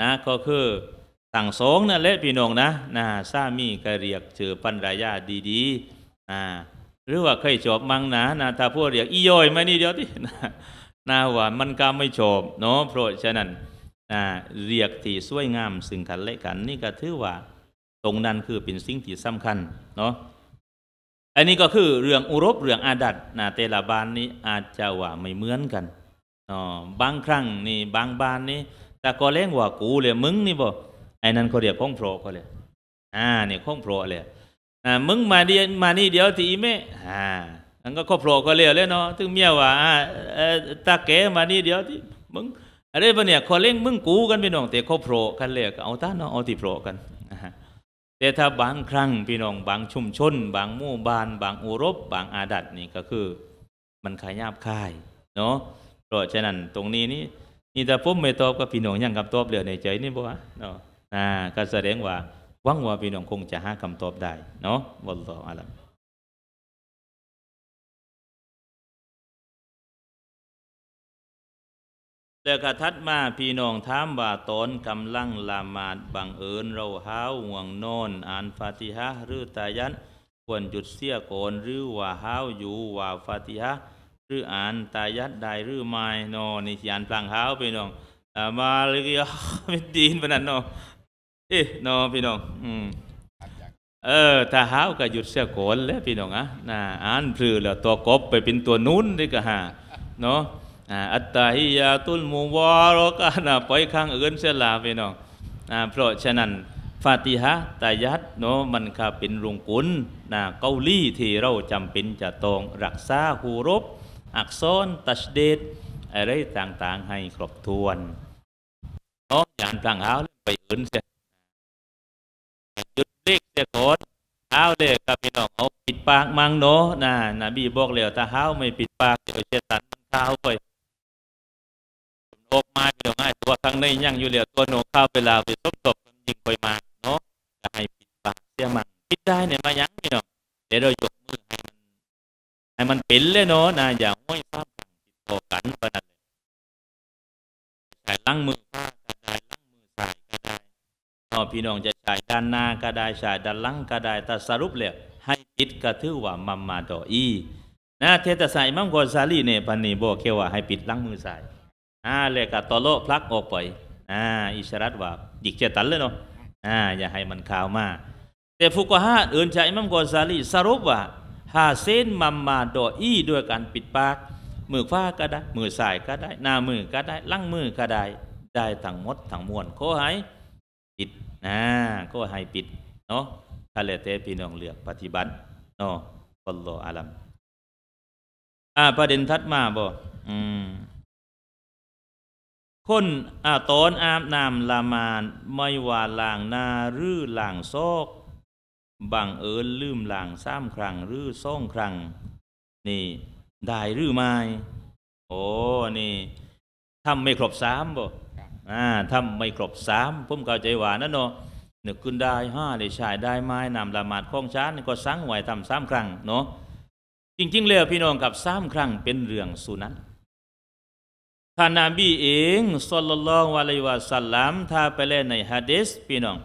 นะก็คือสั่งสงนั่นแหละพี่น้องนะนะสามีก็เรียกชื่อปัญญายาดีๆนะหรือว่าเคยจบมังนะนะถ้าพวกเรียกอีย่อยมานี่เดียวที่นะนะว่ามันก็ไม่จบเนาะเพราะฉะนั้นนะเรียกที่สวยงามสิ่งกันและกัน นี่ก็ถือว่าตรงนั้นคือเป็นสิ่งที่สำคัญเนาะอันนี้ก็คือเรื่องอุรบ เรื่องอาดัตนะแต่ละบ้านนี้อาจจะว่าไม่เหมือนกันบางครั้งนี่บางบ้านนี่แต่ก็เลงว่ากูเลยมึงนี่บ่ไอ้นั่นเขาเรียกข้องโผล่เขาเลยอ่านี่ข้องโผล่เลยอ่ามึงมาเดียมานี่เดี๋ยวทีเม่อ่ามันก็ข้อโผล่ขาเลียวเลยเนาะ ถึงเมียว่าอ่าตาแกมานี่เดี๋ยวที่มึงอะไรปะเนี่ยขอเล่งมึงกูกันพี่น้องแต่ข้อโผล่กันเลยเอาตาเนาะเอาที่โผล่กันแต่ถ้าบางครั้งพี่น้อง บางชุมชน บางหมู่บ้าน บางอุรบบางอาดัดนี่ก็คือ มันขายาบคายเนาะพราะฉะนั้นตรงนี้ นี่นี่แต่ผมไม่ตอบกับพี่น้องยังคำตอบเหลือ ในใจนี่บอกว่าเนาะอ่าก็แสดงว่าหวังว่าพี่น้องคงจะหาคำตอบได้ เนาะวัลลอฮฺอาลัมแต่กระทัดมาพี่น้องถามว่าตอนกำลังละหมาดบังเอิญเราห้าวห่วงนอนอ่านฟาติฮะหรือตายันควรหยุดเสียก่อนหรือว่าห้าว อยู่ว่าฟาติฮะรืออ่านตายัดได้หรือไม่นอนี่ยานพลางเท้าพี่น้องมาเลยก็ไม่ดีนปนันนอเอ๊นอพี่น้องอืมเออตาเท้าก็หยุดเสียโขนแล้วพี่น้องอ่ะนะอ่านพือ แล้วตัวกบไปเป็นตัวนุ้นได้ก็ฮะเนาะอัตตาฮิยาตุลมูวารกานะปล่อยข้างอื่นเสียลาพี่น้อง่า เพราะฉะนั้น ฟาติฮะตายัดเนาะมันค่เป็นรุงกุลนะเกาลี่ที่เราจำเป็นจะต้องรักษาหูรบอักษรตัชดีดอะไรต่างๆให้ครบถ้วนน้องอย่างต่างเท้าไปอื่นเสียหยุดเลขเสียก่อนเท้าเลยกับพี่น้องเอาปิดปากมังโนนะนบีบอกแล้วถ้าเท้าไม่ปิดปากเดี๋ยวเะตันเท้าไปออกมาเดี๋ยวง่ายตัวั้างในยั่งอยู่แล้วตัวหนข้าเวลาไปทบทบยิงไปมาเนาะจะให้ปิดปากเสียมังปิดได้เนี่ยมายังพี่น้องเดี๋ยวเราจบให้มันเป็นเลยเนาะนะอย่าห้อย้าพติดต่อกันปนัดเใส่ล้างมือผ้าก็ได้ล้างมือใส่ก็ได้พอพี่น้องจะใส่ด้านหน้าก็ได้ใส่ด้านหลังก็ได้แต่สรุปเลยให้ปิดกระทือว่ามัมมาต่ออีนะ เทตใส่มังกรซาลีเนี่ยพันนี่บอกแค่ว่าให้ปิดล้างมือใส่อ่าเลยกับตอโลพลักออกไป อ่าอิสรัตว่าดิกเจตันเลยเนาะ อ่า อย่าให้มันข่าวมากแต่ฟุกฮะอื่นใจมัมกรซาลีสรุปว่าหาเส้นมัมมาดออี้ด้วยการปิดปาก มือฟ้าก็ได้มือสายก็ได้หน้ามือก็ได้ล่างมือก็ได้ได้ทั้งมดทั้งมวลโคให้ปิดนะโคให้ปิด เนาะถ้าเลเตพี่น้องเลือกปฏิบัติเนาะอัลลอฮฺอาลัมอ่าประเด็นทัดมาบ่อืมคนอ่าตอนอาบน้ำละมานไม่ว่าล่างนาหรือล่างซอกบังเอิญลืมหลางซ้ำครั้ง หรือส่องครั้งนี่ได้หรือไม่ โอ้นี่ทำไม่ครบสามบ่อ่าทำไม่ครบสามผมเข้าใจหวานั่นเนาะหนึ่งขึ้นได้ห้าได้ชายได้ไม้นำละหมาดข้องช้านก็สั่งไหวทำสามครั้งเนาะจริงๆ แล้วพี่น้องกับสามครั้ง เป็นเรื่องสุนัตท่านนบีเองสุลลัลลอฮุอะลัยวะสัลลัมถ้าไปเล่นในฮะดิษพี่น้อง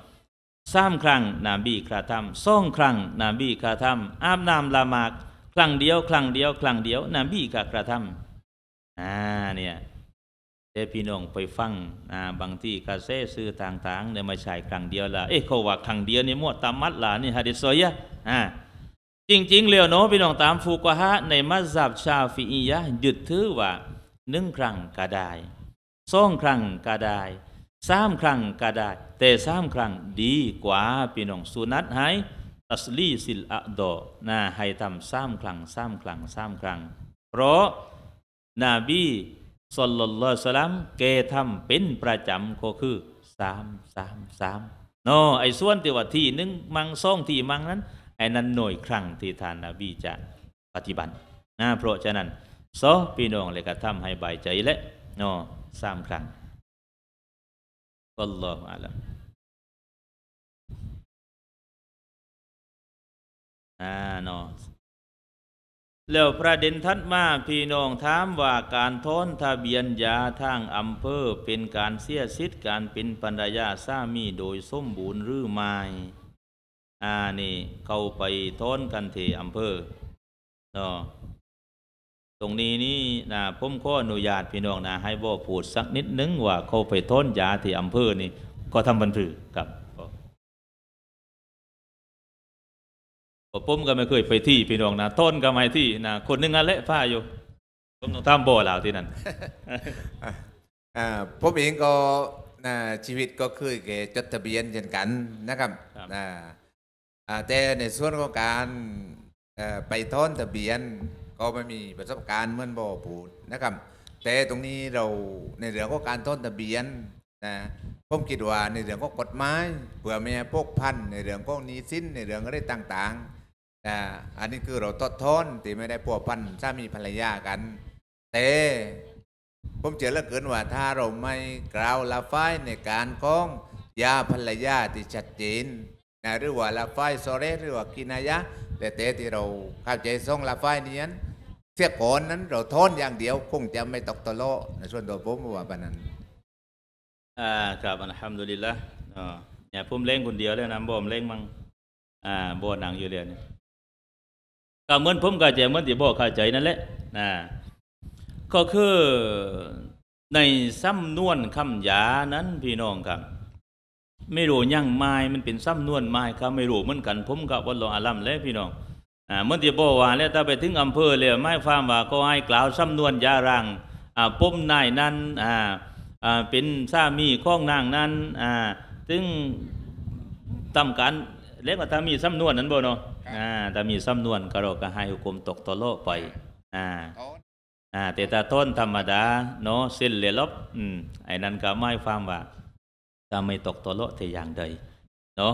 สามครั้งนบีกระทำสองครั้งนบีกระทำอาบน้ำละหมากครั้งเดียว ครั้งเดียวครั้งเดียวนบีกกระทำอ่าเนี่ยเอพี่น้องไปฟังนะบางที่กาเซ่ซื้อต่างๆเนี่ยมาใช้ครั้งเดียวละเอ๊ะเขาว่า ครั้งเดียวนี่มั่วตามมัดหลานี่ฮะดิษซอยะอ่าจริงๆเลี้ยวโนพี่น้องตามฟูกะฮะในมัสยับชาฟีอียะหยุดถือว่าหนึ่งครั้งก็ได้สองครั้งก็ได้สามครั้งก็ได้แต่สามครั้งดีกว่าพี่น้องสุนัตให้ตัสลีสิลอะดอนะให้ทำสามครั้งสามครั้งสามครั้งเพราะนบีสลลัลลสลามเกทำเป็นประจำก็คือสามสามสามนอไอ้ส่วนที่ว่าที่นึงมังซ่องที่มังนั้นไอ้นั้นหน่วยครั้งที่ท่านนบีจะปฏิบัตินะเพราะฉะนั้นซอพี่น้องเลยก็ทำให้ใบใจและนอสามครั้ง والله ع ل م อานอแล้วประเด็นทัดมา พี่น้องถามว่าการทอนทะเบียนยาทางอำเภอเป็นการเสียสิทธิ์ การเป็นปัญญาสามีโดยสมบูรณ์ หรือไม่ อ่านี่ เขาไปทอนกันที่อำเภอเนาะตรงนี้นี่นะผมขออนุญาตพี่น้องนะให้บ่พูดสักนิดนึงว่าเขาไปทนยาที่อำเภอ นี่ก็ทำบันทึกครับผมก็ไม่เคยไปที่พี่น้องนะทนก็ไม่ที่นะคนนึงอันเละฟ้าอยู่ผมต้องทำบ่อแล้วที่นั่นผมเองก็ชีวิตก็คือเกจดทะเบียนเช่นกันนะครับ แต่ในส่วนของการไปทอนทะเบียนก็ไม่มีประสบการณ์เหมือนบ่อปูดนะครับ แต่ตรงนี้เราในเรื่องของการต้นทะเบียนนะผมคิดว่าในเรื่องของกฎหมายเผื่อไม่ให้พกพันในเรื่องของนี้สิ้นในเรื่องอะไรต่างๆนะอันนี้คือเราตดทอนที่ไม่ได้พัวพันสามีภรรยากันแต่ผมเจอแล้วเกินว่าถ้าเราไม่กล่าวละไฟในการล้องยาภรรยาที่ชัดเจนนะหรือว่าละไฟโซเรหรือว่ากินายะแต่เต้ที่เราเข้าใจส่งละไฟนี้นั้นเสียก่อนนั้นเราทอนอย่างเดียวคงจะไม่ตกตะโลในส่วนตัวผมว่าปานนั้นอ่าครับอัลฮัมดุลิลละอี่ยพุ่มเล่งคนเดียวเลยนะบ่มเล่งมั่งอ่าบ่หนังอยู่เรียนก็เหมือนผมก็จะเหมือนที่บอเข้าใจนั่นแหละนะก็คือในซ้ำนวนคำยานั้นพี่น้องครับไม่รู้ยั่งไม้มันเป็นซ้ำนวนไม้ครับไม่รู้เหมือนกันผมกับวัดหลวงอาลัมแล้วพี่น้องอ่าเมื่อที่บอกว่าแล้วถ้าไปถึงอำเภอเลยไม้ฟาร์มว่าก็ให้กล่าวซ้ำนวนยารังอ่าปมนายนั้นอ่าอ่าเป็นสามีข้องนางนั้นอ่าซึ่งทำการเล็กกว่าถ้ามีซ้ำนวนนั้นบ่เนาะอ่าถ้ามีซ้ำนวนก็เราก็ให้หุกมตกตโลไปอ่าอ่าแต่ตาต้นธรรมดาเนาะเส้นเลลบอืมไอ้นั้นก็ไม่ฟาร์มว่าจะไม่ตกตัวเลแต่อย่างใดเนาะ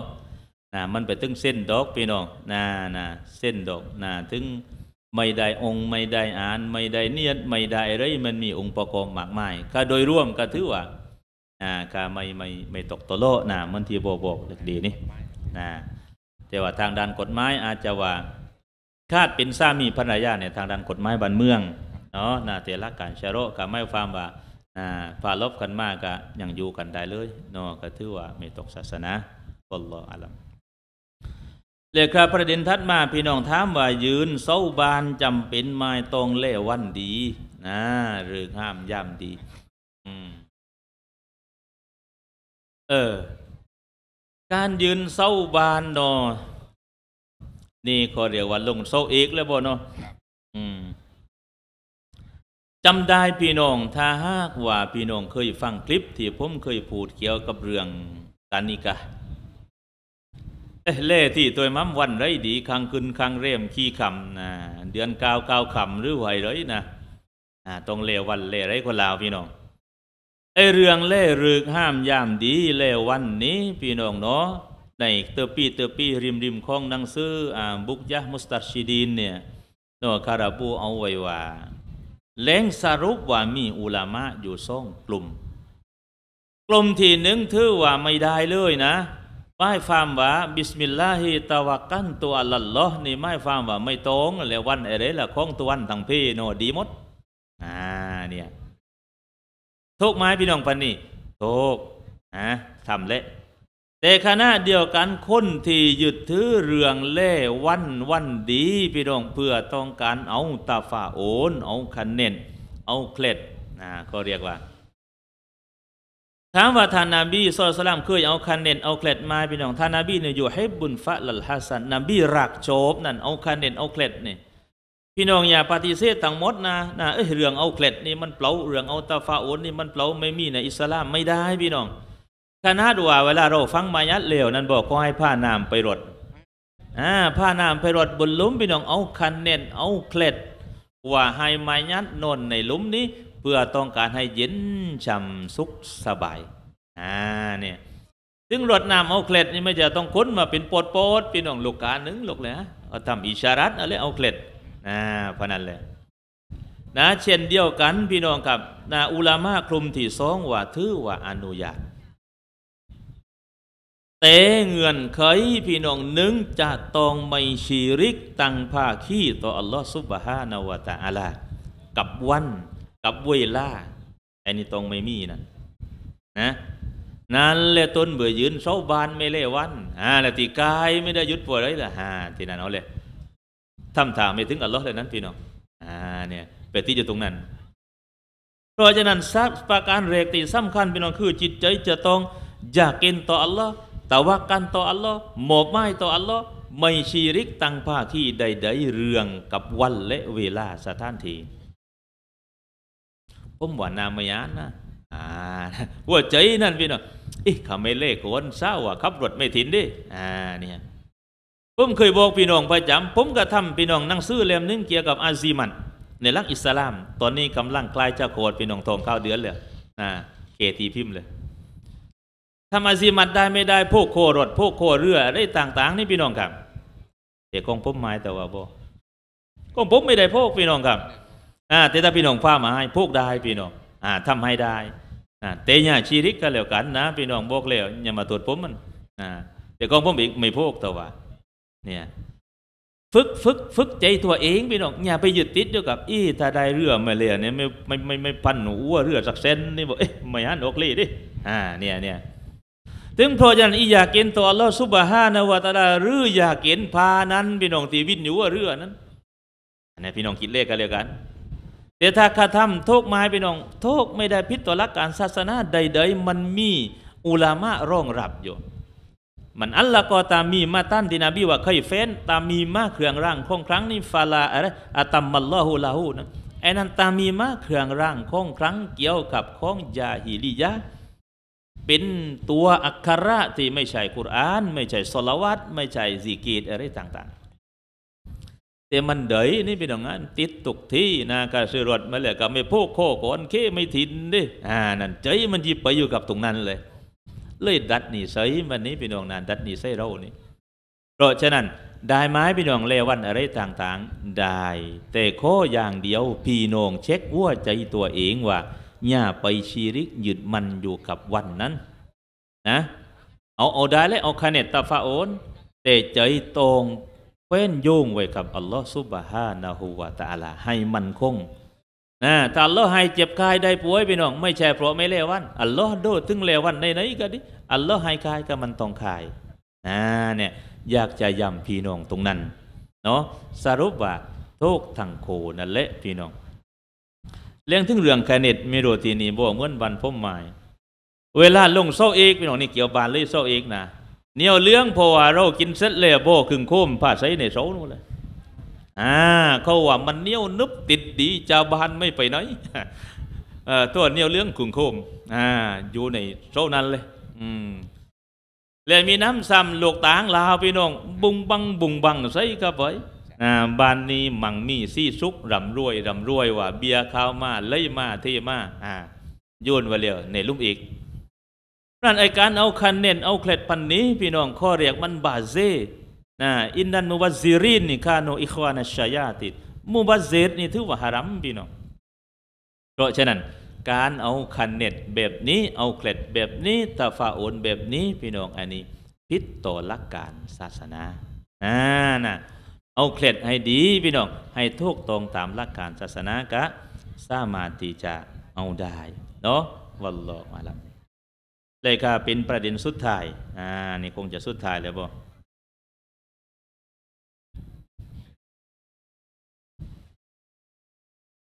นะมันไปถึงเส้นดอกพี่น้องนะนะเส้นดอกนะถึงไม่ได้องค์ไม่ได้อ่านไม่ได้เนียดไม่ได้อะไรมันมีองค์ประกอบมากมาย ก็โดยร่วมก็ถือว่าอ่าก็ไม่ไม่ไม่ตกตัวเละนะมันที่บอกบอกดีนี่นะแต่ว่าทางด้านกฎหมายอาจจะว่าคาดเป็นสามีภรรยาเนี่ยทางด้านกฎหมายบ้านเมืองเนาะนะแต่ละการเชโรกับไม่ความว่าฝ่าลบกันมากก็ยังอยู่กันได้เลยนอะก็ถือว่า ไม่ตกศาสนาอัลลอฮฺอัลลอฮฺเลยครับประเด็นทัดมาพี่น้อง ถามว่า ยืนเสาบานจำเป็นไม้ตรงเล่วันดีนะหรือ ห้ามย่ำดีเออ การยืนเสาบานนอนี่เขาเรียกว่า ลงเสาเอกแล้วบ่เนาะอืมจำได้พี่น้องถ้าหากว่าพี่น้องเคยฟังคลิปที่ผมเคยพูดเกี่ยวกับเรื่องกานิกเอะเล่ที่ตัวมั่มวันไรดีคังคืนคังเร่มขี้คำนะเดือนเก้าเก้าคำหรือไหวไรนะอ่าตรงเล่วันเล่ไรคนลาวพี่น้องไอเรื่องเล่รึกห้ามยามดีเล่วันนี้พี่น้องเนาะในเตอร์ปีเตอร์ปีริมริมคลองนังซื้ออ่าบุกยะมุสตัดชีดีนเนี่ยเนาะคาราบูเอาไว้ว่าเล้งสรุปว่ามีอุลามะอยู่ซ่องกลุ่ม กลุ่มที่หนึ่งถือว่าไม่ได้เลยนะไม่ฟามว่า บิสมิลลาฮิตะวักันตัวลัลลอฮ์นี่ไม่ฟามว่าไม่ตรง แล้ววันอะไรละของตัววันทางพี่โนดีมด อ่าเนี่ยทุกไม้พี่น้องปันนี่ทุกฮะทำเละแต่ขณะเดียวกันคนที่หยุดถือเรื่องเล่วันวันดีพี่น้องเพื่อต้องการเอาตาฝ่าโอน เอาคะแนนเอาเคล็ดนะก็เรียกว่าถามว่าท่านนาบีสุลต่านเคยเอาคะแนนเอาเคล็ดมาพี่น้องท่านนาบีเนี่ยอยู่ให้บุญฟะลัลฮัสันนบีรักโจบนั่นเอาคะแนนเอาเคล็ดนี่พี่น้องอย่าปฏิเสธทัางมดนะนะเอ้ยเรื่องเอาเคล็ดนี่มันเปล่าเรื่องเอาตาฝ่าโอนนี่มันเปล่าไม่มีในอิสลามไม่ได้พี่น้องคณะดุอาเวลาเราฟังมายัดเลวนั้นบอกก็ให้ผ้านามไปรดอ่าผ้านามไปรดบนลุ่มพี่น้องเอาคันเน้นเอาเคล็ด ว่าให้มายัดนนในลุ่มนี้เพื่อต้องการให้เย็นช่ำสุขสบายอ่าเนี่ยซึ่งรดน้ำเอาเคล็ดนี่ไม่จะต้องค้นมาเป็นโปดโปดพี่น้องลูกกาหนึ่งลูกเลยฮะเอาทำอิชารัตอะไรเอาเคล็ดอ่าพนันเลยนะเช่นเดียวกันพี่น้องกับนะอุลามะคลุมที่สองว่าถือว่าอนุญาตเตเงื่อนไขพี่น้องนึงจะต้องไม่ชีริกตั้งภาคีต่ออัลลอฮฺซุบฮานาวะตะอาลากับวัน กับเวลาอันนี้ต้องไม่มีนะนะนั่นแหละต้นเบื่อยืนเสาบานไม่เล่วันอ่าแล้วตีกายไม่ได้ยุดป่วยเลยล่ะฮะที่นั่นเอาเลยทำทางไม่ถึงอัลลอฮ์เลยนั้นพี่น้องอ่าเนี่ยไปที่อยู่ตรงนั้น เพราะฉะนั้นสัพประการแรกที่สำคัญ พี่น้องคือ จิตใจจะต้องอยากกินต่ออัลลอฮ์แต่ว่าการต่ออัลลอฮ์หมอบไม้ต่ออัลลอฮ์ไม่ชีริกตั้งภาคี่ใด ๆ เรื่องกับวันและเวลาสถานที่ผมว่านามยานนะอ่าว่าใจนั่นพี่น้องอีกขาไม่เล่คนเศร้าอ่ะขับรถไม่ถินดิอ่าเนี่ยผมเคยบอกพี่น้องประจำ ผมก็ทำพี่น้องนั่งซื้อเล่มนึงเกี่ยวกับอาซีมัน ในรักอิสลาม ตอนนี้กำลังกลายเจ้าโคดพี่น้องทองเข้าเดือนเลยอ่าเกตีพิมพ์เลยทำอาซีมัดได้ไม่ได้พวกโครถพวกโคเรือได้ต่าง ๆ นี่พี่น้องครับเดี๋ยวกอง่มหมายแต่ว่าบ่กอง่มไม่ได้พวกพี่น้องครับอ่าแต่ถ้าพี่น้องฟ้ามาให้พวกได้พี่น้องอ่าทำให้ได้อ่าเตย่าชีริกก็แล้วกันนะ พี่น้องบอกแล้วอย่ามาตรวจผมมันอ่าเดี๋ยวกอง่มอีกไม่พวกแต่ว่าเนี่ยฝึกฝึกฝึกใจตัวเองพี่น้องอย่าไปหยุดติดด้วยกับอี้ถ้าได้เรือมาเลยเนี่ยไม่ไม่ไม่ไม่พันหัวเรือสักเส้นนี่บอกเอ๊ะไม่ฮันออกเลยดิอ่าเนี่ยเนี่ยถึงเพราะฉะนั้นอียาเกนต่ออัลลอฮ์ซุบฮานาวะตาลาหรืออยาเกนพานั้น พี่น้องตีวินอยู่ว่าเรือนั้นนี่พี่น้องคิดเลขกันเลยกันแต่ถ้าค้าทำโทษม้พี่น้อง โทษไม่ได้พิษต่อลักการศาสนาใดๆ มันมีอุลามะรองรับอยู่ มันอัลละก็ตามมีมาตั้นที่นบีว่าเคยเฟ้นตามมีมาเครื่องร่างของครั้งนี้ฟาลาอะไรอะตัมมัลลอฮูลาหูนะไอ้นั้นตามมีมาเครื่องร่างของครั้งเกี่ยวกับของยาฮิลิยะเป็นตัวอักขระที่ไม่ใช่กุรอาน ไม่ใช่สลวัตไม่ใช่ซีกีดอะไรต่างๆแต่มันเดยนี่เป็นอย่างนั้นติดตุกที่นากาสือรถมาเลยก็ไม่พกโคก่อนเคไม่ทินดิอ่านั่นใจมันยิบไปอยู่กับตรงนั้นเลย เลยดัดนี่ใส่มันนี้เป็นอย่างนั้นดัดนี่ใส่เรานี่เพราะฉะนั้นได้ไม้เป็น่างเลวันอะไรต่างๆได้แต่ข้ออย่างเดียวพี่น้องเช็คว่าใจตัวเองว่าอย่าไปชีริกยึดมันอยู่กับวันนั้นนะเอาเอาได้และเอาคาเนตตาฟาโอนแต่ใจตรงเว้นโยงไว้กับ อัลลอฮฺซุบฮานะฮูวาตาลา ให้มันคงนะถ้าอัลลอฮ์ให้เจ็บกาย ได้ป่วยไปน้อง ไม่ใช่เพราะไม่เลวัน อัลลอฮ์ดูถึงเลวันในไหน ก็ดิ อัลลอฮ์ให้กาย ก็มันต้องคายนะเนี่ยอยากจะย้ำพี่น้องตรงนั้นเนาะสรุปว่าทุกทางโคนั่นแหละพี่น้องเรื่องถึงเรื่องแคเนตมีโรตีนีบ่เหมือนวันพ่มหม้เวลาลงเศร้าเอกพี่น้องนี่เกี่ยวบานเลยเศร้าเอกนะเนี่ยเรื่องพอว่าเรากินเสร็จแล้วบ่ขึงโคมผ้าใส่ในเสานู่นเลยอ่าเขาว่ามันเนี่ยนึบติดดีจะบานไม่ไปไหนตัวเนี่ยเรื่องขึงโคมอ่าอยู่ในเสานั้นเลย อืมเลยมีน้ำซ้ำหลวกตางลาวพี่น้อง บุงบังบุงบังใส่กับไว้บ้านนี้มั่งมีซี่ซุกร่ำรวยร่ำรวยว่าเบียร์ข้าวมาเล่ยมาเทมาอ่าโยนวะเลยวในลุ่มอีกนั่นไอการเอาคันเน้นเอาเคล็ดพันนี้ พี่น้องข้อเรียกมันบาเซ่นะอินดันมุบาซีิรินนี่คาโนอิควานัชยาติดมุบาเซ่นี่ถือว่าฮารัมพี่น้องเพราะฉะนั้นการเอาคันเน็ตแบบนี้ เอาเคล็ดแบบนี้ตาฟาโอนแบบนี้พี่น้องอันนี้พิษต่อหลักการศาสนาอ่านะเอาเคล็ดให้ดีพี่น้อง ให้ทุกตรงตามหลักการศาสนากะ สามาติจะเอาได้ เนาะวันหลอกมาแล้วเลยค่ะเป็นประเด็นสุดท้าย อ่า นี่คงจะสุดท้ายแล้วบ่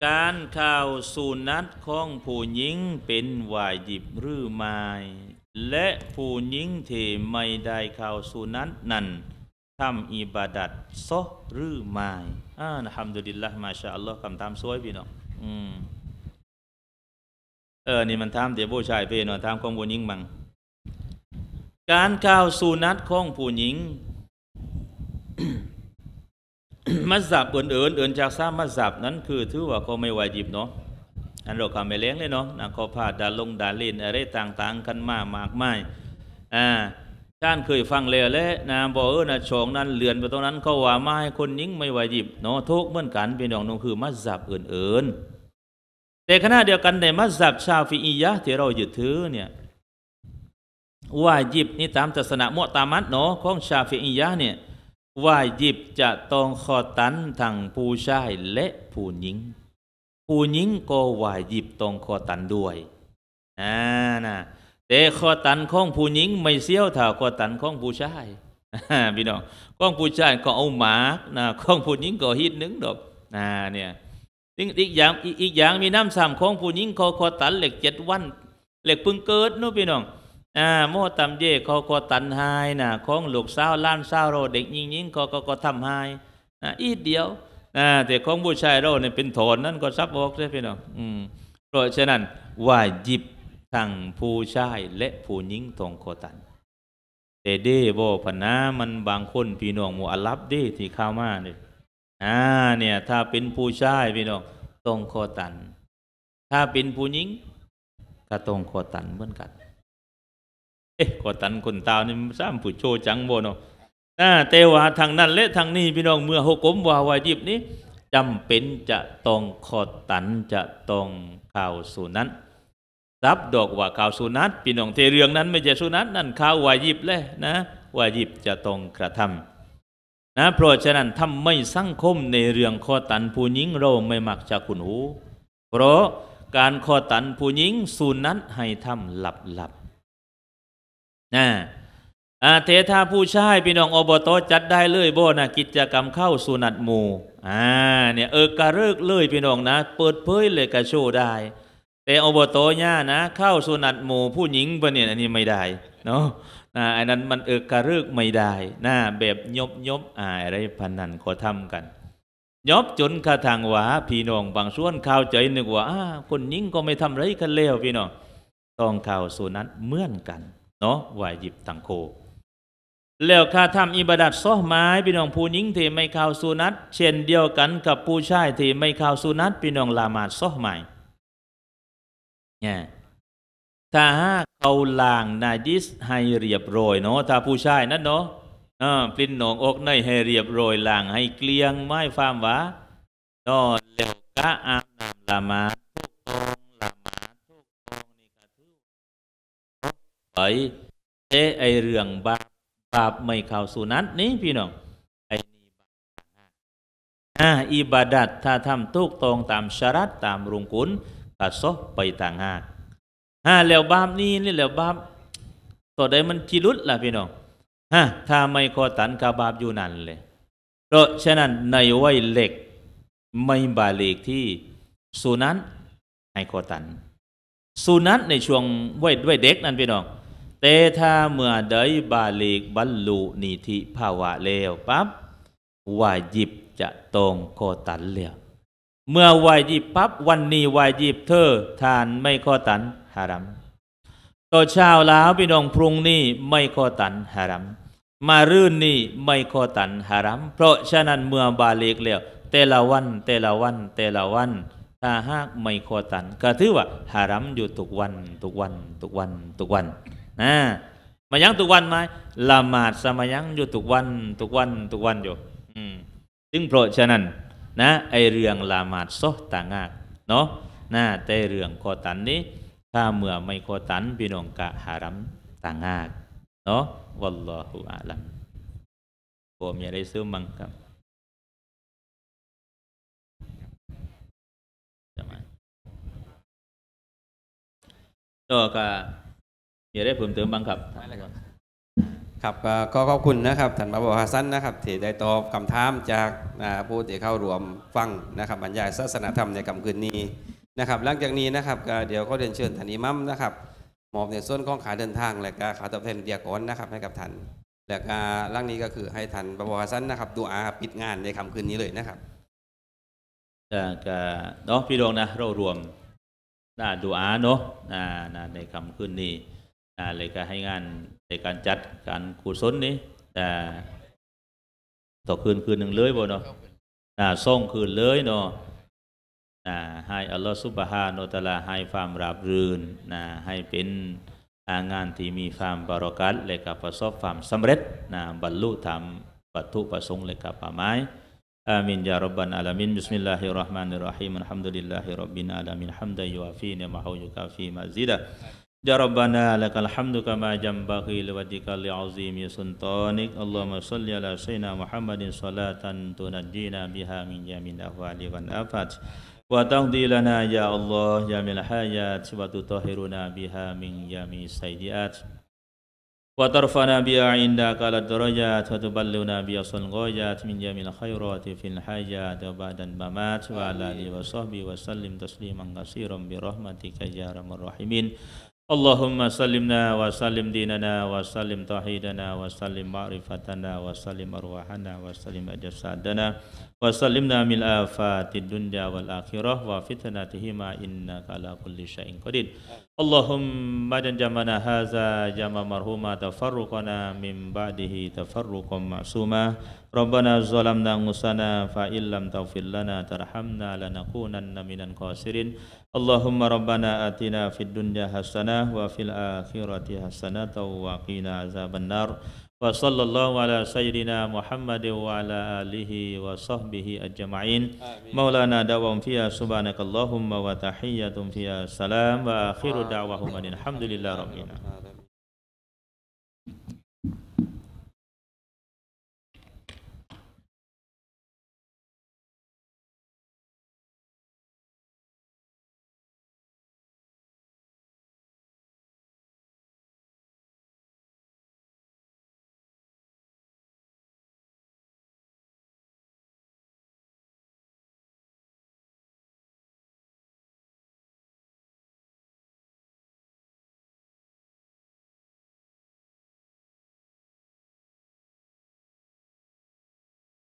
การข่าวสูนัดของผู้หญิงเป็นวายหยิบหรือไม่และผู้หญิงที่ไม่ได้ข่าวสูนัดนั้นทำอิบาดัดซอหรือไม่อ่านะฮัมดุลิลละมาชาอัลลอฮ์คำถามสวยพี่น้องอืมเออ นี่มันถามเดี๋ยวผู้ชายเพ่เนาะถามของผู้หญิงมังการกล่าวสุนัตของ ผู้หญิงมัสยิดเอื่นๆ เอื่นจากซ้ำมัสยิดนั้น คือ ถือ ว่าเขาไม่ วายิบเนาะ อัน เราคำไม่เลี้ยงเลยเนาะนะเขาพาดาลงดาลินอะไรต่างๆ กันมากมากไมอ่าท่านเคยฟังแล้วและนะบอกเออนะช่อง นั้นเลือนไปตรงนั้น เขา ว่ามาให้คนยิงไม่ไหวหยิบเนาะทุกเหมือนกันเป็นองนงคือมัสยับอื่นๆ แต่ ขณะเดียวกันในมัสยับชาฟิอียะที่เรายึดถือเนี่ยว่ายิบนี่ตามศาสนาโมตามัดเนาะของชาฟิอียะเนี่ยว่ายิบจะต้องขอตันทางผู้ชายและผู้หญิงผู้หญิงก็ว่ายิบต้องขอตันด้วยอ่านะต่ข้อตันของผู้หญิงไม่เสี้ยวเท่าข้อตันของผู้ชายพี่น้องของผู้ชายก็เอาหมากนะของผู้หญิงก็ฮิตนึ่งดอกนะเนี่ยอีกอย่างอีกอย่างมีน้ำสามของผู้หญิงคอคอตันเหล็กเจ็ดวันเหล็กพึ่งเกิดนู้พี่น้องอ่าโม่ตำเย่คอคอตันหายนะของหลูกสาวล้านสาวเราเด็กยิงยิงคอคอคอทำหายนะอีกเดียวนะแต่ของผู้ชายเราเนี่ยเป็นถอนนั่นก็ซับออกใช่พี่น้องอืมเพราะฉะนั้นว่าหยิบทั้งผู้ชายและผู้หญิงตรงโคตันแต่เด้บอพนามันบางคนพี่น้องมูวอลับเด้ที่ข้าวมาเนี่ยอ่าเนี่ย ถ้าเป็นผู้ชายพี่น้องตรงโคตันถ้าเป็นผู้หญิง ก็ตรงโคตันเหมือนกันเอ๊ะโคตันคนตาวนี่สร้ซ้ำผู้โชจังบบเนาะอ่าแต่ว่าทางนั้น และทางนี้พี่น้องเมื่อหกมวาวายิบนี้จำเป็นจะต้องขอตันจะต้องข่าวสู่นั้นรับดอกว่าข่าวสุนัตพี่น้องเทเรืองนั้นไม่ใช่สุนัตนั่นข่าววายิบเลยนะวายิบจะต้องกระทำ นะ เพราะฉะนั้นทำไม่สังคมในเรื่องข้อตันผู้หญิงเราไม่มักจะคุณหู เพราะการข้อตันผู้หญิงสุนัตให้ทำหลับหลับนะอาเทธาผู้ชายพี่น้องอบตจัดได้เลยโบนะกิจกรรมเข้าสุนัตหมู่อ่าเนี่ยเออกระเลิกเลยพี่น้องนะ เปิดเผยเลยกระโชได้แต่อบโตย่านะ เข้าสุนัตหมู่ผู้หญิงปะเนี่ยอันนี้ไม่ได้เนาะนะอันนั้นมันเอกกระรึกไม่ได้นะแบบยบยบอายอะไรพันนันขอทำกันยบจนกระทางหวาพี่น้องบางส่วนข่าวใจนึกว่าคนหญิงก็ไม่ทำไรกันเลวพี่น้องต้องข่าวสุนัตเหมือนกันเนาะวายหยิบตังโค แล้วข้าทำอิบดัตซ้อไม้พี่น้องผู้หญิงที่ไม่ข่าวสุนัตเช่นเดียวกันกับผู้ชายที่ไม่ข่าวสุนัตพี่น้องลามาดซ้อไม้เนี่ยถ้าหากเขาล่างนาจิส ให้เรียบร้อยเนาะถ้าผู้ชายนั่นเนาะปลิ้นหนองอกในให้เรียบร้อยล่างให้เกลียงไม้ฟามวะนอนแล้วกะอาบน้ำละมาทุกตองละมาทุกตองนี่ก็ถือไปเอไอเรื่องบาปบาปไม่เข้าสู่นั้นนี่พี่น้องไอนี่บาปอ่าอิบาดัตถ้าทำทุกตองตามชรัตตามรุงคุณอาซอไปต่างหากฮะแล้วบาปนี้ นี่แล้วบาปต่อใดมันจิรุดล่ะพี่น้องฮะถ้าไม่คอตันกาบาปอยู่นั่นเลย เพราะฉะนั้นในไว้เหล็ก ไม่บาเล็กที่สุนั้นให้คอตันสุนั้นในช่วงวัยวยเด็กนั่นพี่น้องแต่ถ้าเมื่อใดบาเล็กบรรลุนิธิ ภาวะแล้วปั๊บวายิบจะตรงคอตันแล้วเมื่อวายิบปั๊บวันนี้วายิบเธอทานไม่ข้อตันฮารัมต่อเช้าแล้วพี่น้องพรุ่งนี้ไม่ข้อตันฮารัมมารื่นนี้ไม่ข้อตันฮารัมเพราะฉะนั้นเมื่อบาเล็กแล้วแต่ละวันแต่ละวันแต่ละวันถ้าหากไม่ข้อตันก็ถือว่าฮารัมอยู่ทุกวันทุกวันทุกวันทุกวัน นะ มายังทุกวันไหมละหมาดสมายังอยู่ทุกวันทุกวันทุกวันอยู่ อืมซึงเพราะฉะนั้นนะไอเรื่องลหมาดซอต่างากเนาะนะแต่เรื่อง้อตันนี้ ถ้าเมื่อไม่้อตันพี่น้องกะหารัมต่างากเนาะวัลลอฮุอะลัมผม อยากได้ซื้อมังครับต่อก็อยากได้่มเติมบังครับครับก็ขอบคุณนะครับท่านบาบฮาซันนะครับที่ได้ตอบคำถามจากผู้ที่เข้ารวมฟังนะครับบรรยายศาสนาธรรมในคํำคืนนี้นะครับ หลังจากนี้นะครับ เดี๋ยวก็เรียนเชิญท่านอิมัมนะครับมอบในส่วนของขาเดินทาง และก็ขาตอบแทนเดียกอนนะครับให้กับท่านและก็ลังนี้ก็คือให้ท่านบาบฮาซันนะครับดูอาปิดงานในคํำคืนนี้เลยนะครับจากเนาะพี่ดวงนะเรารวมหน้าดูอาเนาะในคํำคืนนี้อ่ารก็ให้งานในการจัดการขุดซนนี้อ่ต่อคืนคืนหนึ่งเลยบ่เนาะอ่าส่งคืนเลยเนาะให้อัลลอฮฺซุบฮานุตะลาให้ความราบรื่นนะให้เป็นงานที่มีความบารอกัตเลยกับประสบความสำเร็จนะบรรลุธรรมวัตถุประสงค์เลยกับป่าไม้อามินยารบบันอาลามินบิสมิลลาฮิรราะห์มานิรราะฮีมันฮัมดุลิลลาฮิรับบินอาลามินฮัมดายูอาฟีเนมะฮูยูกาฟีมาซิดะ Ya Rabbana lakal hamdu kama jambaghi liwajhika li'azimi sultanik Allahumma shalli ala sayyidina Muhammadin salatan tunajjina biha min jamin ahwali afat wa tahdi lana ya Allah jamil hayat wa tutahhiruna biha min jami sayyiat wa tarfana biha indaka ala darajat wa tuballuna biha sulghayat min jamil khairati fil hayat wa ba'dan mamat wa ala alihi wa sahbihi wa sallim tasliman katsiran bi rahmatika ya arhamar rahimin Allahumma salimna wa salim dinana wa salim tauhidana wa salim ma'rifatana wa salim arwahana wa salim ajasadana wa salimna min afatid dunya wal akhirah wa fitnatihima innaka ala kulli syai'in qadir Allahumma dan jamana haza jama marhumah tafarruqana min ba'dihi tafarruqan ma'suma Rabbana zalamna ngusana faillam taufillana taghfir lana tarhamna lanakunanna minal khasirin اللهم ربنا آتنا في الدنيا حسنة وفي الآخرة حسنة وقنا عذاب النار وصلى الله على سيدنا محمد وعلى آله وصحبه أجمعين مولانا دعوهم فيها سبحانك اللهم وتحية فيها السلام وآخر دعوهم الحمد لله رب العالمين